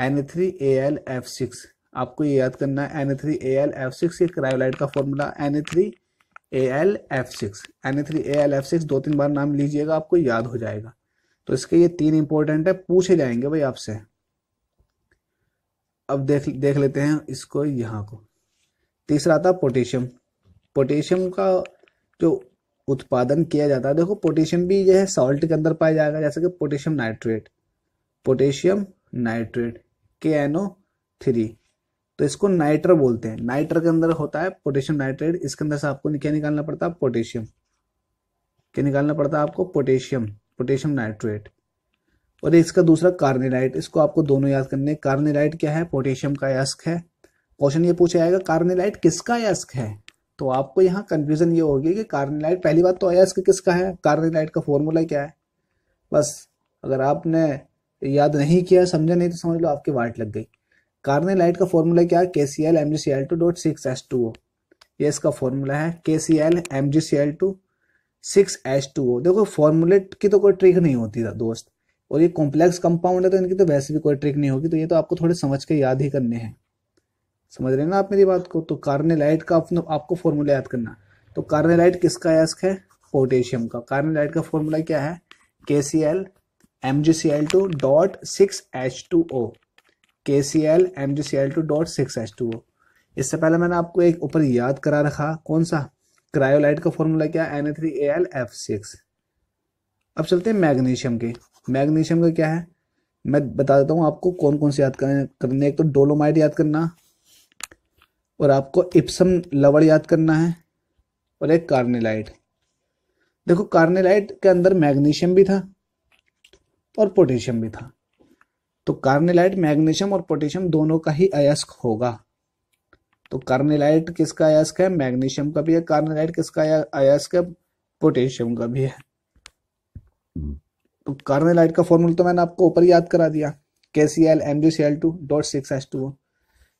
N A three A L F six आपको ये याद करना है N A three A L F six ये क्रायोलाइट का formula N A three A L F six N A three A L F six दो तीन बार नाम लीजिएगा आपको याद हो जाएगा तो इसके ये तीन इंपॉर्टेंट है पूछे जाएंगे भाई आपसे अब देख देख लेते हैं इसको यहाँ को तीसरा था पोटेशियम पोटेशियम का जो उत्पादन किया जाता है देखो पोटेशियम भी यह है सॉल्ट के अंदर पाया जाएगा जैसे कि potassium nitrate potassium nitrate K N O three तो इसको नाइट्र बोलते हैं नाइट्र के अंदर होता है पोटेशियम नाइट्रेट इसके अंदर से आपको क्या निकालना पड़ता है पोटेशियम क्या निकालना पड़ता है आपको पोटेशियम पोटेशियम नाइट्रेट और इसका दूसरा कार्नेलाइट इसको आपको दोनों याद करने कार्नेलाइट क्या है पोटेशियम का यस्क है क्वेश्चन ये पूछा जाएगा कार्नेलाइट किसका यस्क है तो आपको यहाँ कन्फ्यूजन ये होगी कि कार्नेलाइट पहली बात तो अयस्क किसका है कार्नेलाइट का फॉर्मूला क्या है बस अगर आपने याद नहीं किया समझा नहीं तो समझ लो आपकी वाट लग गई कार्नेलाइट का फॉर्मूला क्या है K C L M G C L two dot six S two O ये इसका फॉर्मूला है K C L M G C L two six H two O देखो फॉर्मूलेट की तो कोई ट्रिक नहीं होती था दोस्त और ये कॉम्प्लेक्स कंपाउंड है तो इनकी तो वैसे भी कोई ट्रिक नहीं होगी तो ये तो आपको थोड़े समझ के याद ही करने हैं समझ रहे हैं ना आप मेरी बात को तो कार्नेलाइट का अपने आपको फॉर्मूला याद करना तो कार्नेलाइट किसका एस्क है पोटेशियम का कार्नेलाइट का फॉर्मूला क्या है K C L M G C L two dot six H two O K C L M G C L two dot six H two O इससे पहले मैंने आपको एक ऊपर याद करा रखा कौन सा क्रायोलाइट का फॉर्मूला क्या N A three A L F six अब चलते हैं मैग्नीशियम के मैग्नीशियम का क्या है मैं बता देता हूँ आपको कौन कौन से याद करने एक तो डोलोमाइट याद करना और आपको इप्सम लवड़ याद करना है और एक कार्नेलाइट देखो कार्नेलाइट के अंदर मैग्नीशियम भी था और पोटेशियम भी था तो कार्नेलाइट मैग्नीशियम और पोटेशियम दोनों का ही अयस्क होगा तो कार्नेलाइट किसका अयस्क है मैग्नीशियम का भी है कार्नेलाइट किसका अयस्क है पोटेशियम का भी है तो कार्नेलाइट का फॉर्मूला तो मैंने आपको ऊपर याद करा दिया K C L M G C L two dot six S two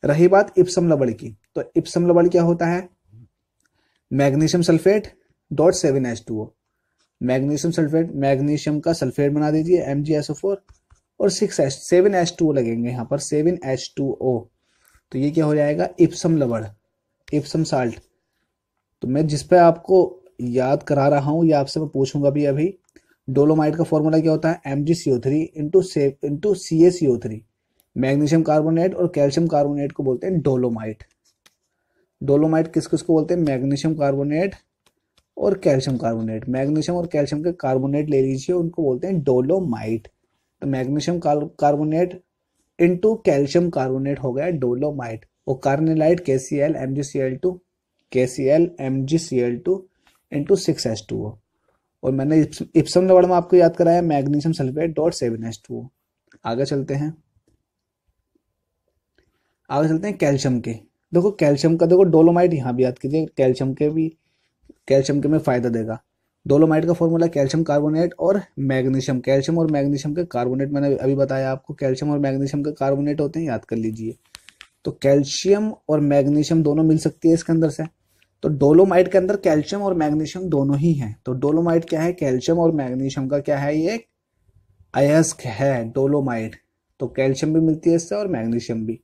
रही बात इप्सम लबड़ की तो इप्सम लबड़ क्या होता है magnesium sulphate dot seven S two O magnesium sulphate magnesium का सल्फेट बना दीजिए M G S O four और six H seven H two लगेंगे यहाँ पर सेवन एच टू ओ तो ये क्या हो जाएगा इप्सम लवड़ इप्सम साल्ट तो मैं जिस पे आपको याद करा रहा हूँ या आपसे मैं पूछूंगा भी अभी डोलोमाइट का फॉर्मूला क्या होता है M G C O three into से into C A C O three magnesium carbonate और कैल्शियम कार्बोनेट को बोलते हैं डोलोमाइट डोलोमाइट किस किस को बोलते हैं मैग्नीशियम कार्बोनेट और कैल्शियम कार्बोनेट मैग्नीशियम और कैल्शियम के कार्बोनेट ले लीजिए उनको बोलते हैं डोलोमाइट तो magnesium carbonate into calcium carbonate हो गया डोलोमाइट और carnallite K C L M G C L two K C L M G C L two into six S two O और मैंने इप्सम लवड़ में आपको याद कराया magnesium sulphate dot seven S two O आगे चलते हैं आगे चलते हैं कैल्शियम के देखो कैल्शियम का देखो डोलोमाइट यहाँ भी याद कीजिए कैल्शियम के भी कैल्शियम के में फ़ायदा देगा डोलोमाइट का फॉर्मूला कैल्शियम कार्बोनेट और मैग्नीशियम कैल्शियम और मैग्नीशियम के कार्बोनेट मैंने अभी बताया आपको कैल्शियम और मैग्नीशियम के कार्बोनेट होते हैं याद कर लीजिए तो कैल्शियम और मैग्नीशियम दोनों मिल सकती है इसके अंदर से तो डोलोमाइट के अंदर कैल्शियम और मैग्नीशियम दोनों ही हैं तो डोलोमाइट क्या है कैल्शियम और मैग्नीशियम का क्या है ये अयस्क है डोलोमाइट तो कैल्शियम भी मिलती है इससे और मैग्नीशियम भी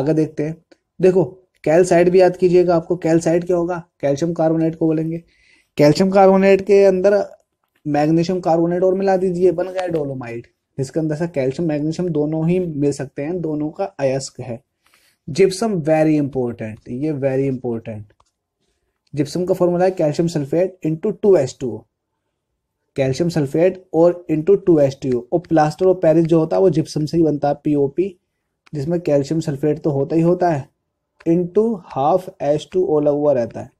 आगे देखते हैं देखो कैल्साइड भी याद कीजिएगा आपको कैल्साइड क्या होगा कैल्शियम कार्बोनेट को बोलेंगे कैल्शियम कार्बोनेट के अंदर मैग्नीशियम कार्बोनेट और मिला दीजिए बन गया डोलोमाइट जिसके अंदर से कैल्शियम मैग्नीशियम दोनों ही मिल सकते हैं दोनों का अयस्क है जिप्सम वेरी इंपॉर्टेंट ये वेरी इंपॉर्टेंट जिप्सम का फॉर्मूला है calcium sulphate into two S two calcium sulphate और into two S T O और प्लास्टर ऑफ पेरिस जो होता है वो जिप्सम से ही बनता है पीओपी जिसमें कैल्शियम सल्फेट तो होता ही होता है into half S two O लगा हुआ रहता है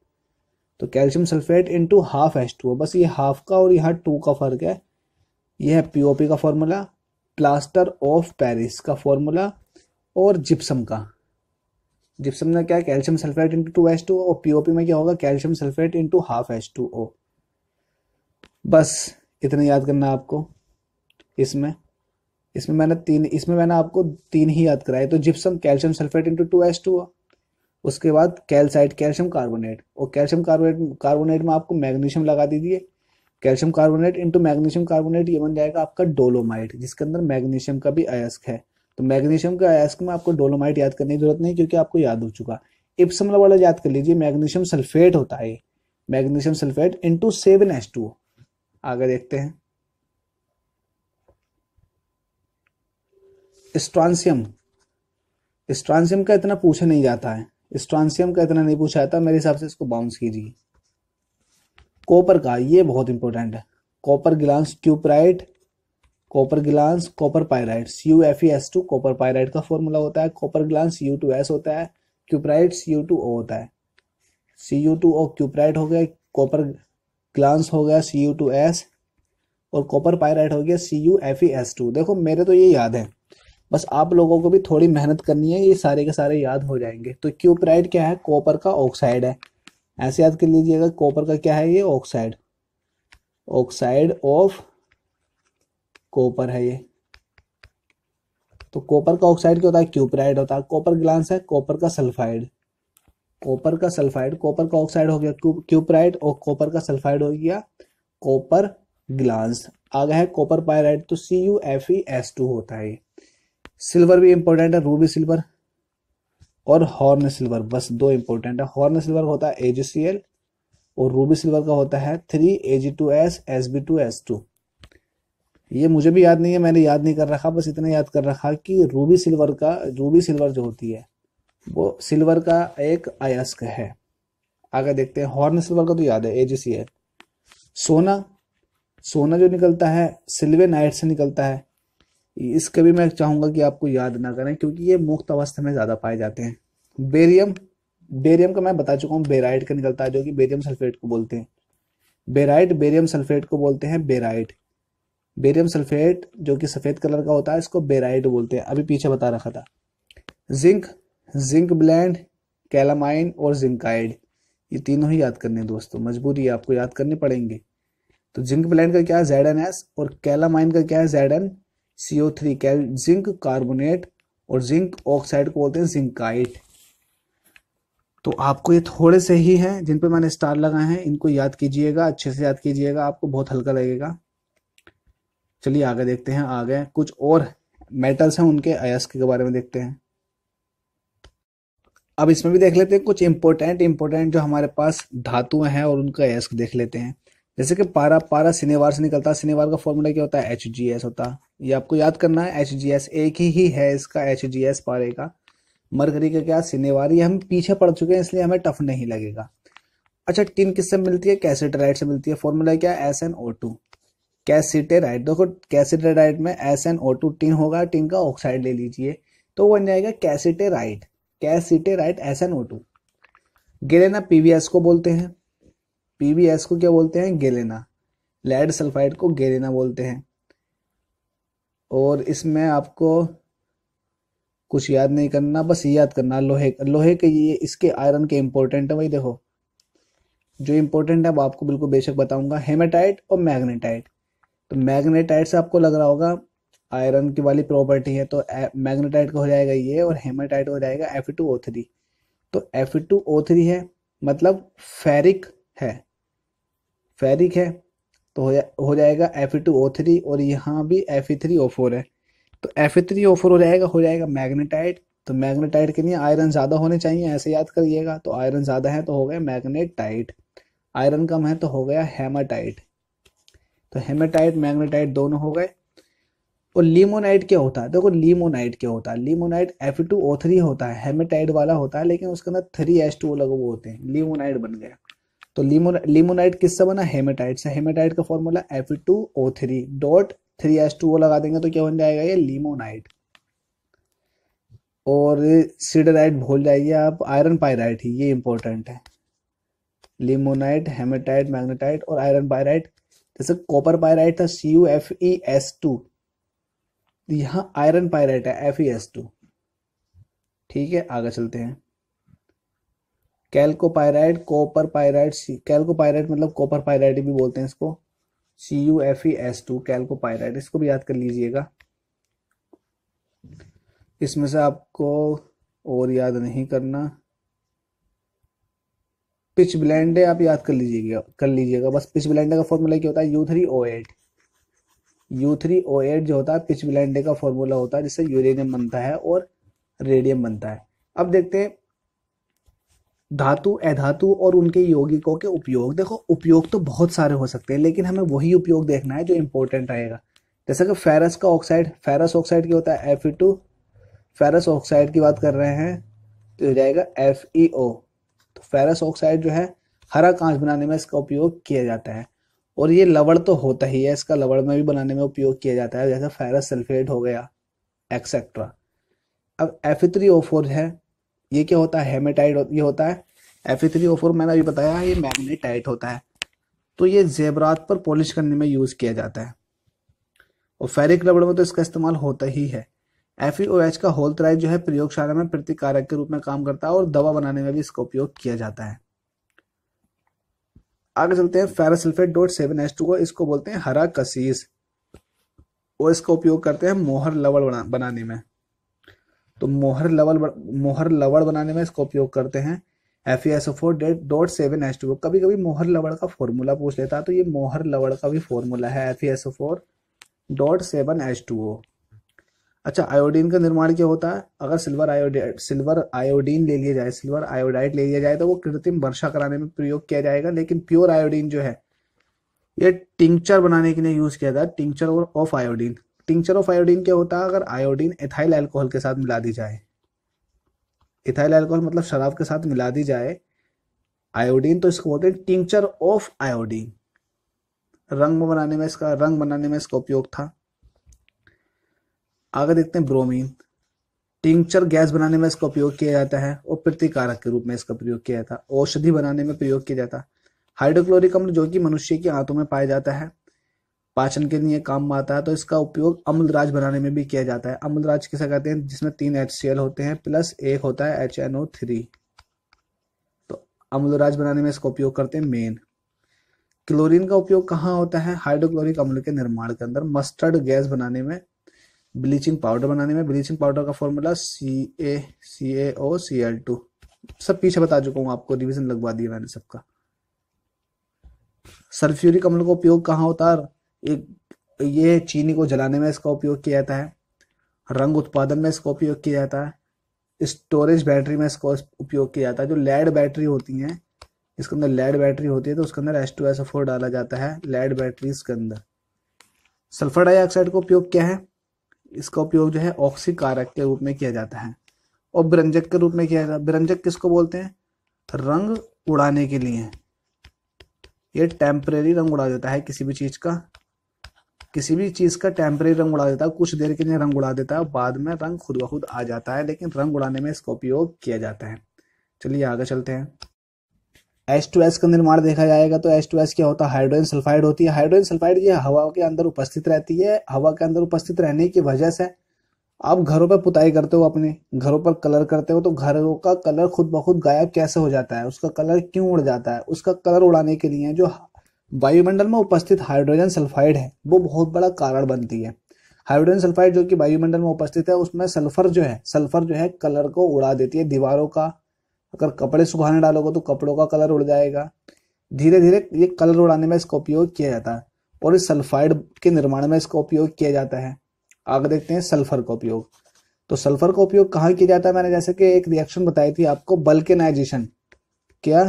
तो calcium sulphate into half H two बस ये हाफ का और यहाँ टू का फर्क है यह है पीओपी का फॉर्मूला प्लास्टर ऑफ पेरिस का फॉर्मूला और जिप्सम का जिप्सम ने क्या calcium sulphate into two H two और पीओपी में क्या होगा calcium sulphate into half H two O बस इतना याद करना है आपको इसमें इसमें मैंने तीन इसमें मैंने आपको तीन ही याद कराए तो gypsum calcium sulphate into two H two उसके बाद कैल्साइट कैल्शियम कार्बोनेट और कैल्शियम कार्बोनेट कार्बोनेट में आपको मैग्नीशियम लगा दीजिए calcium carbonate into magnesium carbonate ये बन जाएगा आपका डोलोमाइट जिसके अंदर मैग्नीशियम का भी अयस्क है तो मैग्नीशियम के अयस्क में आपको डोलोमाइट याद करने की जरूरत नहीं क्योंकि आपको याद हो चुका इप्सम वाला याद कर लीजिए मैग्नीशियम सल्फेट होता है magnesium sulphate into seven S two आगे देखते हैं स्ट्रांसियम स्ट्रांसियम का इतना पूछा नहीं जाता है स्ट्रांसियम का इतना नहीं पूछा था मेरे हिसाब से इसको बाउंस कीजिए कॉपर का ये बहुत इंपॉर्टेंट है copper glance cuprite copper glance copper pyrite U F E S two copper pyrite का फॉर्मूला होता है copper glance U two S होता है cuprite C U two O होता है C U two O cuprite हो गया कॉपर ग्लांस हो गया सी यू टू एस और कॉपर पायराइट हो गया C U F E S two देखो मेरे तो ये याद है बस आप लोगों को भी थोड़ी मेहनत करनी है ये सारे के सारे याद हो जाएंगे तो क्यूपराइड क्या है कॉपर का ऑक्साइड है ऐसे याद कर लीजिएगा कॉपर का क्या है ये ऑक्साइड ऑक्साइड ऑफ कॉपर है ये तो कॉपर का ऑक्साइड क्या होता है क्यूपराइड होता है कॉपर ग्लांस है कॉपर का सल्फाइड कॉपर का सल्फाइड कॉपर का ऑक्साइड हो गया क्यूपराइड और कॉपर का सल्फाइड हो गया कॉपर ग्लांस आ गया है कॉपर पायराइड तो C U F E S two होता है सिल्वर भी इंपॉर्टेंट है रूबी सिल्वर और हॉर्न सिल्वर बस दो इंपॉर्टेंट है हॉर्न सिल्वर का होता है एजीसीएल और रूबी सिल्वर का होता है three A G two S S B two S two ये मुझे भी याद नहीं है मैंने याद नहीं कर रखा बस इतना याद कर रखा कि रूबी सिल्वर का रूबी सिल्वर जो होती है वो सिल्वर का एक अयस्क है आगे देखते हैं हॉर्न सिल्वर का तो याद है एजीसीएल सोना सोना जो निकलता है सिल्वेनाइट से निकलता है इसका भी मैं चाहूंगा कि आपको याद ना करें क्योंकि ये मुक्त अवस्था में ज़्यादा पाए जाते हैं बेरियम बेरियम का मैं बता चुका हूँ बेराइट का निकलता है जो कि बेरियम सल्फेट को बोलते हैं बेराइट बेरियम सल्फेट को बोलते हैं बेराइट बेरियम सल्फेट जो कि सफ़ेद कलर का होता है इसको बेराइट बोलते हैं अभी पीछे बता रखा था जिंक जिंक ब्लैंड कैलामाइन और जिंकाइड ये तीनों ही याद करने दोस्तों मजबूरी आपको याद करने पड़ेंगे तो जिंक ब्लैंड का क्या है जेड एन एस और कैलामाइन का क्या है जेड एन सीओ थ्री कैल जिंक कार्बोनेट और जिंक ऑक्साइड को बोलते हैं जिंकाइट तो आपको ये थोड़े से ही हैं जिन पे मैंने स्टार लगाए हैं इनको याद कीजिएगा अच्छे से याद कीजिएगा आपको बहुत हल्का लगेगा चलिए आगे देखते हैं आगे कुछ और मेटल्स हैं उनके अयस्क के बारे में देखते हैं अब इसमें भी देख लेते हैं कुछ इंपोर्टेंट इंपोर्टेंट जो हमारे पास धातुएं हैं और उनका अयस्क देख लेते हैं जैसे कि पारा पारा सिनेवार से निकलता सिनेवार का फॉर्मूला क्या होता है एच जी एस होता है ये आपको याद करना है एच जी एस एक ही, ही है इसका एच जी एस पारे का मरकरी का क्या सिनेवार ये हम पीछे पड़ चुके हैं इसलिए हमें टफ नहीं लगेगा अच्छा टिन किससे मिलती है कैसेटेराइट से मिलती है फॉर्मूला क्या है S N O two cassiterite देखो कैसेटेराइट में S N O two tin होगा टिन का ऑक्साइड ले लीजिए तो बन जाएगा cassiterite cassiterite S N O two galena P V S को बोलते हैं पीबीएस को क्या बोलते हैं गेलेना लेड सल्फाइड को गेलेना बोलते हैं और इसमें आपको कुछ याद नहीं करना बस याद करना लोहे लोहे के ये इसके आयरन के इम्पोर्टेंट है भाई देखो जो इम्पोर्टेंट है वो आपको बिल्कुल बेशक बताऊंगा हेमेटाइट और मैग्नेटाइट तो मैग्नेटाइट से आपको लग रहा होगा आयरन की वाली प्रॉपर्टी है तो मैग्नेटाइट का हो जाएगा ये और हेमेटाइट हो जाएगा एफ टू ओ थ्री तो एफ टू ओ थ्री है मतलब फेरिक है फेरिक है तो हो, जाएगा जा, टू ओ थ्री और यहाँ भी एफ थ्री e है तो एफ थ्री ओ फोर हो जाएगा हो जाएगा मैग्नेटाइट तो मैग्नेटाइट के लिए आयरन ज़्यादा होने चाहिए ऐसे याद करिएगा तो आयरन ज़्यादा है तो हो गया मैग्नेटाइट आयरन कम है तो हो गया हेमाटाइट तो हेमाटाइट मैग्नेटाइट दोनों हो गए और लीमोनाइट क्या होता है देखो लीमोनाइट क्या होता है लीमोनाइट एफ e होता है हेमाटाइट वाला होता है लेकिन उसके अंदर थ्री एस टू लगे वो होते हैं लीमोनाइट बन गया तो लिमोनाइट किससे बना हेमेटाइट से हेमेटाइट का formula F two O three dot three S two वो लगा देंगे तो क्या बन जाएगा ये लिमोनाइट और सीडराइट भूल जाइए आप आयरन पायराइट ही ये इंपॉर्टेंट है लिमोनाइट हेमेटाइट मैग्नेटाइट और आयरन पायराइट जैसे कॉपर पायराइट था C U F E S two यहाँ आयरन पायराइट है एफ ई एस टू ठीक है आगे चलते हैं कैल्कोपायराइड कॉपर पायराइड कैल्कोपायराइड मतलब कॉपर पायराइड भी बोलते हैं इसको C U F E e S two chalcopyrite इसको भी याद कर लीजिएगा इसमें से आपको और याद नहीं करना पिच ब्लैंडे आप याद कर लीजिएगा कर लीजिएगा बस पिच ब्लैंडे का फॉर्मूला क्या होता है U three O eight U three O eight जो होता है पिच ब्लैंडे का फॉर्मूला होता है जिससे यूरेनियम बनता है और रेडियम बनता है अब देखते हैं धातु अधातु और उनके यौगिकों के उपयोग देखो उपयोग तो बहुत सारे हो सकते हैं लेकिन हमें वही उपयोग देखना है जो इम्पोर्टेंट रहेगा जैसे कि फेरस का ऑक्साइड फेरस ऑक्साइड क्या होता है F E two ferrous oxide की बात कर रहे हैं तो हो जाएगा एफ ई ओ तो फेरस ऑक्साइड जो है हरा कांच बनाने में इसका उपयोग किया जाता है और ये लवड़ तो होता ही है इसका लवड़ में भी बनाने में उपयोग किया जाता है जैसे फेरस सल्फेट हो गया एक्सेट्रा अब एफ थ्री ओ फोर है ये क्या होता है हेमेटाइट ये होता है एफ थ्री ओ फोर मैंने अभी बताया ये मैग्नेटाइट होता है तो ये जेबरात पर पॉलिश करने में यूज़ किया जाता है और फेरिक रबड़ में तो इसका इस्तेमाल होता ही है एफ एच e का होल तराइड जो है प्रयोगशाला में प्रतिकारक के रूप में काम करता है और दवा बनाने में भी इसका उपयोग किया जाता है आगे चलते हैं ferrous sulphate dot seven H two को इसको बोलते हैं हरा कसीस और इसका उपयोग करते हैं मोहर लवण बनाने में तो मोहर लवल मोहर लवड़ बनाने में इसका उपयोग करते हैं एफ एस ओ फोर डेट डॉट सेवन एस टू कभी कभी मोहर लवड़ का फॉर्मूला पूछ लेता है तो ये मोहर लवड़ का भी फॉर्मूला है F S O four dot seven S two O अच्छा आयोडीन का निर्माण क्या होता है अगर सिल्वर आयोडाइड सिल्वर आयोडीन ले लिया जाए सिल्वर आयोडाइड ले लिया जाए तो वो कृत्रिम वर्षा कराने में प्रयोग किया जाएगा लेकिन प्योर आयोडीन जो है ये टिंक्चर बनाने के लिए यूज किया जाता है tincture of iodine tincture of iodine क्या होता है अगर आयोडीन एथाइल एल्कोहल के साथ मिला दी जाए इथाइल एल्कोहल मतलब शराब के साथ मिला दी जाए आयोडीन तो इसको बोलते हैं टिंचर ऑफ आयोडीन रंग बनाने में इसका रंग बनाने में इसका उपयोग था आगे देखते हैं ब्रोमीन टिंचर गैस बनाने में इसका उपयोग किया जाता है और प्रतिकारक के रूप में इसका प्रयोग किया जाता है औषधि बनाने में प्रयोग किया जाता है हाइड्रोक्लोरिक अम्ल जो कि मनुष्य की आंतों में पाया जाता है पाचन के लिए काम में आता है तो इसका उपयोग अम्लराज बनाने में भी किया जाता है अम्लराज किसे कहते हैं जिसमें तीन एच होते हैं प्लस एक होता है एच एन ओ थ्री तो अम्लराज बनाने में इसका उपयोग करते हैं मेन क्लोरीन का उपयोग कहाँ होता है हाइड्रोक्लोरिक अम्ल के निर्माण के अंदर मस्टर्ड गैस बनाने में ब्लीचिंग पाउडर बनाने में ब्लीचिंग पाउडर का formula C A C A O C L two सब पीछे बता चुका हूँ आपको रिविजन लगवा दिया मैंने सबका सल्फ्यूरिक अम्ल का उपयोग कहाँ होता है एक ये चीनी को जलाने में इसका उपयोग किया जाता है रंग उत्पादन में इसका उपयोग किया जाता है स्टोरेज बैटरी में इसका उपयोग किया जाता है जो लेड बैटरी होती हैं इसके अंदर लेड बैटरी होती है तो उसके अंदर एस टू एस फोर डाला जाता है लेड बैटरी के अंदर सल्फर डाइऑक्साइड का उपयोग क्या है इसका उपयोग जो है ऑक्सीकारक के रूप में किया जाता है और ब्रंजक के रूप में किया जाता है ब्रंजक किसको बोलते हैं रंग उड़ाने के लिए ये टेम्परेरी रंग उड़ा देता है किसी भी चीज़ का किसी भी चीज़ का टेम्परेरी रंग उड़ा देता है कुछ देर के लिए रंग उड़ा देता है बाद में रंग खुद ब खुद आ जाता है लेकिन रंग उड़ाने में इसका उपयोग किया जाता है चलिए आगे चलते हैं एच टू एस का निर्माण देखा जाएगा तो एच टू एस क्या होता है हाइड्रोजन सल्फाइड होती है हाइड्रोजन सल्फाइड ये हवा के अंदर उपस्थित रहती है हवा के अंदर उपस्थित रहने की वजह से आप घरों पर पुताई करते हो अपने घरों पर कलर करते हो तो घरों का कलर खुद ब खुद गायब कैसे हो जाता है उसका कलर क्यों उड़ जाता है उसका कलर उड़ाने के लिए जो वायुमंडल में उपस्थित हाइड्रोजन सल्फाइड है वो बहुत बड़ा कारण बनती है हाइड्रोजन सल्फाइड जो कि वायुमंडल में उपस्थित है उसमें सल्फर जो है सल्फर जो है कलर को उड़ा देती है दीवारों का अगर कपड़े सुखाने डालोगे तो कपड़ों का कलर उड़ जाएगा धीरे धीरे ये कलर उड़ाने में इसका उपयोग किया जाता है और इस सल्फाइड के निर्माण में इसका उपयोग किया जाता है आगे देखते हैं सल्फर का उपयोग तो सल्फर का उपयोग कहाँ किया जाता है मैंने जैसे कि एक रिएक्शन बताई थी आपको बल्केनाइजेशन क्या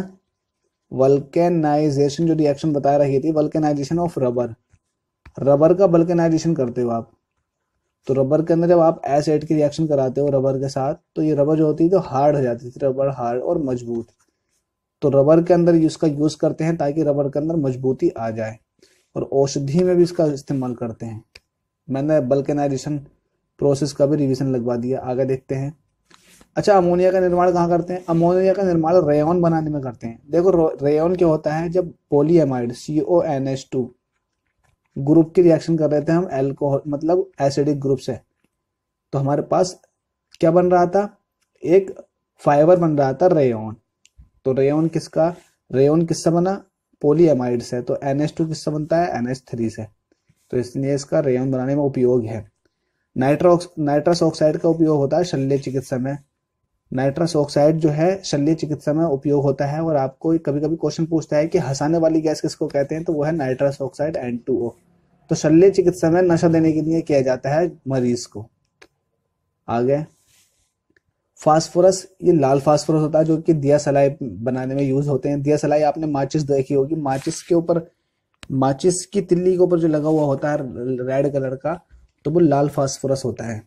वल्केनाइजेशन जो रिएक्शन बता रही थी वल्केनाइजेशन ऑफ रबर रबर का वल्केनाइजेशन करते हो आप तो रबर के अंदर जब आप एड की रिएक्शन कराते हो रबर के साथ तो ये रबर जो होती है तो हार्ड हो जाती थी रबर हार्ड और मजबूत तो रबर के अंदर इसका यूज़ करते हैं ताकि रबर के अंदर मजबूती आ जाए और औषधि में भी इसका इस्तेमाल करते हैं मैंने बल्केनाइजेशन प्रोसेस का भी रिविज़न लगवा दिया आगे देखते हैं अच्छा अमोनिया का निर्माण कहाँ करते हैं अमोनिया का निर्माण रेयन बनाने में करते हैं देखो रेयन क्या होता है जब polyamide C O N H two group की रिएक्शन कर रहे थे हम एल्कोहल मतलब एसिडिक ग्रुप से तो हमारे पास क्या बन रहा था एक फाइबर बन रहा था रेन तो रेन किसका रेयन किससे बना पोलियमाइड से तो एन एच टू किससे बनता है एन एच थ्री से तो इसलिए इसका रेयन बनाने में उपयोग है नाइट्रोक्स नाइट्रस ऑक्साइड का उपयोग होता है शल्य चिकित्सा में नाइट्रस ऑक्साइड जो है शल्य चिकित्सा में उपयोग होता है और आपको कभी कभी क्वेश्चन पूछता है कि हंसाने वाली गैस किसको कहते हैं तो वो है nitrous oxide N two O तो शल्य चिकित्सा में नशा देने के लिए किया जाता है मरीज को आगे फास्फोरस ये लाल फास्फोरस होता है जो कि दिया सलाई बनाने में यूज होते हैं दिया सलाई आपने माचिस देखी होगी माचिस के ऊपर माचिस की तिल्ली के ऊपर जो लगा हुआ होता है रेड कलर का तो वो लाल फास्फोरस होता है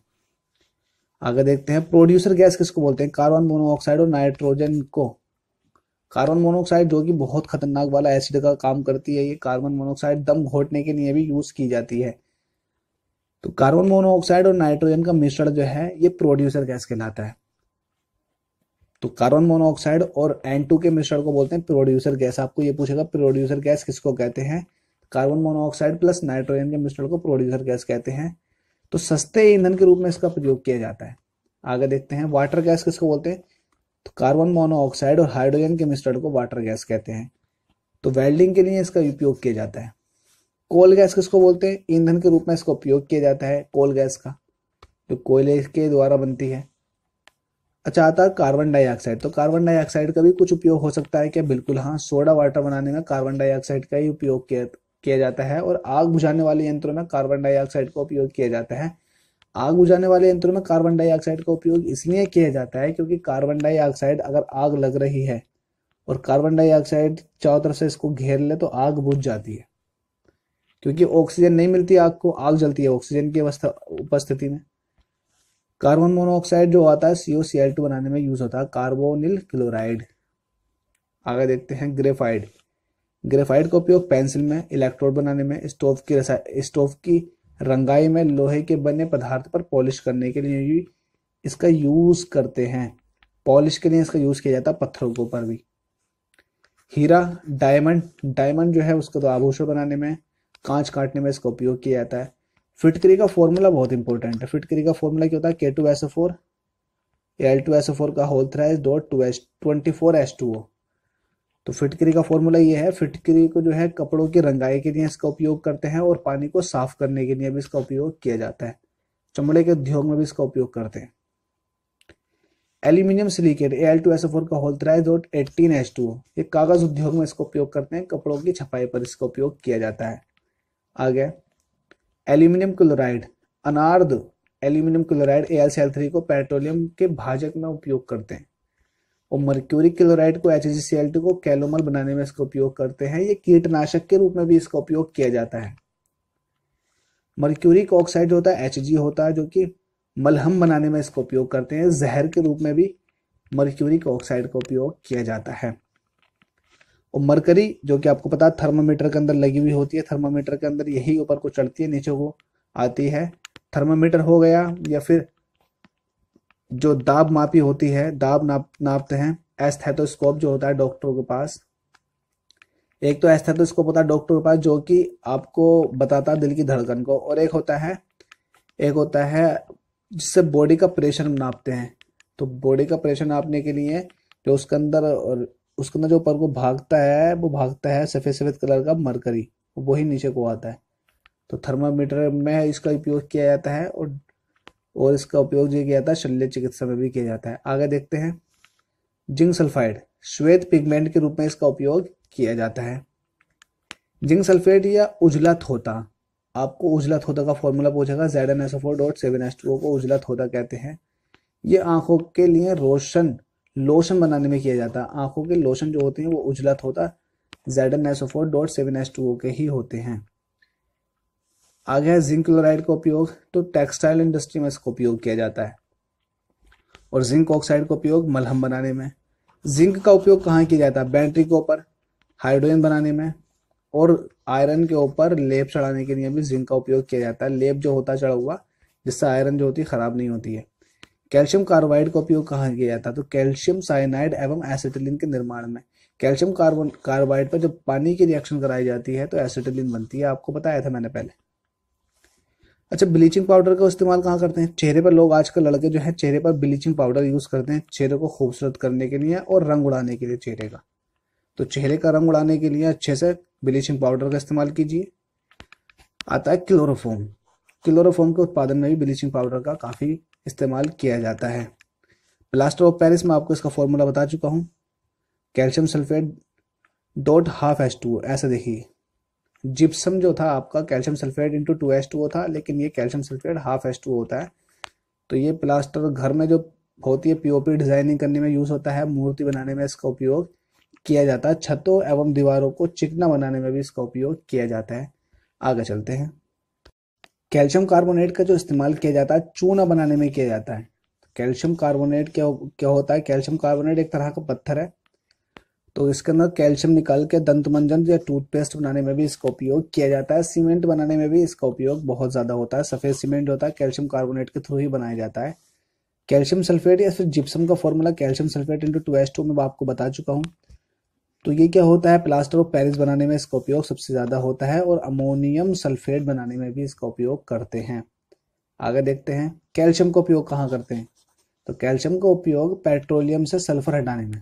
आगे देखते हैं प्रोड्यूसर गैस किसको बोलते हैं कार्बन मोनोऑक्साइड और नाइट्रोजन को कार्बन मोनोऑक्साइड जो कि बहुत खतरनाक वाला एसिड का काम करती है ये कार्बन मोनोऑक्साइड दम घोटने के लिए भी यूज की जाती है तो कार्बन मोनोऑक्साइड और नाइट्रोजन का मिश्रण जो है ये प्रोड्यूसर गैस कहलाता है तो कार्बन मोनोऑक्साइड और एन के मिश्रण को बोलते हैं प्रोड्यूसर गैस आपको ये पूछेगा प्रोड्यूसर गैस किसको कहते हैं कार्बन मोनोऑक्साइड प्लस नाइट्रोजन के मिश्रण को प्रोड्यूसर गैस कहते हैं तो सस्ते ईंधन के रूप में इसका प्रयोग किया जाता है आगे देखते हैं वाटर गैस किसको बोलते हैं तो कार्बन मोनोऑक्साइड और हाइड्रोजन के मिश्रण को वाटर गैस कहते हैं तो वेल्डिंग के लिए इसका उपयोग किया जाता है कोल गैस किसको बोलते हैं ईंधन के रूप में इसका उपयोग किया जाता है कोल गैस का जो कोयले के द्वारा बनती है अच्छा आता है कार्बन डाइऑक्साइड तो कार्बन डाइऑक्साइड का भी कुछ उपयोग हो सकता है क्या बिल्कुल हाँ सोडा वाटर बनाने में कार्बन डाइऑक्साइड का ही उपयोग किया किया जाता है और आग बुझाने वाले यंत्रों में कार्बन डाइऑक्साइड का उपयोग किया जाता है आग बुझाने वाले यंत्रों में कार्बन डाइऑक्साइड का उपयोग इसलिए किया जाता है क्योंकि कार्बन डाइऑक्साइड अगर आग लग रही है और कार्बन डाइऑक्साइड चारों तरफ से इसको घेर ले तो आग बुझ जाती है क्योंकि ऑक्सीजन नहीं मिलती आग को आग जलती है ऑक्सीजन की अवस्था उपस्थिति में कार्बन मोनोऑक्साइड जो आता है सीओ सी बनाने में यूज होता है कार्बोनिल क्लोराइड आगे देखते हैं ग्रेफाइड ग्रेफाइट का उपयोग पेंसिल में इलेक्ट्रोड बनाने में स्टोव की स्टोव की रंगाई में लोहे के बने पदार्थ पर पॉलिश करने के लिए भी इसका यूज करते हैं पॉलिश के लिए इसका यूज किया जाता है पत्थरों के ऊपर भी हीरा डायमंड डायमंड जो है उसको तो आभूषण बनाने में कांच काटने में इसका उपयोग किया जाता है फिटकरी का फॉर्मूला बहुत इंपॉर्टेंट है फिटकरी का फॉर्मूला क्या होता है K two S O four L two S O four का whole thrice dot two S twenty four S two O तो फिटकरी का फॉर्मूला ये है फिटकरी को जो है कपड़ों की रंगाई के लिए इसका उपयोग करते हैं और पानी को साफ करने के लिए भी इसका उपयोग किया जाता है चमड़े के उद्योग में भी इसका उपयोग करते हैं aluminium silicate A L two S four का होल्थराइज और एटीन एच टू ये कागज उद्योग में इसका उपयोग करते हैं कपड़ों की छपाई पर इसका उपयोग किया जाता है आगे एल्यूमिनियम क्लोराइड अनार्द aluminium chloride A L C L three को पेट्रोलियम के भाजक में उपयोग करते हैं और मर्क्यूरिक क्लोराइड को एच को कैलोमल बनाने में इसका उपयोग करते हैं ये कीटनाशक के रूप में भी इसका उपयोग किया जाता है मर्क्यूरिक ऑक्साइड होता है एच होता है जो कि मलहम बनाने में इसका उपयोग करते हैं जहर के रूप में भी मर्क्यूरिक ऑक्साइड का उपयोग किया जाता है और मरकरी जो कि आपको पता है थर्मामीटर के अंदर लगी हुई होती है थर्मामीटर के अंदर यही ऊपर को चढ़ती है नीचे को आती है थर्मामीटर हो गया या फिर जो दाब मापी होती है दाब नाप नापते हैं एस्थेटोस्कोप जो होता है डॉक्टरों के पास एक तो एस्थेटोस्कोप होता है डॉक्टर के पास जो कि आपको बताता है दिल की धड़कन को और एक होता है एक होता है जिससे बॉडी का प्रेशर नापते हैं तो बॉडी का प्रेशर नापने के लिए जो उसके अंदर और उसके अंदर जो ऊपर को भागता है वो भागता है सफ़ेद सफ़ेद कलर का मरकरी वही नीचे को आता है तो थर्मामीटर में इसका उपयोग किया जाता है और और इसका उपयोग जो किया जाता है शल्य चिकित्सा में भी किया जाता है आगे देखते हैं जिंक सल्फाइड श्वेत पिगमेंट के रूप में इसका उपयोग किया जाता है जिंक सल्फेट या उजला थोता आपको उजला थोता का फॉर्मूला पूछेगा Z N S O four dot seven S two को उजला थोता कहते हैं ये आंखों के लिए रोशन लोशन बनाने में किया जाता है आंखों के लोशन जो होते हैं वो उजला थोता Z N S O four dot seven S two के ही होते हैं आगे है जिंक क्लोराइड का उपयोग तो टेक्सटाइल इंडस्ट्री में इसका उपयोग किया जाता है और जिंक ऑक्साइड का उपयोग मलहम बनाने में जिंक का उपयोग कहाँ किया जाता है बैटरी के ऊपर हाइड्रोजन बनाने में और आयरन के ऊपर लेप चढ़ाने के लिए भी जिंक का उपयोग किया जाता है लेप जो होता है चढ़ा हुआ जिससे आयरन जो होती है ख़राब नहीं होती है कैल्शियम कार्बाइड का उपयोग कहाँ किया जाता है तो कैल्शियम साइनाइड एवं एसिटिलिन के निर्माण में कैल्शियम कार्बन कार्बाइड पर जब पानी की रिएक्शन कराई जाती है तो एसिटिलिन बनती है आपको बताया था मैंने पहले अच्छा ब्लीचिंग पाउडर का इस्तेमाल कहाँ करते हैं चेहरे पर लोग आजकल लड़के जो है चेहरे पर ब्लीचिंग पाउडर यूज़ करते हैं चेहरे को खूबसूरत करने के लिए और रंग उड़ाने के लिए चेहरे का तो चेहरे का रंग उड़ाने के लिए अच्छे से ब्लीचिंग पाउडर का इस्तेमाल कीजिए आता है क्लोरोफोम क्लोरोफोम के उत्पादन में भी ब्लीचिंग पाउडर का काफ़ी इस्तेमाल किया जाता है प्लास्टर ऑफ पेरिस में आपको इसका फॉर्मूला बता चुका हूँ calcium sulphate dot half H two ऐसा देखिए जिप्सम जो था आपका calcium sulphate into two S two O था लेकिन ये calcium sulphate half S two होता है तो ये प्लास्टर घर में जो होती है पीओपी डिजाइनिंग करने में यूज होता है मूर्ति बनाने में इसका उपयोग किया जाता है छतों एवं दीवारों को चिकना बनाने में भी इसका उपयोग किया जाता है आगे चलते हैं कैल्शियम कार्बोनेट का जो इस्तेमाल किया जाता है चूना बनाने में किया जाता है कैल्शियम कार्बोनेट क्या क्या होता है कैल्शियम कार्बोनेट एक तरह का पत्थर है तो इसके अंदर कैल्शियम निकाल के दंत मंजन या टूथपेस्ट बनाने में भी इसका उपयोग किया जाता है सीमेंट बनाने में भी इसका उपयोग बहुत ज़्यादा होता है सफ़ेद सीमेंट होता है कैल्शियम कार्बोनेट के थ्रू ही बनाया जाता है कैल्शियम सल्फेट या फिर जिप्सम का formula calcium sulphate into two S two में आपको बता चुका हूँ तो ये क्या होता है प्लास्टर ऑफ पैरिस बनाने में इसका उपयोग सबसे ज़्यादा होता है और अमोनियम सल्फेट बनाने में भी इसका उपयोग करते हैं आगे देखते हैं कैल्शियम का उपयोग कहाँ करते हैं तो कैल्शियम का उपयोग पेट्रोलियम से सल्फर हटाने में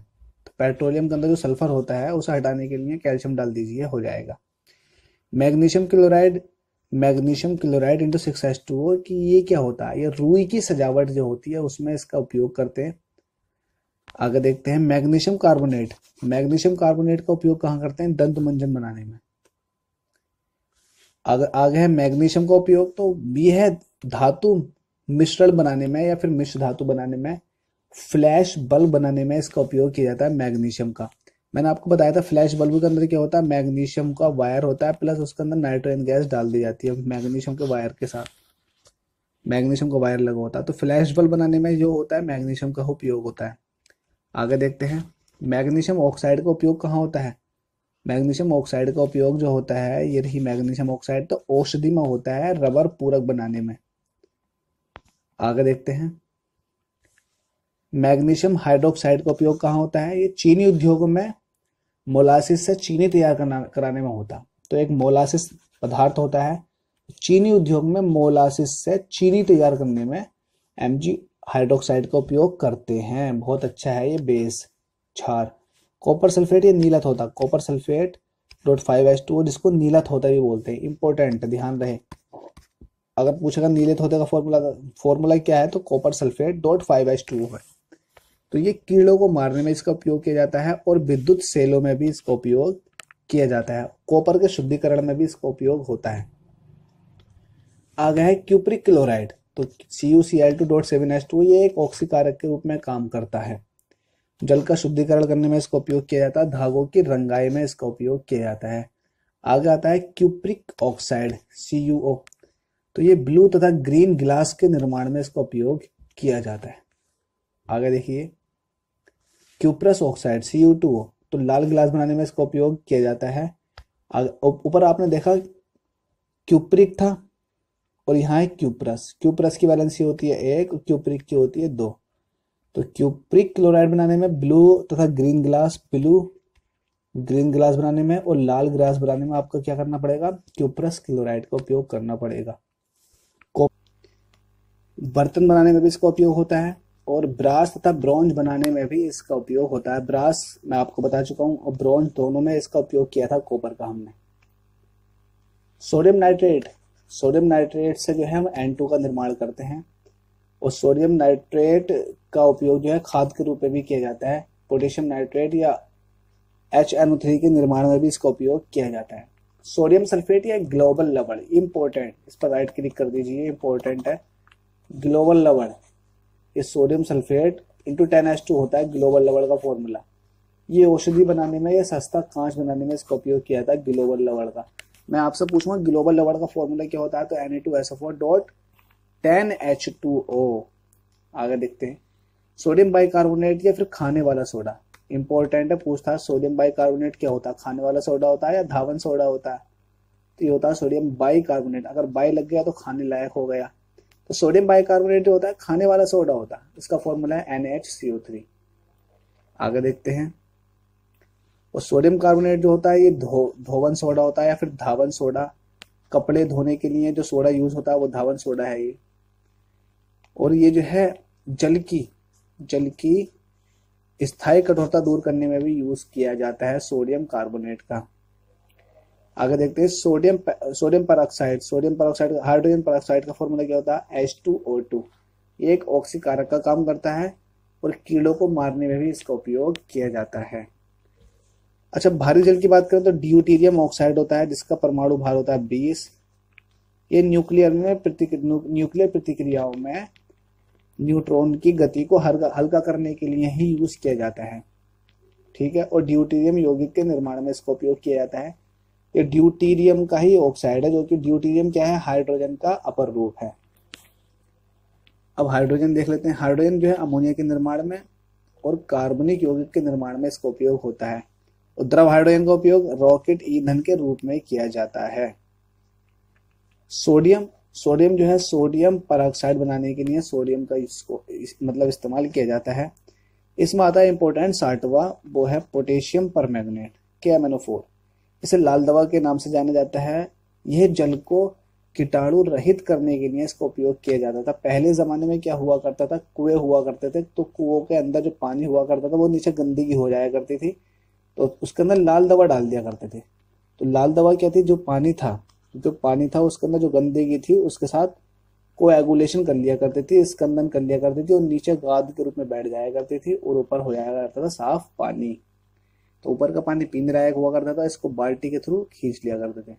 पेट्रोलियम के अंदर जो सल्फर होता है उसे हटाने के लिए कैल्शियम डाल दीजिए हो जाएगा magnesium chloride magnesium chloride into six S two O कि ये क्या होता है ये रूई की सजावट जो होती है उसमें इसका उपयोग करते हैं आगे देखते हैं मैग्नीशियम कार्बोनेट मैग्नीशियम कार्बोनेट का उपयोग कहाँ करते हैं दंत मंजन बनाने में अगर आगे है मैग्नीशियम का उपयोग तो यह है धातु मिश्रण बनाने में या फिर मिश्र धातु बनाने में फ्लैश बल्ब बनाने में इसका उपयोग किया जाता है मैग्नीशियम का मैंने आपको बताया था फ्लैश बल्ब के अंदर क्या होता है मैग्नीशियम का वायर होता है प्लस उसके अंदर नाइट्रोजन गैस डाल दी जाती है मैग्नीशियम के वायर के साथ मैग्नीशियम का वायर लगा होता है तो फ्लैश बल्ब बनाने में जो होता है मैग्नीशियम का उपयोग होता है आगे देखते हैं मैग्नीशियम ऑक्साइड का उपयोग कहाँ होता है मैग्नीशियम ऑक्साइड का उपयोग जो होता है ये रही मैग्नीशियम ऑक्साइड तो औषधि में होता है रबर पूरक बनाने में आगे देखते हैं मैग्नीशियम हाइड्रोक्साइड का उपयोग कहाँ होता है ये चीनी उद्योग में मोलासिस से चीनी तैयार करना कराने में होता तो एक मोलासिस पदार्थ होता है चीनी उद्योग में मोलासिस से चीनी तैयार करने में एम हाइड्रोक्साइड का उपयोग करते हैं बहुत अच्छा है ये बेस छार कॉपर सल्फेट ये नीला होता copper sulphate dot five S two जिसको नीला होता भी बोलते हैं इंपॉर्टेंट ध्यान रहे अगर पूछेगा नीले थोते का फॉर्मूला फॉर्मूला क्या है तो copper sulphate dot five S two है तो ये कीड़ों को मारने में इसका उपयोग किया जाता है और विद्युत सेलों में भी इसका उपयोग किया जाता है कॉपर के शुद्धिकरण में भी इसका उपयोग होता है आ गया है क्यूप्रिक क्लोराइड तो C U C L two dot seven S two ये एक ऑक्सीकारक के रूप में काम करता है जल का शुद्धिकरण करने में इसका उपयोग किया जाता है धागों की रंगाई में इसका उपयोग किया जाता है आगे आता है क्यूप्रिक ऑक्साइड सी तो ये ब्लू तथा ग्रीन ग्लास के निर्माण में इसका उपयोग किया जाता है आगे देखिए cuprous oxide C U two तो लाल गिलास बनाने में इसका उपयोग किया जाता है ऊपर आपने देखा क्यूप्रिक था और यहाँ है क्यूप्रस क्यूप्रस की वैलेंसी होती है एक और क्यूप्रिक की होती है दो तो क्यूप्रिक क्लोराइड बनाने में ब्लू तथा green glass blue green glass बनाने में और लाल ग्लास बनाने में आपको क्या करना पड़ेगा क्यूप्रस क्लोराइड का उपयोग करना पड़ेगा बर्तन बनाने में भी इसका उपयोग होता है और ब्रास तथा ब्रॉन्ज बनाने में भी इसका उपयोग होता है ब्रास मैं आपको बता चुका हूँ और ब्रॉन्ज दोनों में इसका उपयोग किया था कॉपर का हमने सोडियम नाइट्रेट सोडियम नाइट्रेट से जो है हम एन का निर्माण करते हैं और सोडियम नाइट्रेट का उपयोग जो है खाद के रूप में भी किया जाता है पोटेशियम नाइट्रेट या एच एन थ्री के निर्माण में भी इसका उपयोग किया जाता है सोडियम सल्फेट या ग्लोबल लवड़ इम्पोर्टेंट इस पर राइट क्लिक कर दीजिए इम्पोर्टेंट है ग्लोबल लवड़ इस sodium sulphate into ten S two होता है ग्लोबल लवड़ का फॉर्मूला ये औषधि बनाने में या सस्ता कांच बनाने में इसका उपयोग किया था ग्लोबल लवड़ का मैं आपसे पूछूंगा ग्लोबल लवड़ का फॉर्मूला क्या होता है तो N A two S four dot ten H two O आगे देखते हैं सोडियम बाइकार्बोनेट या फिर खाने वाला सोडा इंपॉर्टेंट है पूछता है सोडियम बाइकार्बोनेट क्या होता है खाने वाला सोडा होता है या धावन सोडा होता है तो ये होता है सोडियम बाइकार्बोनेट अगर बाई लग गया तो खाने लायक हो गया तो सोडियम बाइकार्बोनेट जो होता है खाने वाला सोडा होता है इसका फॉर्मूला है N H C O three आगे देखते हैं और सोडियम कार्बोनेट जो होता है ये धो धोवन सोडा होता है या फिर धावन सोडा कपड़े धोने के लिए जो सोडा यूज होता है वो धावन सोडा है ये और ये जो है जल की जल की स्थायी कठोरता दूर करने में भी यूज किया जाता है सोडियम कार्बोनेट का आगे देखते हैं sodium sodium peroxide sodium peroxide hydrogen peroxide का फॉर्मूला क्या होता है एच टू ओ टू ये एक ऑक्सीकारक का काम करता है और कीड़ों को मारने में भी इसका उपयोग किया जाता है अच्छा भारी जल की बात करें तो ड्यूटीरियम ऑक्साइड होता है जिसका परमाणु भार होता है बीस ये न्यूक्लियर में प्रतिक न्यूक्लियर प्रतिक्रियाओं में न्यूट्रॉन की गति को हल्का हल्का करने के लिए ही यूज किया जाता है ठीक है और ड्यूटीरियम यौगिक के निर्माण में इसका उपयोग किया जाता है ये ड्यूटीरियम का ही ऑक्साइड है जो कि ड्यूटीरियम क्या है हाइड्रोजन का अपर रूप है अब हाइड्रोजन देख लेते हैं हाइड्रोजन जो है अमोनिया के निर्माण में और कार्बनिक यौगिक के निर्माण में इसका उपयोग होता है द्रव हाइड्रोजन का उपयोग रॉकेट ईंधन के रूप में किया जाता है सोडियम सोडियम जो है सोडियम पर बनाने के लिए सोडियम का इसको इस, मतलब इस्तेमाल किया जाता है इसमें आता है इंपॉर्टेंट साठवा वो है पोटेशियम पर मैग्नेट के इसे लाल दवा के नाम से जाना जाता है यह जल को कीटाणु रहित करने के लिए इसका उपयोग किया जाता था पहले जमाने में क्या हुआ करता था कुएं हुआ करते थे तो कुओं के अंदर जो पानी हुआ करता था वो नीचे गंदगी हो जाया करती थी तो उसके अंदर लाल दवा डाल दिया करते थे तो लाल दवा क्या थी जो पानी था जो पानी था उसके अंदर जो गंदगी थी उसके साथ को एगुलेशन कर लिया करती थी स्कंदन कर लिया करती थी और नीचे गाद के रूप में बैठ जाया करती थी और ऊपर हो जाया करता था साफ पानी तो ऊपर का पानी पिंजरायक हुआ करता था इसको बाल्टी के थ्रू खींच लिया करते थे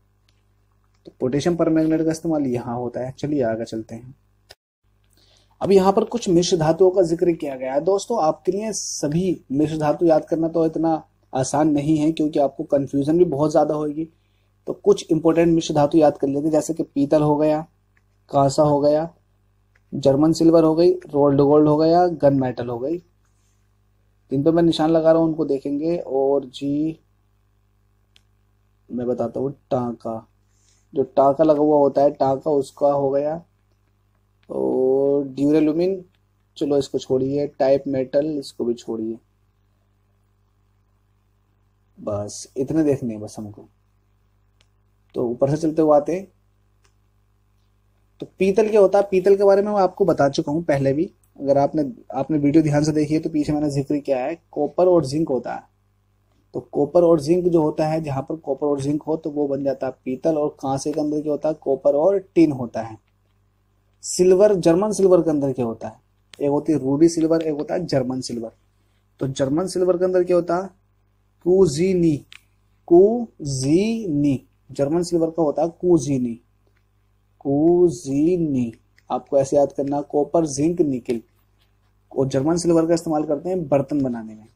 तो पोटेशियम परमैंगनेट का इस्तेमाल यहाँ होता है चलिए आगे चलते हैं अब यहाँ पर कुछ मिश्र धातुओं का जिक्र किया गया है दोस्तों आपके लिए सभी मिश्र धातु याद करना तो इतना आसान नहीं है क्योंकि आपको कन्फ्यूजन भी बहुत ज़्यादा होगी तो कुछ इंपॉर्टेंट मिश्र धातु याद कर लेते जैसे कि पीतल हो गया कांसा हो गया जर्मन सिल्वर हो गई रोल्ड गोल्ड हो गया गन मेटल हो गई जिन पर मैं निशान लगा रहा हूँ उनको देखेंगे और जी मैं बताता हूँ टाका जो टाका लगा हुआ होता है टाका उसका हो गया और ड्यूरेलुमिन चलो इसको छोड़िए टाइप मेटल इसको भी छोड़िए बस इतने देखने हैं बस हमको तो ऊपर से चलते हुए आते तो पीतल क्या होता है पीतल के बारे में मैं आपको बता चुका हूं पहले भी अगर आपने आपने वीडियो ध्यान से देखी है तो पीछे मैंने जिक्र किया है कॉपर और जिंक होता है तो कॉपर और जिंक जो होता है जहां पर कॉपर और जिंक हो तो वो बन जाता है पीतल और कांसे के अंदर क्या होता है कॉपर और टिन होता है सिल्वर जर्मन सिल्वर के अंदर क्या होता है एक होती है रूबी सिल्वर एक होता है जर्मन सिल्वर तो जर्मन सिल्वर के अंदर क्या होता है कुजीनी कुजीनी जर्मन सिल्वर का होता है कुजीनी कुजीनी आपको ऐसे याद करना कॉपर जिंक निकिल और जर्मन सिल्वर का इस्तेमाल करते हैं बर्तन बनाने में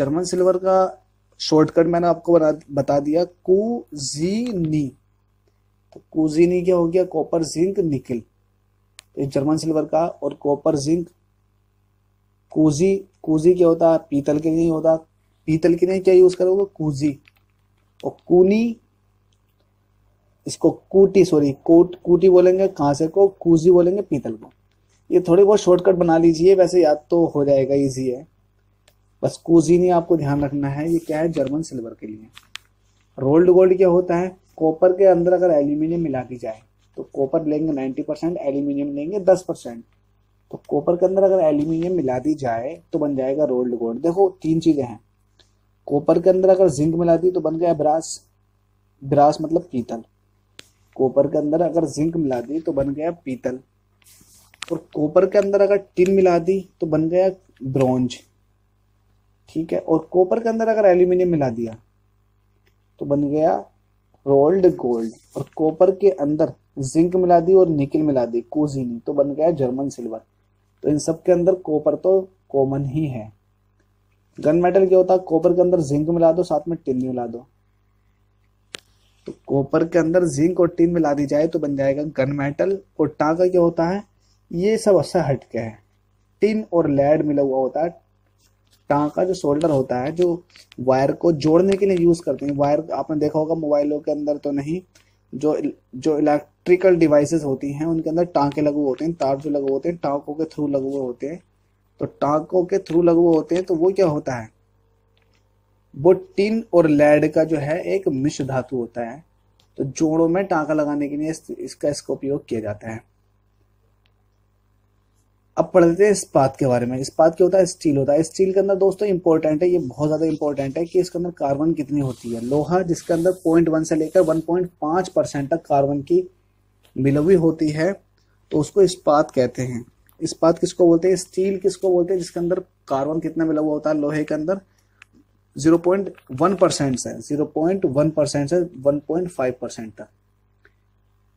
जर्मन सिल्वर का शॉर्टकट मैंने आपको बना बता दिया कुजीनी तो कुजीनी क्या हो गया कॉपर जिंक निकिल तो जर्मन सिल्वर का और कॉपर जिंक कुजी कुजी क्या होता है पीतल के नहीं होता पीतल के नहीं क्या यूज करोगे कुजी और कूनी इसको कूटी सॉरी कूट कूटी बोलेंगे कांसे को कूजी बोलेंगे पीतल को ये थोड़ी बहुत शॉर्टकट बना लीजिए वैसे याद तो हो जाएगा ईजी है बस कूजी नहीं आपको ध्यान रखना है ये क्या है जर्मन सिल्वर के लिए रोल्ड गोल्ड क्या होता है कॉपर के अंदर अगर एल्यूमिनियम मिला दी जाए तो कॉपर लेंगे नाइन्टी परसेंट एल्यूमिनियम लेंगे दस परसेंट तो कॉपर के अंदर अगर एल्यूमिनियम मिला दी जाए तो बन जाएगा रोल्ड गोल्ड देखो तीन चीज़ें हैं कॉपर के अंदर अगर जिंक मिला दी तो बन गया ब्रास ब्रास मतलब पीतल कॉपर के अंदर अगर जिंक मिला दी तो बन गया पीतल और कॉपर के अंदर अगर टिन मिला दी तो बन गया ब्रॉन्ज ठीक है और कॉपर के अंदर अगर एल्यूमिनियम मिला दिया तो बन गया रोल्ड गोल्ड और कॉपर के अंदर जिंक मिला दी और निकिल मिला दी कोजिनी तो बन गया जर्मन सिल्वर तो इन सब के अंदर कॉपर तो कॉमन ही है गन मेटल क्या होता है कॉपर के अंदर जिंक मिला दो साथ में टिन मिला दो तो कॉपर के अंदर जिंक और टीन मिला दी जाए तो बन जाएगा गन मेटल और टांका क्या होता है ये सब उससे हटके है टिन और लेड मिला हुआ होता है टांका जो सोल्डर होता है जो वायर को जोड़ने के लिए यूज करते हैं वायर आपने देखा होगा मोबाइलों के अंदर तो नहीं जो जो इलेक्ट्रिकल डिवाइसेस होती हैं उनके अंदर टांके लगे हुए होते हैं तार जो लगे होते हैं टांकों के थ्रू लगे हुए होते हैं तो टांकों के थ्रू लगे हुए होते हैं तो वो क्या होता है वो टिन और लेड का जो है एक मिश्र धातु होता है तो जोड़ों में टांका लगाने के लिए इस, इसका इसका उपयोग किया जाता है अब पढ़ लेते हैं इस्पात के बारे में इस्पात क्या होता है स्टील होता है स्टील के अंदर दोस्तों इंपॉर्टेंट है ये बहुत ज्यादा इंपॉर्टेंट है कि इसके अंदर कार्बन कितनी होती है लोहा जिसके अंदर पॉइंट वन से लेकर वन पॉइंट पांच परसेंट तक कार्बन की मिलवी होती है तो उसको इस्पात कहते हैं इस्पात किसको बोलते हैं स्टील किसको बोलते हैं जिसके अंदर कार्बन कितना मिला हुआ होता है लोहे के अंदर जीरो पॉइंट वन परसेंट से जीरो पॉइंट वन परसेंट से वन पॉइंट फाइव परसेंट तक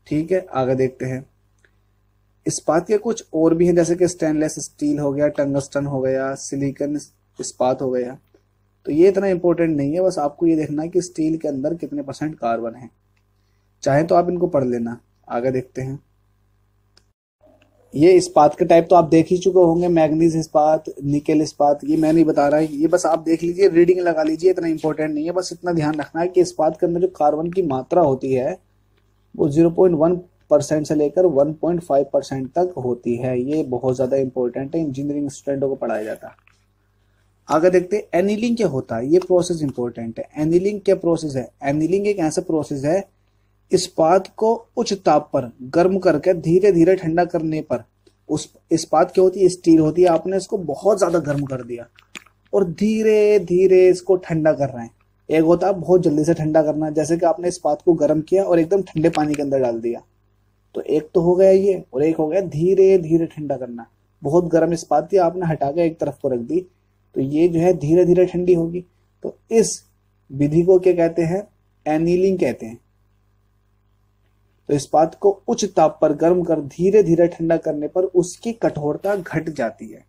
ठीक है आगे देखते हैं इस्पात के कुछ और भी हैं जैसे कि स्टेनलेस स्टील हो गया टंगस्टन हो गया सिलिकन इस्पात हो गया तो ये इतना इंपॉर्टेंट नहीं है बस आपको ये देखना है कि स्टील के अंदर कितने परसेंट कार्बन है चाहे तो आप इनको पढ़ लेना आगे देखते हैं ये इस्पात के टाइप तो आप देख ही चुके होंगे मैग्नीज इस्पात निकेल इस्पात ये मैं नहीं बता रहा है ये बस आप देख लीजिए रीडिंग लगा लीजिए इतना इंपॉर्टेंट नहीं है बस इतना ध्यान रखना है कि इस्पात के अंदर जो कार्बन की मात्रा होती है वो जीरो पॉइंट वन परसेंट से लेकर वन पॉइंट फाइव परसेंट तक होती है ये बहुत ज़्यादा इंपॉर्टेंट है इंजीनियरिंग स्टूडेंटों को पढ़ाया जाता है आगे देखते हैं एनिलिंग क्या होता है ये प्रोसेस इंपॉर्टेंट है एनिलिंग क्या प्रोसेस है एनिलिंग एक ऐसा प्रोसेस है इस्पात को उच्च ताप पर गर्म करके धीरे धीरे ठंडा करने पर उस इस्पात क्या होती है स्टील होती है आपने इसको बहुत ज़्यादा गर्म कर दिया और धीरे धीरे इसको ठंडा कर रहे हैं एक होता है बहुत जल्दी से ठंडा करना जैसे कि आपने इस्पात को गर्म किया और एकदम ठंडे पानी के अंदर डाल दिया तो एक तो हो गया ये और एक हो गया धीरे धीरे ठंडा करना बहुत गर्म इस्पात थी आपने हटा के एक तरफ को रख दी तो ये जो है धीरे धीरे ठंडी होगी तो इस विधि को क्या कहते हैं एनीलिंग कहते हैं तो इस्पात को उच्च ताप पर गर्म कर धीरे धीरे ठंडा करने पर उसकी कठोरता घट जाती है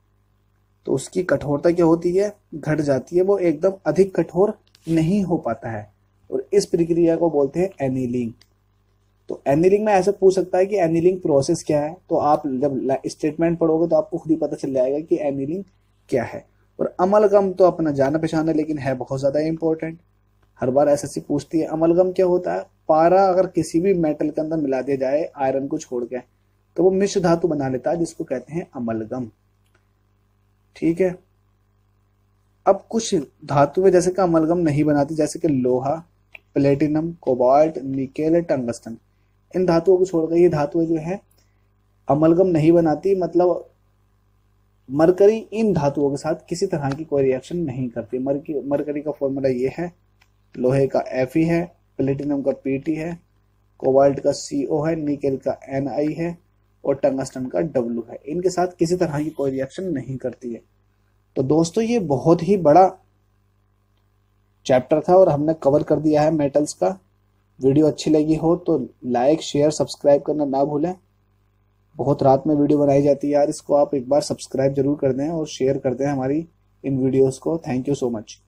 तो उसकी कठोरता क्या होती है घट जाती है वो एकदम अधिक कठोर नहीं हो पाता है और इस प्रक्रिया को बोलते हैं एनीलिंग तो एनीलिंग में ऐसा पूछ सकता है कि एनीलिंग प्रोसेस क्या है तो आप जब स्टेटमेंट पढ़ोगे तो आपको खुद ही पता चल जाएगा कि एनीलिंग क्या है और अमलगम तो अपना जाना पहचाना लेकिन है बहुत ज़्यादा इंपॉर्टेंट हर बार एसएससी पूछती है अमलगम क्या होता है पारा अगर किसी भी मेटल के अंदर मिला दिया जाए आयरन को छोड़ के तो वो मिश्र धातु बना लेता है जिसको कहते हैं अमलगम ठीक है अब कुछ धातुएं जैसे कि अमलगम नहीं बनाती जैसे कि लोहा प्लेटिनम कोबाल्ट निकेल टंगस्टन इन धातुओं को छोड़कर ये धातुएं जो है अमलगम नहीं बनाती मतलब मरकरी इन धातुओं के साथ किसी तरह की कोई रिएक्शन नहीं करती मरकरी का फॉर्मूला ये है लोहे का एफ ही है प्लेटिनम का पीटी है कोबाल्ट का सीओ है निकेल का एन आई है और टंगस्टन का डब्ल्यू है इनके साथ किसी तरह की कोई रिएक्शन नहीं करती है तो दोस्तों ये बहुत ही बड़ा चैप्टर था और हमने कवर कर दिया है मेटल्स का वीडियो अच्छी लगी हो तो लाइक शेयर सब्सक्राइब करना ना भूलें बहुत रात में वीडियो बनाई जाती है यार इसको आप एक बार सब्सक्राइब जरूर कर दें और शेयर कर दें हमारी इन वीडियोस को थैंक यू सो मच